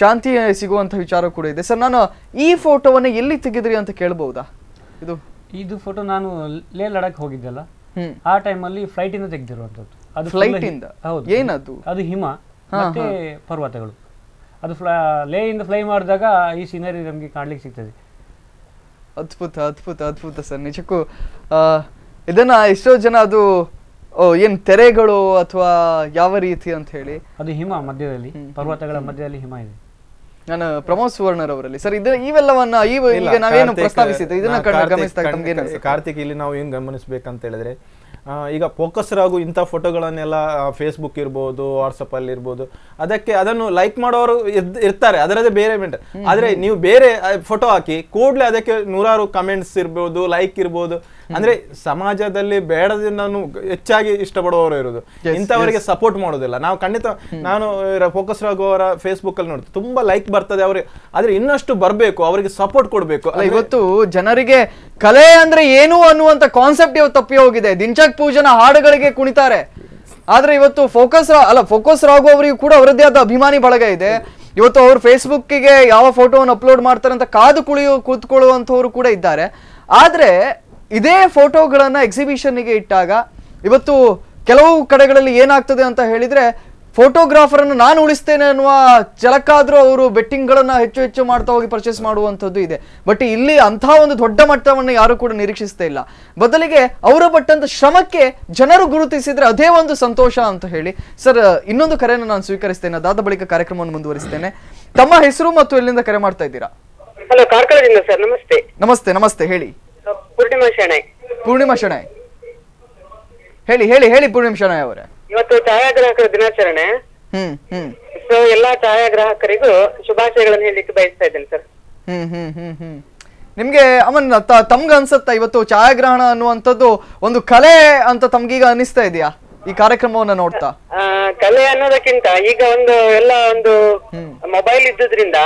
ಶಾಂತಿ ಸಿಗುವಂತಹ ವಿಚಾರ ಕೂಡ ಇದೆ ಸರ್ ನಾನು ಈ ಫೋಟೋವನ್ನು ಎಲ್ಲಿ ತೆಗೆದ್ರಿ ಅಂತ ಕೇಳಬಹುದಾ ಇದು ಇದು ಫೋಟೋ ನಾನು ಲೇ ಲಡಾಕ್ ಹೋಗಿದ್ದೆಲ್ಲ ಆ ಟೈಮಲ್ಲಿ ಫ್ಲೈಟ್ ಇಂದ ತೆಗೆದಿರುವಂತದ್ದು ಅದು ಫ್ಲೈಟ್ ಇಂದ ಹೌದು ಏನದು ಅದು ಹಿಮ ಮತ್ತೆ ಪರ್ವತಗಳು ಅದು ಫ್ಲಾ ಲೇಯಿಂದ ಫ್ಲೈ ಮಾಡಿದಾಗ ಈ ಸೀನರಿ ನಮಗೆ ಕಾಣ್ಲಿಕ್ಕೆ ಸಿಗ್ತದೆ ಅದ್ಭುತ ಅದ್ಭುತ ಅದ್ಭುತ ಸರ್ ನಿಜಕ್ಕೂ ಇದನ್ನ ಎಷ್ಟೋ ಜನ ಅದು ಏನು ತೆರೆಗಳು ಅಥವಾ ಯಾವ ರೀತಿ ಅಂತ ಹೇಳಿ ಅದು ಹಿಮ ಮಧ್ಯದಲ್ಲಿ ಪರ್ವತಗಳ ಮಧ್ಯದಲ್ಲಿ ಹಿಮ ಇದೆ ನಾನು ಪ್ರಮೋದ್ ಸುವರ್ಣರ್ ಸರ್ ಇದು ಇವೆಲ್ಲವನ್ನ ಈಗ ನಾವೇನು ಪ್ರಸ್ತಾವಿಸಿದ್ದು ಇದನ್ನ ಗಮನಿಸಿದಾಗ ಕಾರ್ತಿಕ್ ಇಲ್ಲಿ ನಾವು ಏನು ಗಮನಿಸಬೇಕಂತ ಹೇಳಿದ್ರೆ ಈಗ ಫೋಕಸ್ ಆಗು ಇಂಥ ಫೋಟೋಗಳನ್ನೆಲ್ಲ ಫೇಸ್ಬುಕ್ ಇರ್ಬೋದು ವಾಟ್ಸಪ್ಪಲ್ಲಿ ಇರ್ಬೋದು ಅದಕ್ಕೆ ಅದನ್ನು ಲೈಕ್ ಮಾಡೋರು ಇರ್ತಾರೆ ಅದರದೇ ಬೇರೆ ಮೆಂಟರ್ ಆದರೆ ನೀವು ಬೇರೆ ಫೋಟೋ ಹಾಕಿ ಕೂಡಲೇ ಅದಕ್ಕೆ ನೂರಾರು ಕಮೆಂಟ್ಸ್ ಇರ್ಬೋದು ಲೈಕ್ ಇರ್ಬೋದು ಅಂದ್ರೆ ಸಮಾಜದಲ್ಲಿ ಬೇಡದಿಂದ ಹೆಚ್ಚಾಗಿ ಇಷ್ಟಪಡುವವರು ಇರೋದು ಇಂಥವರಿಗೆ ಸಪೋರ್ಟ್ ಮಾಡೋದಿಲ್ಲ ನಾವು ಖಂಡಿತ ನಾನು ಫೋಕಸ್ ಆಗುವವರ ಫೇಸ್ಬುಕ್ ಅಲ್ಲಿ ನೋಡ್ತೀನಿ ತುಂಬಾ ಲೈಕ್ ಬರ್ತದೆ ಅವ್ರಿಗೆ ಆದ್ರೆ ಇನ್ನಷ್ಟು ಬರಬೇಕು ಅವರಿಗೆ ಸಪೋರ್ಟ್ ಕೊಡಬೇಕು ಇವತ್ತು ಜನರಿಗೆ ಕಲೆ ಅಂದ್ರೆ ಏನು ಅನ್ನುವಂತ ಕಾನ್ಸೆಪ್ಟ್ ಇವತ್ತು ತಪ್ಪಿ ಹೋಗಿದೆ ದಿನಚಕ್ ಪೂಜನ ಹಾಡುಗಳಿಗೆ ಕುಣಿತಾರೆ ಆದ್ರೆ ಇವತ್ತು ಫೋಕಸ್ ಅಲ್ಲ ಫೋಕಸ್ ರಾಘು ಕೂಡ ಅವರದ್ದೇ ಆದ ಅಭಿಮಾನಿ ಬಳಗ ಇದೆ ಇವತ್ತು ಅವ್ರು ಗೆ ಯಾವ ಫೋಟೋವನ್ನು ಅಪ್ಲೋಡ್ ಮಾಡ್ತಾರೆ ಅಂತ ಕಾದು ಕುಳಿಯು ಕೂತ್ಕೊಳ್ಳುವಂಥವ್ರು ಕೂಡ ಇದ್ದಾರೆ ಆದ್ರೆ ಇದೇ ಫೋಟೋಗಳನ್ನು ಗೆ ಇಟ್ಟಾಗ ಇವತ್ತು ಕೆಲವು ಕಡೆಗಳಲ್ಲಿ ಏನಾಗ್ತದೆ ಅಂತ ಹೇಳಿದ್ರೆ ಫೋಟೋಗ್ರಾಫರ್ ಅನ್ನು ನಾನು ಉಳಿಸ್ತೇನೆ ಅನ್ನುವ ಛಲಕ್ಕಾದರೂ ಅವರು ಬೆಟ್ಟಿಂಗ್ಗಳನ್ನು ಹೆಚ್ಚು ಹೆಚ್ಚು ಮಾಡ್ತಾ ಹೋಗಿ ಪರ್ಚೇಸ್ ಮಾಡುವಂಥದ್ದು ಇದೆ ಬಟ್ ಇಲ್ಲಿ ಅಂಥ ಒಂದು ದೊಡ್ಡ ಮಟ್ಟವನ್ನು ಯಾರು ಕೂಡ ನಿರೀಕ್ಷಿಸ್ತಾ ಇಲ್ಲ ಬದಲಿಗೆ ಅವರ ಪಟ್ಟಂತ ಶ್ರಮಕ್ಕೆ ಜನರು ಗುರುತಿಸಿದರೆ ಅದೇ ಒಂದು ಸಂತೋಷ ಅಂತ ಹೇಳಿ ಸರ್ ಇನ್ನೊಂದು ಕರೆಯನ್ನು ನಾನು ಸ್ವೀಕರಿಸ್ತೇನೆ ಅದಾದ ಬಳಿಕ ಕಾರ್ಯಕ್ರಮವನ್ನು ಮುಂದುವರಿಸ್ತೇನೆ ತಮ್ಮ ಹೆಸರು ಮತ್ತು ಎಲ್ಲಿಂದ ಕರೆ ಮಾಡ್ತಾ ಇದ್ದೀರಾ ಹಲೋ ಕಾರ್ಕಳದಿಂದ ಸರ್ ನಮಸ್ತೆ ನಮಸ್ತೆ ನಮಸ್ತೆ ಹೇಳಿ ಪೂರ್ಣಿಮಾ ಶೆಣೈ ಪೂರ್ಣಿಮಾ ಶೆಣೈ ಹೇಳಿ ಹೇಳಿ ಹೇಳಿ ಪೂರ್ಣಿಮಾ ಶೆಣೈ ಅವರೇ ಇವತ್ತು ಛಾಯಾಗ್ರಾಹಕರ ದಿನಾಚರಣೆ ಹ್ಮ್ ಹ್ಮ್ ಸೊ ಎಲ್ಲಾ ಛಾಯಾಗ್ರಾಹಕರಿಗೂ ಶುಭಾಶಯಗಳನ್ನು ಹೇಳಲಿಕ್ಕೆ ಬಯಸ್ತಾ ಇದ್ದೇನೆ ಸರ್ ಹ್ಮ್ ಹ್ಮ್ ಹ್ಮ್ ಹ್ಮ್ ನಿಮ್ಗೆ ಅಮನ್ ತಮ್ಗೆ ಅನ್ಸುತ್ತಾ ಇವತ್ತು ಛಾಯಾಗ್ರಹಣ ಅನ್ನುವಂಥದ್ದು ಒಂದು ಕಲೆ ಅಂತ ತಮ್ಗೀಗ ಅನಿಸ್ತಾ ಇದೆಯಾ ಈ ಕಾರ್ಯಕ್ರಮವನ್ನ ನೋಡ್ತಾ ಕಲೆ ಅನ್ನೋದಕ್ಕಿಂತ ಈಗ ಒಂದು ಎಲ್ಲ ಒಂದು ಮೊಬೈಲ್ ಇದ್ದುದ್ರಿಂದ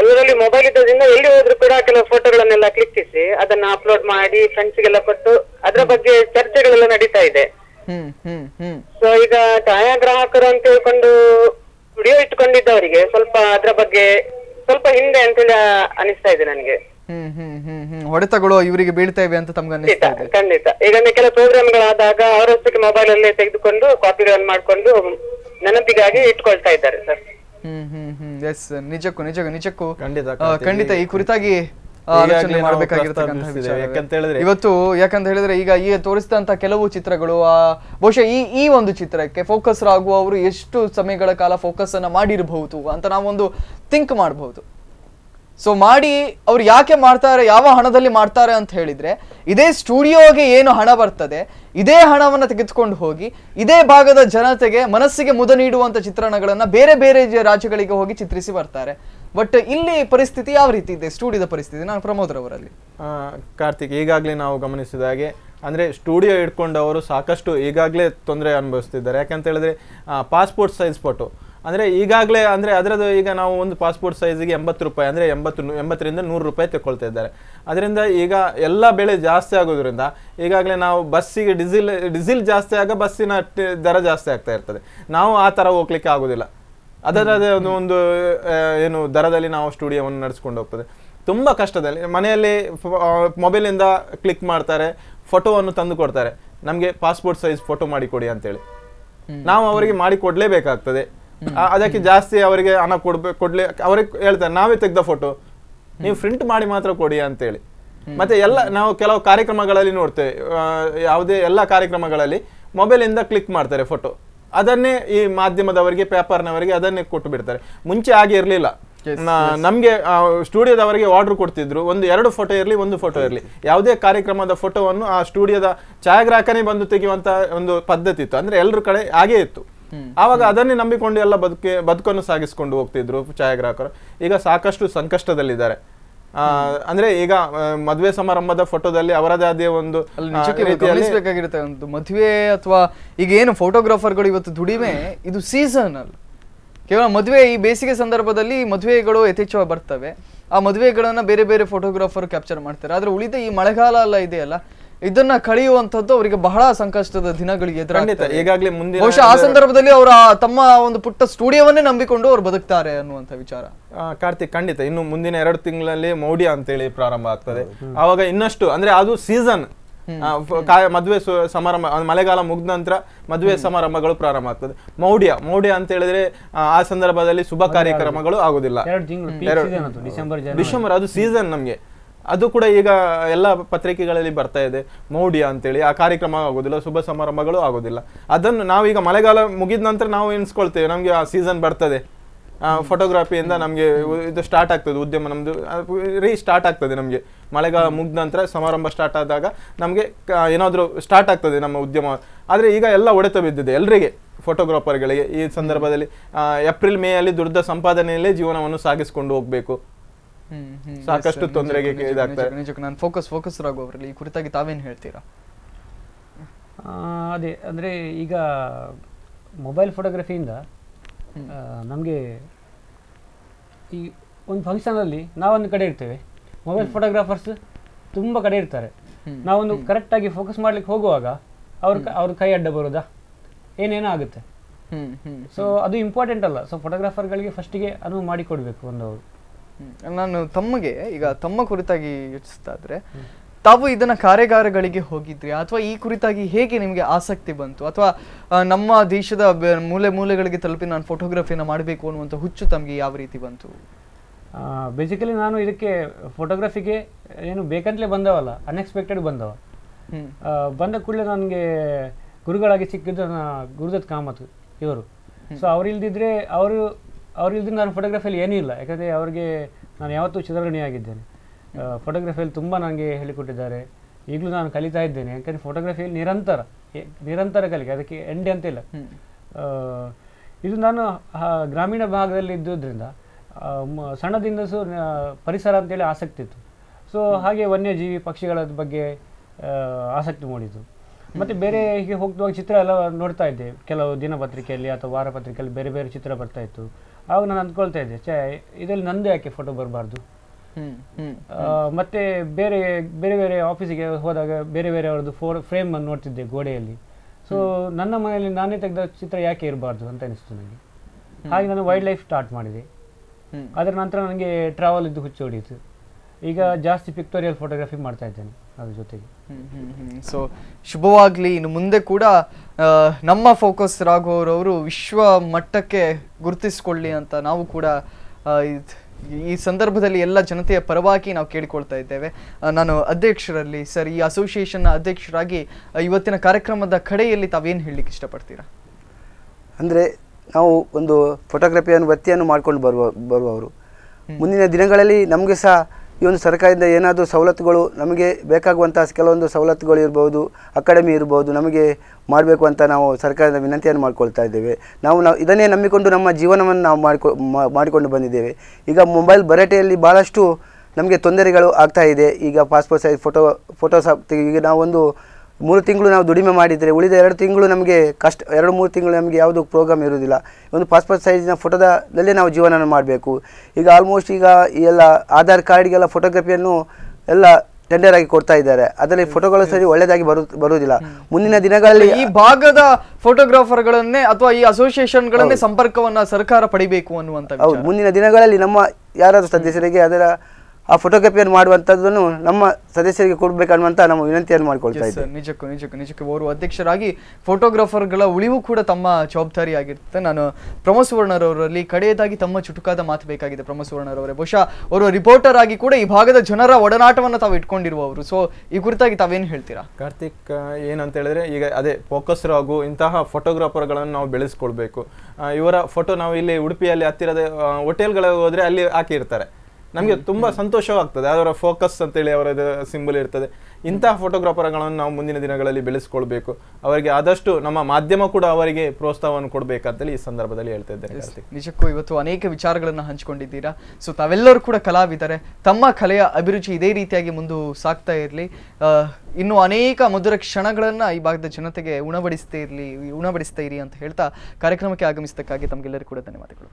ಎಲ್ಲರಲ್ಲಿ ಮೊಬೈಲ್ ಇದ್ದದ್ರಿಂದ ಎಲ್ಲಿ ಹೋದ್ರು ಕೂಡ ಕೆಲವು ಫೋಟೋಗಳನ್ನೆಲ್ಲ ಕ್ಲಿಕ್ಕಿಸಿ ಅದನ್ನ ಅಪ್ಲೋಡ್ ಮಾಡಿ ಫ್ರೆಂಡ್ಸ್ ಗೆಲ್ಲ ಕೊಟ್ಟು ಅದ್ರ ಬಗ್ಗೆ ಚರ್ಚೆಗಳೆಲ್ಲ ನಡೀತಾ ಇದೆ ಸೊ ಈಗ ಛಾಯಾಗ್ರಾಹಕರು ಅಂತ ಹೇಳ್ಕೊಂಡು ವಿಡಿಯೋ ಇಟ್ಕೊಂಡಿದ್ದವರಿಗೆ ಸ್ವಲ್ಪ ಅದ್ರ ಬಗ್ಗೆ ಸ್ವಲ್ಪ ಹಿಂದೆ ಅಂತ ಹೇಳಿ ಅನಿಸ್ತಾ ಇದೆ ನನಗೆ ಹೊಡೆತಗಳು ಇವರಿಗೆ ಬೀಳ್ತಾ ಇವೆ ಅಂತ ತಮ್ಗೆ ಅನಿಸ್ತಾ ಇದೆ ಖಂಡಿತ ಈಗ ಕೆಲ ಪ್ರೋಗ್ರಾಮ್ಗಳಾದಾಗ ಅವರಷ್ಟಕ್ಕೆ ಮೊಬೈಲ್ ಅಲ್ಲೇ ತೆಗೆದುಕೊಂಡು ಕಾಪಿಗಳನ್ನು ಮಾಡ್ಕೊಂಡು ನೆನಪಿಗಾಗಿ ಇಟ್ಕೊಳ್ತಾ ಇದ್ದಾರೆ ಸರ್ ಎಸ್ ನಿಜಕ್ಕೂ ನಿಜಕ್ಕೂ ನಿಜಕ್ಕೂ ಖಂಡಿತ ಈ ಕುರಿತಾಗಿ ಮಾಡಬೇಕಾಗಿರ್ತಕ್ಕಂಥ ಇವತ್ತು ಯಾಕಂತ ಹೇಳಿದ್ರೆ ಈಗ ಈಗ ತೋರಿಸಿದಂತ ಕೆಲವು ಚಿತ್ರಗಳು ಆ ಬಹುಶಃ ಈ ಈ ಒಂದು ಚಿತ್ರಕ್ಕೆ ಫೋಕಸ್ ಆಗುವವರು ಎಷ್ಟು ಸಮಯಗಳ ಕಾಲ ಫೋಕಸ್ ಅನ್ನ ಮಾಡಿರಬಹುದು ಅಂತ ನಾವೊಂದು ಥಿಂಕ್ ಮಾಡಬಹುದು ಸೊ ಮಾಡಿ ಅವ್ರು ಯಾಕೆ ಮಾಡ್ತಾರೆ ಯಾವ ಹಣದಲ್ಲಿ ಮಾಡ್ತಾರೆ ಅಂತ ಹೇಳಿದ್ರೆ ಇದೇ ಸ್ಟುಡಿಯೋಗೆ ಏನು ಹಣ ಬರ್ತದೆ ಇದೇ ಹಣವನ್ನು ತೆಗೆದುಕೊಂಡು ಹೋಗಿ ಇದೇ ಭಾಗದ ಜನತೆಗೆ ಮನಸ್ಸಿಗೆ ಮುದ ನೀಡುವಂಥ ಚಿತ್ರಣಗಳನ್ನು ಬೇರೆ ಬೇರೆ ರಾಜ್ಯಗಳಿಗೆ ಹೋಗಿ ಚಿತ್ರಿಸಿ ಬರ್ತಾರೆ ಬಟ್ ಇಲ್ಲಿ ಪರಿಸ್ಥಿತಿ ಯಾವ ರೀತಿ ಇದೆ ಸ್ಟುಡಿಯೋದ ಪರಿಸ್ಥಿತಿ ನಾನು ಪ್ರಮೋದ್ ರವರಲ್ಲಿ ಕಾರ್ತಿಕ್ ಈಗಾಗಲೇ ನಾವು ಗಮನಿಸಿದ ಹಾಗೆ ಅಂದರೆ ಸ್ಟುಡಿಯೋ ಇಟ್ಕೊಂಡವರು ಸಾಕಷ್ಟು ಈಗಾಗಲೇ ತೊಂದರೆ ಅನುಭವಿಸ್ತಿದ್ದಾರೆ ಯಾಕಂತ ಹೇಳಿದ್ರೆ ಪಾಸ್ಪೋರ್ಟ್ ಸೈಜ್ ಫೋಟೋ ಅಂದರೆ ಈಗಾಗಲೇ ಅಂದರೆ ಅದರದ್ದು ಈಗ ನಾವು ಒಂದು ಪಾಸ್ಪೋರ್ಟ್ ಸೈಜಿಗೆ ಎಂಬತ್ತು ರೂಪಾಯಿ ಅಂದರೆ ಎಂಬತ್ತು ಎಂಬತ್ತರಿಂದ ನೂರು ರೂಪಾಯಿ ತಗೊಳ್ತಾ ಇದ್ದಾರೆ ಅದರಿಂದ ಈಗ ಎಲ್ಲ ಬೆಳೆ ಜಾಸ್ತಿ ಆಗೋದ್ರಿಂದ ಈಗಾಗಲೇ ನಾವು ಬಸ್ಸಿಗೆ ಡಿಸಿಲ್ ಡಿಸಿಲ್ ಜಾಸ್ತಿ ಆಗ ಬಸ್ಸಿನ ದರ ಜಾಸ್ತಿ ಆಗ್ತಾ ಇರ್ತದೆ ನಾವು ಆ ಥರ ಹೋಗ್ಲಿಕ್ಕೆ ಆಗೋದಿಲ್ಲ ಅದರದೇ ಒಂದು ಒಂದು ಏನು ದರದಲ್ಲಿ ನಾವು ಸ್ಟುಡಿಯೋವನ್ನು ನಡೆಸ್ಕೊಂಡು ಹೋಗ್ತದೆ ತುಂಬ ಕಷ್ಟದಲ್ಲಿ ಮನೆಯಲ್ಲಿ ಮೊಬೈಲಿಂದ ಕ್ಲಿಕ್ ಮಾಡ್ತಾರೆ ಫೋಟೋವನ್ನು ತಂದು ಕೊಡ್ತಾರೆ ನಮಗೆ ಪಾಸ್ಪೋರ್ಟ್ ಸೈಜ್ ಫೋಟೋ ಮಾಡಿಕೊಡಿ ಅಂತೇಳಿ ನಾವು ಅವರಿಗೆ ಮಾಡಿಕೊಡ್ಲೇಬೇಕಾಗ್ತದೆ ಅದಕ್ಕೆ ಜಾಸ್ತಿ ಅವರಿಗೆ ಹಣ ಕೊಡ್ಬೇಕು ಕೊಡ್ಲಿ ಅವ್ರಿಗೆ ಹೇಳ್ತಾರೆ ನಾವೇ ತೆಗ್ದ ಫೋಟೋ ನೀವು ಪ್ರಿಂಟ್ ಮಾಡಿ ಮಾತ್ರ ಕೊಡಿ ಅಂತೇಳಿ ಮತ್ತೆ ಎಲ್ಲ ನಾವು ಕೆಲವು ಕಾರ್ಯಕ್ರಮಗಳಲ್ಲಿ ನೋಡ್ತೇವೆ ಯಾವುದೇ ಎಲ್ಲ ಕಾರ್ಯಕ್ರಮಗಳಲ್ಲಿ ಮೊಬೈಲಿಂದ ಕ್ಲಿಕ್ ಮಾಡ್ತಾರೆ ಫೋಟೋ ಅದನ್ನೇ ಈ ಮಾಧ್ಯಮದವರಿಗೆ ಪೇಪರ್ನವರಿಗೆ ಅದನ್ನೇ ಕೊಟ್ಟು ಬಿಡ್ತಾರೆ ಮುಂಚೆ ಹಾಗೆ ಇರಲಿಲ್ಲ ನಮಗೆ ಸ್ಟುಡಿಯೋದವರಿಗೆ ಆರ್ಡರ್ ಕೊಡ್ತಿದ್ರು ಒಂದು ಎರಡು ಫೋಟೋ ಇರಲಿ ಒಂದು ಫೋಟೋ ಇರಲಿ ಯಾವುದೇ ಕಾರ್ಯಕ್ರಮದ ಫೋಟೋವನ್ನು ಆ ಸ್ಟುಡಿಯೋದ ಛಾಯಾಗ್ರಾಹಕನೇ ಬಂದು ತೆಗೆಯುವಂತಹ ಒಂದು ಪದ್ಧತಿ ಇತ್ತು ಅಂದ್ರೆ ಎಲ್ಲರ ಕಡೆ ಹಾಗೇ ಇತ್ತು ಆವಾಗ ಅದನ್ನೇ ನಂಬಿಕೊಂಡು ಎಲ್ಲ ಬದುಕೆ ಬದುಕನ್ನು ಸಾಗಿಸ್ಕೊಂಡು ಹೋಗ್ತಿದ್ರು ಛಾಯಾಗ್ರಾಹಕರು ಈಗ ಸಾಕಷ್ಟು ಸಂಕಷ್ಟದಲ್ಲಿದ್ದಾರೆ ಅಂದ್ರೆ ಈಗ ಮದುವೆ ಸಮಾರಂಭದ ಫೋಟೋದಲ್ಲಿ ಅವರದೇ ಒಂದು ಒಂದು ಮದುವೆ ಅಥವಾ ಈಗ ಏನು ಫೋಟೋಗ್ರಾಫರ್ಗಳು ಇವತ್ತು ದುಡಿಮೆ ಇದು ಸೀಸನ್ ಅಲ್ಲ ಕೇವಲ ಮದುವೆ ಈ ಬೇಸಿಗೆ ಸಂದರ್ಭದಲ್ಲಿ ಮದುವೆಗಳು ಯಥೇಚ್ಛವಾಗಿ ಬರ್ತವೆ ಆ ಮದುವೆಗಳನ್ನ ಬೇರೆ ಬೇರೆ ಫೋಟೋಗ್ರಾಫರ್ ಕ್ಯಾಪ್ಚರ್ ಮಾಡ್ತಾರೆ ಆದ್ರೆ ಉಳಿದ ಈ ಮಳೆಗಾಲ ಎಲ್ಲ ಇದೆಯಲ್ಲ ಇದನ್ನ ಕಳೆಯುವಂತದ್ದು ಅವರಿಗೆ ಬಹಳ ಸಂಕಷ್ಟದ ದಿನಗಳಿಗೆ ಖಂಡಿತ ಈಗಾಗಲೇ ಮುಂದೆ ಬಹುಶಃ ಆ ಸಂದರ್ಭದಲ್ಲಿ ಅವರ ತಮ್ಮ ಒಂದು ಪುಟ್ಟ ಸ್ಟುಡಿಯೋವನ್ನೇ ನಂಬಿಕೊಂಡು ಅವ್ರು ಬದುಕ್ತಾರೆ ಅನ್ನುವಂತ ವಿಚಾರ ಕಾರ್ತಿಕ್ ಖಂಡಿತ ಇನ್ನು ಮುಂದಿನ ಎರಡು ತಿಂಗಳಲ್ಲಿ ಮೌಢ್ಯ ಹೇಳಿ ಪ್ರಾರಂಭ ಆಗ್ತದೆ ಆವಾಗ ಇನ್ನಷ್ಟು ಅಂದ್ರೆ ಅದು ಸೀಸನ್ ಮದುವೆ ಸಮಾರಂಭ ಮಳೆಗಾಲ ಮುಗಿದ ನಂತರ ಮದುವೆ ಸಮಾರಂಭಗಳು ಪ್ರಾರಂಭ ಆಗ್ತದೆ ಮೌಢ್ಯ ಮೌಢ್ಯ ಅಂತ ಹೇಳಿದ್ರೆ ಆ ಸಂದರ್ಭದಲ್ಲಿ ಶುಭ ಕಾರ್ಯಕ್ರಮಗಳು ಆಗುದಿಲ್ಲ ಡಿಸೆಂಬರ್ ಅದು ಸೀಸನ್ ನಮಗೆ ಅದು ಕೂಡ ಈಗ ಎಲ್ಲ ಪತ್ರಿಕೆಗಳಲ್ಲಿ ಬರ್ತಾ ಇದೆ ಮೌಢ್ಯ ಅಂತೇಳಿ ಆ ಕಾರ್ಯಕ್ರಮ ಆಗೋದಿಲ್ಲ ಶುಭ ಸಮಾರಂಭಗಳು ಆಗೋದಿಲ್ಲ ಅದನ್ನು ನಾವೀಗ ಮಳೆಗಾಲ ಮುಗಿದ ನಂತರ ನಾವು ಎಣಿಸ್ಕೊಳ್ತೇವೆ ನಮಗೆ ಆ ಸೀಸನ್ ಬರ್ತದೆ ಫೋಟೋಗ್ರಫಿಯಿಂದ ನಮಗೆ ಇದು ಸ್ಟಾರ್ಟ್ ಆಗ್ತದೆ ಉದ್ಯಮ ನಮ್ಮದು ರೀ ಸ್ಟಾರ್ಟ್ ಆಗ್ತದೆ ನಮಗೆ ಮಳೆಗಾಲ ಮುಗಿದ ನಂತರ ಸಮಾರಂಭ ಸ್ಟಾರ್ಟ್ ಆದಾಗ ನಮಗೆ ಏನಾದರೂ ಸ್ಟಾರ್ಟ್ ಆಗ್ತದೆ ನಮ್ಮ ಉದ್ಯಮ ಆದರೆ ಈಗ ಎಲ್ಲ ಒಡೆತ ಬಿದ್ದಿದೆ ಎಲ್ಲರಿಗೆ ಫೋಟೋಗ್ರಾಫರ್ಗಳಿಗೆ ಈ ಸಂದರ್ಭದಲ್ಲಿ ಏಪ್ರಿಲ್ ಮೇಯಲ್ಲಿ ದುರ್ದ ಸಂಪಾದನೆಯಲ್ಲೇ ಜೀವನವನ್ನು ಸಾಗಿಸಿಕೊಂಡು ಹೋಗಬೇಕು ಸಾಕಷ್ಟು ತೊಂದರೆಗೆ ನಿಜಕ್ಕೆ ನಾನು ಫೋಕಸ್ ಫೋಕಸ್ ರಾಗು ಈ ಕುರಿತಾಗಿ ತಾವೇನು ಹೇಳ್ತೀರಾ ಅದೇ ಅಂದರೆ ಈಗ ಮೊಬೈಲ್ ಫೋಟೋಗ್ರಫಿಯಿಂದ ನಮಗೆ ಈ ಒಂದು ಫಂಕ್ಷನಲ್ಲಿ ನಾವೊಂದು ಕಡೆ ಇರ್ತೇವೆ ಮೊಬೈಲ್ ಫೋಟೋಗ್ರಾಫರ್ಸ್ ತುಂಬ ಕಡೆ ಇರ್ತಾರೆ ನಾವೊಂದು ಕರೆಕ್ಟಾಗಿ ಫೋಕಸ್ ಮಾಡ್ಲಿಕ್ಕೆ ಹೋಗುವಾಗ ಅವ್ರ ಅವ್ರ ಕೈ ಅಡ್ಡ ಬರೋದಾ ಏನೇನೋ ಆಗುತ್ತೆ ಸೊ ಅದು ಇಂಪಾರ್ಟೆಂಟ್ ಅಲ್ಲ ಸೊ ಫೋಟೋಗ್ರಾಫರ್ಗಳಿಗೆ ಫಸ್ಟಿಗೆ ಅನುವು ಮಾಡಿಕೊಡ್ಬೇಕು ಒಂದು ನಾನು ತಮ್ಮಗೆ ಈಗ ತಮ್ಮ ಕುರಿತಾಗಿ ಯೋಚಿಸ್ತಾ ಇದ್ರೆ ತಾವು ಇದನ್ನ ಕಾರ್ಯಾಗಾರಗಳಿಗೆ ಹೋಗಿದ್ರಿ ಅಥವಾ ಈ ಕುರಿತಾಗಿ ಹೇಗೆ ನಿಮಗೆ ಆಸಕ್ತಿ ಬಂತು ಅಥವಾ ನಮ್ಮ ದೇಶದ ಮೂಲೆ ಮೂಲೆಗಳಿಗೆ ತಲುಪಿ ನಾನು ಫೋಟೋಗ್ರಫಿನ ಮಾಡಬೇಕು ಅನ್ನುವಂಥ ಹುಚ್ಚು ತಮಗೆ ಯಾವ ರೀತಿ ಬಂತು ಬೇಸಿಕಲಿ ನಾನು ಇದಕ್ಕೆ ಫೋಟೋಗ್ರಫಿಗೆ ಏನು ಬೇಕಂತಲೇ ಬಂದವಲ್ಲ ಅನ್ಎಕ್ಸ್ಪೆಕ್ಟೆಡ್ ಬಂದವ ಬಂದ ಕೂಡಲೇ ನನಗೆ ಗುರುಗಳಾಗಿ ಸಿಕ್ಕಿದ್ದು ಗುರುದತ್ ಕಾಮತ್ ಇವರು ಸೊ ಇಲ್ದಿದ್ರೆ ಅವರು ಅವ್ರಿಲ್ದ್ರೆ ನಾನು ಫೋಟೋಗ್ರಫಿಯಲ್ಲಿ ಏನೂ ಇಲ್ಲ ಯಾಕಂದರೆ ಅವ್ರಿಗೆ ನಾನು ಯಾವತ್ತೂ ಚಿತ್ರಗಣಿಯಾಗಿದ್ದೇನೆ ಫೋಟೋಗ್ರಫಿಯಲ್ಲಿ ತುಂಬ ನನಗೆ ಹೇಳಿಕೊಟ್ಟಿದ್ದಾರೆ ಈಗಲೂ ನಾನು ಕಲಿತಾ ಇದ್ದೇನೆ ಯಾಕಂದರೆ ಫೋಟೋಗ್ರಫಿಯಲ್ಲಿ ನಿರಂತರ ನಿರಂತರ ಕಲಿಕೆ ಅದಕ್ಕೆ ಎಂಡ್ ಅಂತ ಇಲ್ಲ ಇದು ನಾನು ಗ್ರಾಮೀಣ ಭಾಗದಲ್ಲಿ ಇದ್ದುದರಿಂದ ಸಣ್ಣದಿಂದ ಸು ಪರಿಸರ ಅಂತೇಳಿ ಆಸಕ್ತಿ ಇತ್ತು ಸೊ ಹಾಗೆ ವನ್ಯಜೀವಿ ಪಕ್ಷಿಗಳ ಬಗ್ಗೆ ಆಸಕ್ತಿ ಮೂಡಿತು ಮತ್ತು ಬೇರೆ ಹೀಗೆ ಹೋಗ್ತುವಾಗ ಚಿತ್ರ ಎಲ್ಲ ನೋಡ್ತಾ ಇದ್ದೆ ಕೆಲವು ದಿನಪತ್ರಿಕೆಯಲ್ಲಿ ಅಥವಾ ವಾರಪತ್ರಿಕೆಯಲ್ಲಿ ಬೇರೆ ಬೇರೆ ಚಿತ್ರ ಬರ್ತಾ ಇತ್ತು ಆವಾಗ ನಾನು ಅಂದ್ಕೊಳ್ತಾ ಇದ್ದೆ ಚೇ ಇದರಲ್ಲಿ ನಂದು ಯಾಕೆ ಫೋಟೋ ಬರಬಾರ್ದು ಮತ್ತೆ ಬೇರೆ ಬೇರೆ ಬೇರೆ ಆಫೀಸಿಗೆ ಹೋದಾಗ ಬೇರೆ ಬೇರೆ ಅವ್ರದ್ದು ಫೋ ಫ್ರೇಮ್ ಅನ್ನು ನೋಡ್ತಿದ್ದೆ ಗೋಡೆಯಲ್ಲಿ ಸೊ ನನ್ನ ಮನೆಯಲ್ಲಿ ನಾನೇ ತೆಗೆದ ಚಿತ್ರ ಯಾಕೆ ಇರಬಾರ್ದು ಅಂತ ಅನಿಸ್ತು ನನಗೆ ಹಾಗೆ ನಾನು ವೈಲ್ಡ್ ಲೈಫ್ ಸ್ಟಾರ್ಟ್ ಮಾಡಿದೆ ಅದರ ನಂತರ ನನಗೆ ಟ್ರಾವೆಲ್ ಇದ್ದು ಹುಚ್ಚು ಹೊಡೀತು ಈಗ ಜಾಸ್ತಿ ಪಿಕ್ಟೋರಿಯಲ್ ಫೋಟೋಗ್ರಫಿ ಮಾಡ್ತಾ ಇದ್ದೇನೆ ಅದ್ರ ಜೊತೆಗೆ ಸೊ ಶುಭವಾಗಲಿ ಇನ್ನು ಮುಂದೆ ಕೂಡ ನಮ್ಮ ಫೋಕಸ್ ರಾಘವರವರು ವಿಶ್ವ ಮಟ್ಟಕ್ಕೆ ಗುರುತಿಸ್ಕೊಳ್ಳಿ ಅಂತ ನಾವು ಕೂಡ ಈ ಸಂದರ್ಭದಲ್ಲಿ ಎಲ್ಲ ಜನತೆಯ ಪರವಾಗಿ ನಾವು ಕೇಳಿಕೊಳ್ತಾ ಇದ್ದೇವೆ ನಾನು ಅಧ್ಯಕ್ಷರಲ್ಲಿ ಸರ್ ಈ ಅಸೋಸಿಯೇಷನ್ನ ಅಧ್ಯಕ್ಷರಾಗಿ ಇವತ್ತಿನ ಕಾರ್ಯಕ್ರಮದ ಕಡೆಯಲ್ಲಿ ತಾವೇನು ಹೇಳಲಿಕ್ಕೆ ಇಷ್ಟಪಡ್ತೀರಾ ಅಂದರೆ ನಾವು ಒಂದು ಫೋಟೋಗ್ರಫಿಯನ್ನು ವೃತ್ತಿಯನ್ನು ಮಾಡ್ಕೊಂಡು ಬರುವ ಬರುವವರು ಮುಂದಿನ ದಿನಗಳಲ್ಲಿ ನಮಗೆ ಸಹ ಈ ಒಂದು ಸರ್ಕಾರದಿಂದ ಏನಾದರೂ ಸವಲತ್ತುಗಳು ನಮಗೆ ಬೇಕಾಗುವಂಥ ಕೆಲವೊಂದು ಸವಲತ್ತುಗಳು ಇರ್ಬೋದು ಅಕಾಡೆಮಿ ಇರ್ಬೋದು ನಮಗೆ ಮಾಡಬೇಕು ಅಂತ ನಾವು ಸರ್ಕಾರದ ವಿನಂತಿಯನ್ನು ಮಾಡ್ಕೊಳ್ತಾ ಇದ್ದೇವೆ ನಾವು ನಾವು ಇದನ್ನೇ ನಂಬಿಕೊಂಡು ನಮ್ಮ ಜೀವನವನ್ನು ನಾವು ಮಾಡಿಕೊ ಮಾಡಿಕೊಂಡು ಬಂದಿದ್ದೇವೆ ಈಗ ಮೊಬೈಲ್ ಬರಟೆಯಲ್ಲಿ ಭಾಳಷ್ಟು ನಮಗೆ ತೊಂದರೆಗಳು ಆಗ್ತಾ ಇದೆ ಈಗ ಪಾಸ್ಪೋರ್ಟ್ ಸೈಜ್ ಫೋಟೋ ಫೋಟೋ ಸಹ ಈಗ ನಾವೊಂದು ಮೂರು ತಿಂಗಳು ನಾವು ದುಡಿಮೆ ಮಾಡಿದರೆ ಉಳಿದ ಎರಡು ತಿಂಗಳು ನಮಗೆ ಕಷ್ಟ ಎರಡು ಮೂರು ತಿಂಗಳು ನಮಗೆ ಯಾವುದು ಪ್ರೋಗ್ರಾಮ್ ಇರುವುದಿಲ್ಲ ಒಂದು ಪಾಸ್ಪೋರ್ಟ್ ಸೈಜಿನ ಫೋಟೋದಲ್ಲೇ ನಾವು ಜೀವನವನ್ನು ಮಾಡಬೇಕು ಈಗ ಆಲ್ಮೋಸ್ಟ್ ಈಗ ಎಲ್ಲ ಆಧಾರ್ ಕಾರ್ಡ್ಗೆಲ್ಲ ಫೋಟೋಗ್ರಫಿಯನ್ನು ಎಲ್ಲ ಟೆಂಡರ್ ಆಗಿ ಕೊಡ್ತಾ ಇದ್ದಾರೆ ಅದರಲ್ಲಿ ಫೋಟೋಗಳು ಸರಿ ಒಳ್ಳೆಯದಾಗಿ ಬರು ಬರುವುದಿಲ್ಲ ಮುಂದಿನ ದಿನಗಳಲ್ಲಿ ಈ ಭಾಗದ ಫೋಟೋಗ್ರಾಫರ್ಗಳನ್ನೇ ಅಥವಾ ಈ ಅಸೋಸಿಯೇಷನ್ಗಳನ್ನೇ ಸಂಪರ್ಕವನ್ನು ಸರ್ಕಾರ ಪಡಿಬೇಕು ಅನ್ನುವಂಥ ಹೌದು ಮುಂದಿನ ದಿನಗಳಲ್ಲಿ ನಮ್ಮ ಯಾರಾದರೂ ಸದಸ್ಯರಿಗೆ ಅದರ ಆ ಫೋಟೋಗ್ರಫಿಯನ್ನು ಮಾಡುವಂಥದ್ದನ್ನು ನಮ್ಮ ಸದಸ್ಯರಿಗೆ ಕೊಡಬೇಕನ್ನುವಂಥ ನಮ್ಮ ವಿನಂತಿಯನ್ನು ಮಾಡಿಕೊಳ್ತಾ ಇದ್ದೀವಿ ನಿಜಕ್ಕೂ ನಿಜಕ್ಕೂ ನಿಜಕ್ಕೂ ಅವರು ಅಧ್ಯಕ್ಷರಾಗಿ ಫೋಟೋಗ್ರಾಫರ್ಗಳ ಉಳಿವು ಕೂಡ ತಮ್ಮ ಆಗಿರುತ್ತೆ ನಾನು ಪ್ರಮೋದ್ ಸುವರ್ಣರವರಲ್ಲಿ ಕಡೆಯದಾಗಿ ತಮ್ಮ ಚುಟುಕಾದ ಮಾತು ಬೇಕಾಗಿದೆ ಪ್ರಮೋದ್ ಸುವರ್ಣರವರೇ ಬಹುಶಃ ಅವರು ರಿಪೋರ್ಟರ್ ಆಗಿ ಕೂಡ ಈ ಭಾಗದ ಜನರ ಒಡನಾಟವನ್ನು ತಾವು ಇಟ್ಕೊಂಡಿರುವವರು ಸೊ ಈ ಕುರಿತಾಗಿ ತಾವೇನು ಹೇಳ್ತೀರಾ ಕಾರ್ತಿಕ್ ಏನಂತ ಹೇಳಿದ್ರೆ ಈಗ ಅದೇ ಫೋಕಸ್ ಹಾಗೂ ಇಂತಹ ಫೋಟೋಗ್ರಾಫರ್ಗಳನ್ನು ನಾವು ಬೆಳೆಸ್ಕೊಳ್ಬೇಕು ಇವರ ಫೋಟೋ ನಾವು ಇಲ್ಲಿ ಉಡುಪಿಯಲ್ಲಿ ಹತ್ತಿರದ ಹೋಟೆಲ್ಗಳಿಗೆ ಹೋದರೆ ಅಲ್ಲಿ ಹಾಕಿರ್ತಾರೆ ನಮಗೆ ತುಂಬಾ ಸಂತೋಷವಾಗ್ತದೆ ಅದರ ಫೋಕಸ್ ಅಂತೇಳಿ ಅವರ ಸಿಂಬಲ್ ಇರ್ತದೆ ಇಂತಹ ಫೋಟೋಗ್ರಾಫರ್ಗಳನ್ನು ನಾವು ಮುಂದಿನ ದಿನಗಳಲ್ಲಿ ಬೆಳೆಸ್ಕೊಳ್ಬೇಕು ಅವರಿಗೆ ಆದಷ್ಟು ನಮ್ಮ ಮಾಧ್ಯಮ ಕೂಡ ಅವರಿಗೆ ಪ್ರೋತ್ಸಾಹವನ್ನು ಕೊಡಬೇಕಂತೇಳಿ ಈ ಸಂದರ್ಭದಲ್ಲಿ ಹೇಳ್ತಾ ಇದ್ದಾರೆ ನಿಜಕ್ಕೂ ಇವತ್ತು ಅನೇಕ ವಿಚಾರಗಳನ್ನು ಹಂಚಿಕೊಂಡಿದ್ದೀರಾ ಸೊ ತಾವೆಲ್ಲರೂ ಕೂಡ ಕಲಾವಿದರೆ ತಮ್ಮ ಕಲೆಯ ಅಭಿರುಚಿ ಇದೇ ರೀತಿಯಾಗಿ ಮುಂದೆ ಸಾಕ್ತಾ ಇರಲಿ ಇನ್ನು ಅನೇಕ ಮಧುರ ಕ್ಷಣಗಳನ್ನು ಈ ಭಾಗದ ಜನತೆಗೆ ಉಣಬಡಿಸ್ತಾ ಇರಲಿ ಉಣಬಡಿಸ್ತಾ ಇರಿ ಅಂತ ಹೇಳ್ತಾ ಕಾರ್ಯಕ್ರಮಕ್ಕೆ ಆಗಮಿಸಿದ್ದಕ್ಕಾಗಿ ತಮಗೆಲ್ಲರಿಗೂ ಕೂಡ ಧನ್ಯವಾದಗಳು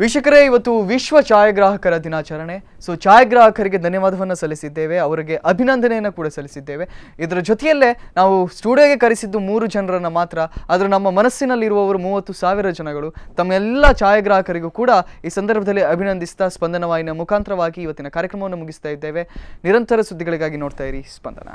ವೀಕ್ಷಕರೇ ಇವತ್ತು ವಿಶ್ವ ಛಾಯಾಗ್ರಾಹಕರ ದಿನಾಚರಣೆ ಸೊ ಛಾಯಾಗ್ರಾಹಕರಿಗೆ ಧನ್ಯವಾದವನ್ನು ಸಲ್ಲಿಸಿದ್ದೇವೆ ಅವರಿಗೆ ಅಭಿನಂದನೆಯನ್ನು ಕೂಡ ಸಲ್ಲಿಸಿದ್ದೇವೆ ಇದರ ಜೊತೆಯಲ್ಲೇ ನಾವು ಸ್ಟುಡಿಯೋಗೆ ಕರೆಸಿದ್ದು ಮೂರು ಜನರನ್ನು ಮಾತ್ರ ಆದರೆ ನಮ್ಮ ಮನಸ್ಸಿನಲ್ಲಿರುವವರು ಮೂವತ್ತು ಸಾವಿರ ಜನಗಳು ತಮ್ಮೆಲ್ಲ ಛಾಯಾಗ್ರಾಹಕರಿಗೂ ಕೂಡ ಈ ಸಂದರ್ಭದಲ್ಲಿ ಅಭಿನಂದಿಸ್ತಾ ಸ್ಪಂದನವಾಯಿನ ಮುಖಾಂತರವಾಗಿ ಇವತ್ತಿನ ಕಾರ್ಯಕ್ರಮವನ್ನು ಮುಗಿಸ್ತಾ ಇದ್ದೇವೆ ನಿರಂತರ ಸುದ್ದಿಗಳಿಗಾಗಿ ನೋಡ್ತಾ ಇರಿ ಸ್ಪಂದನ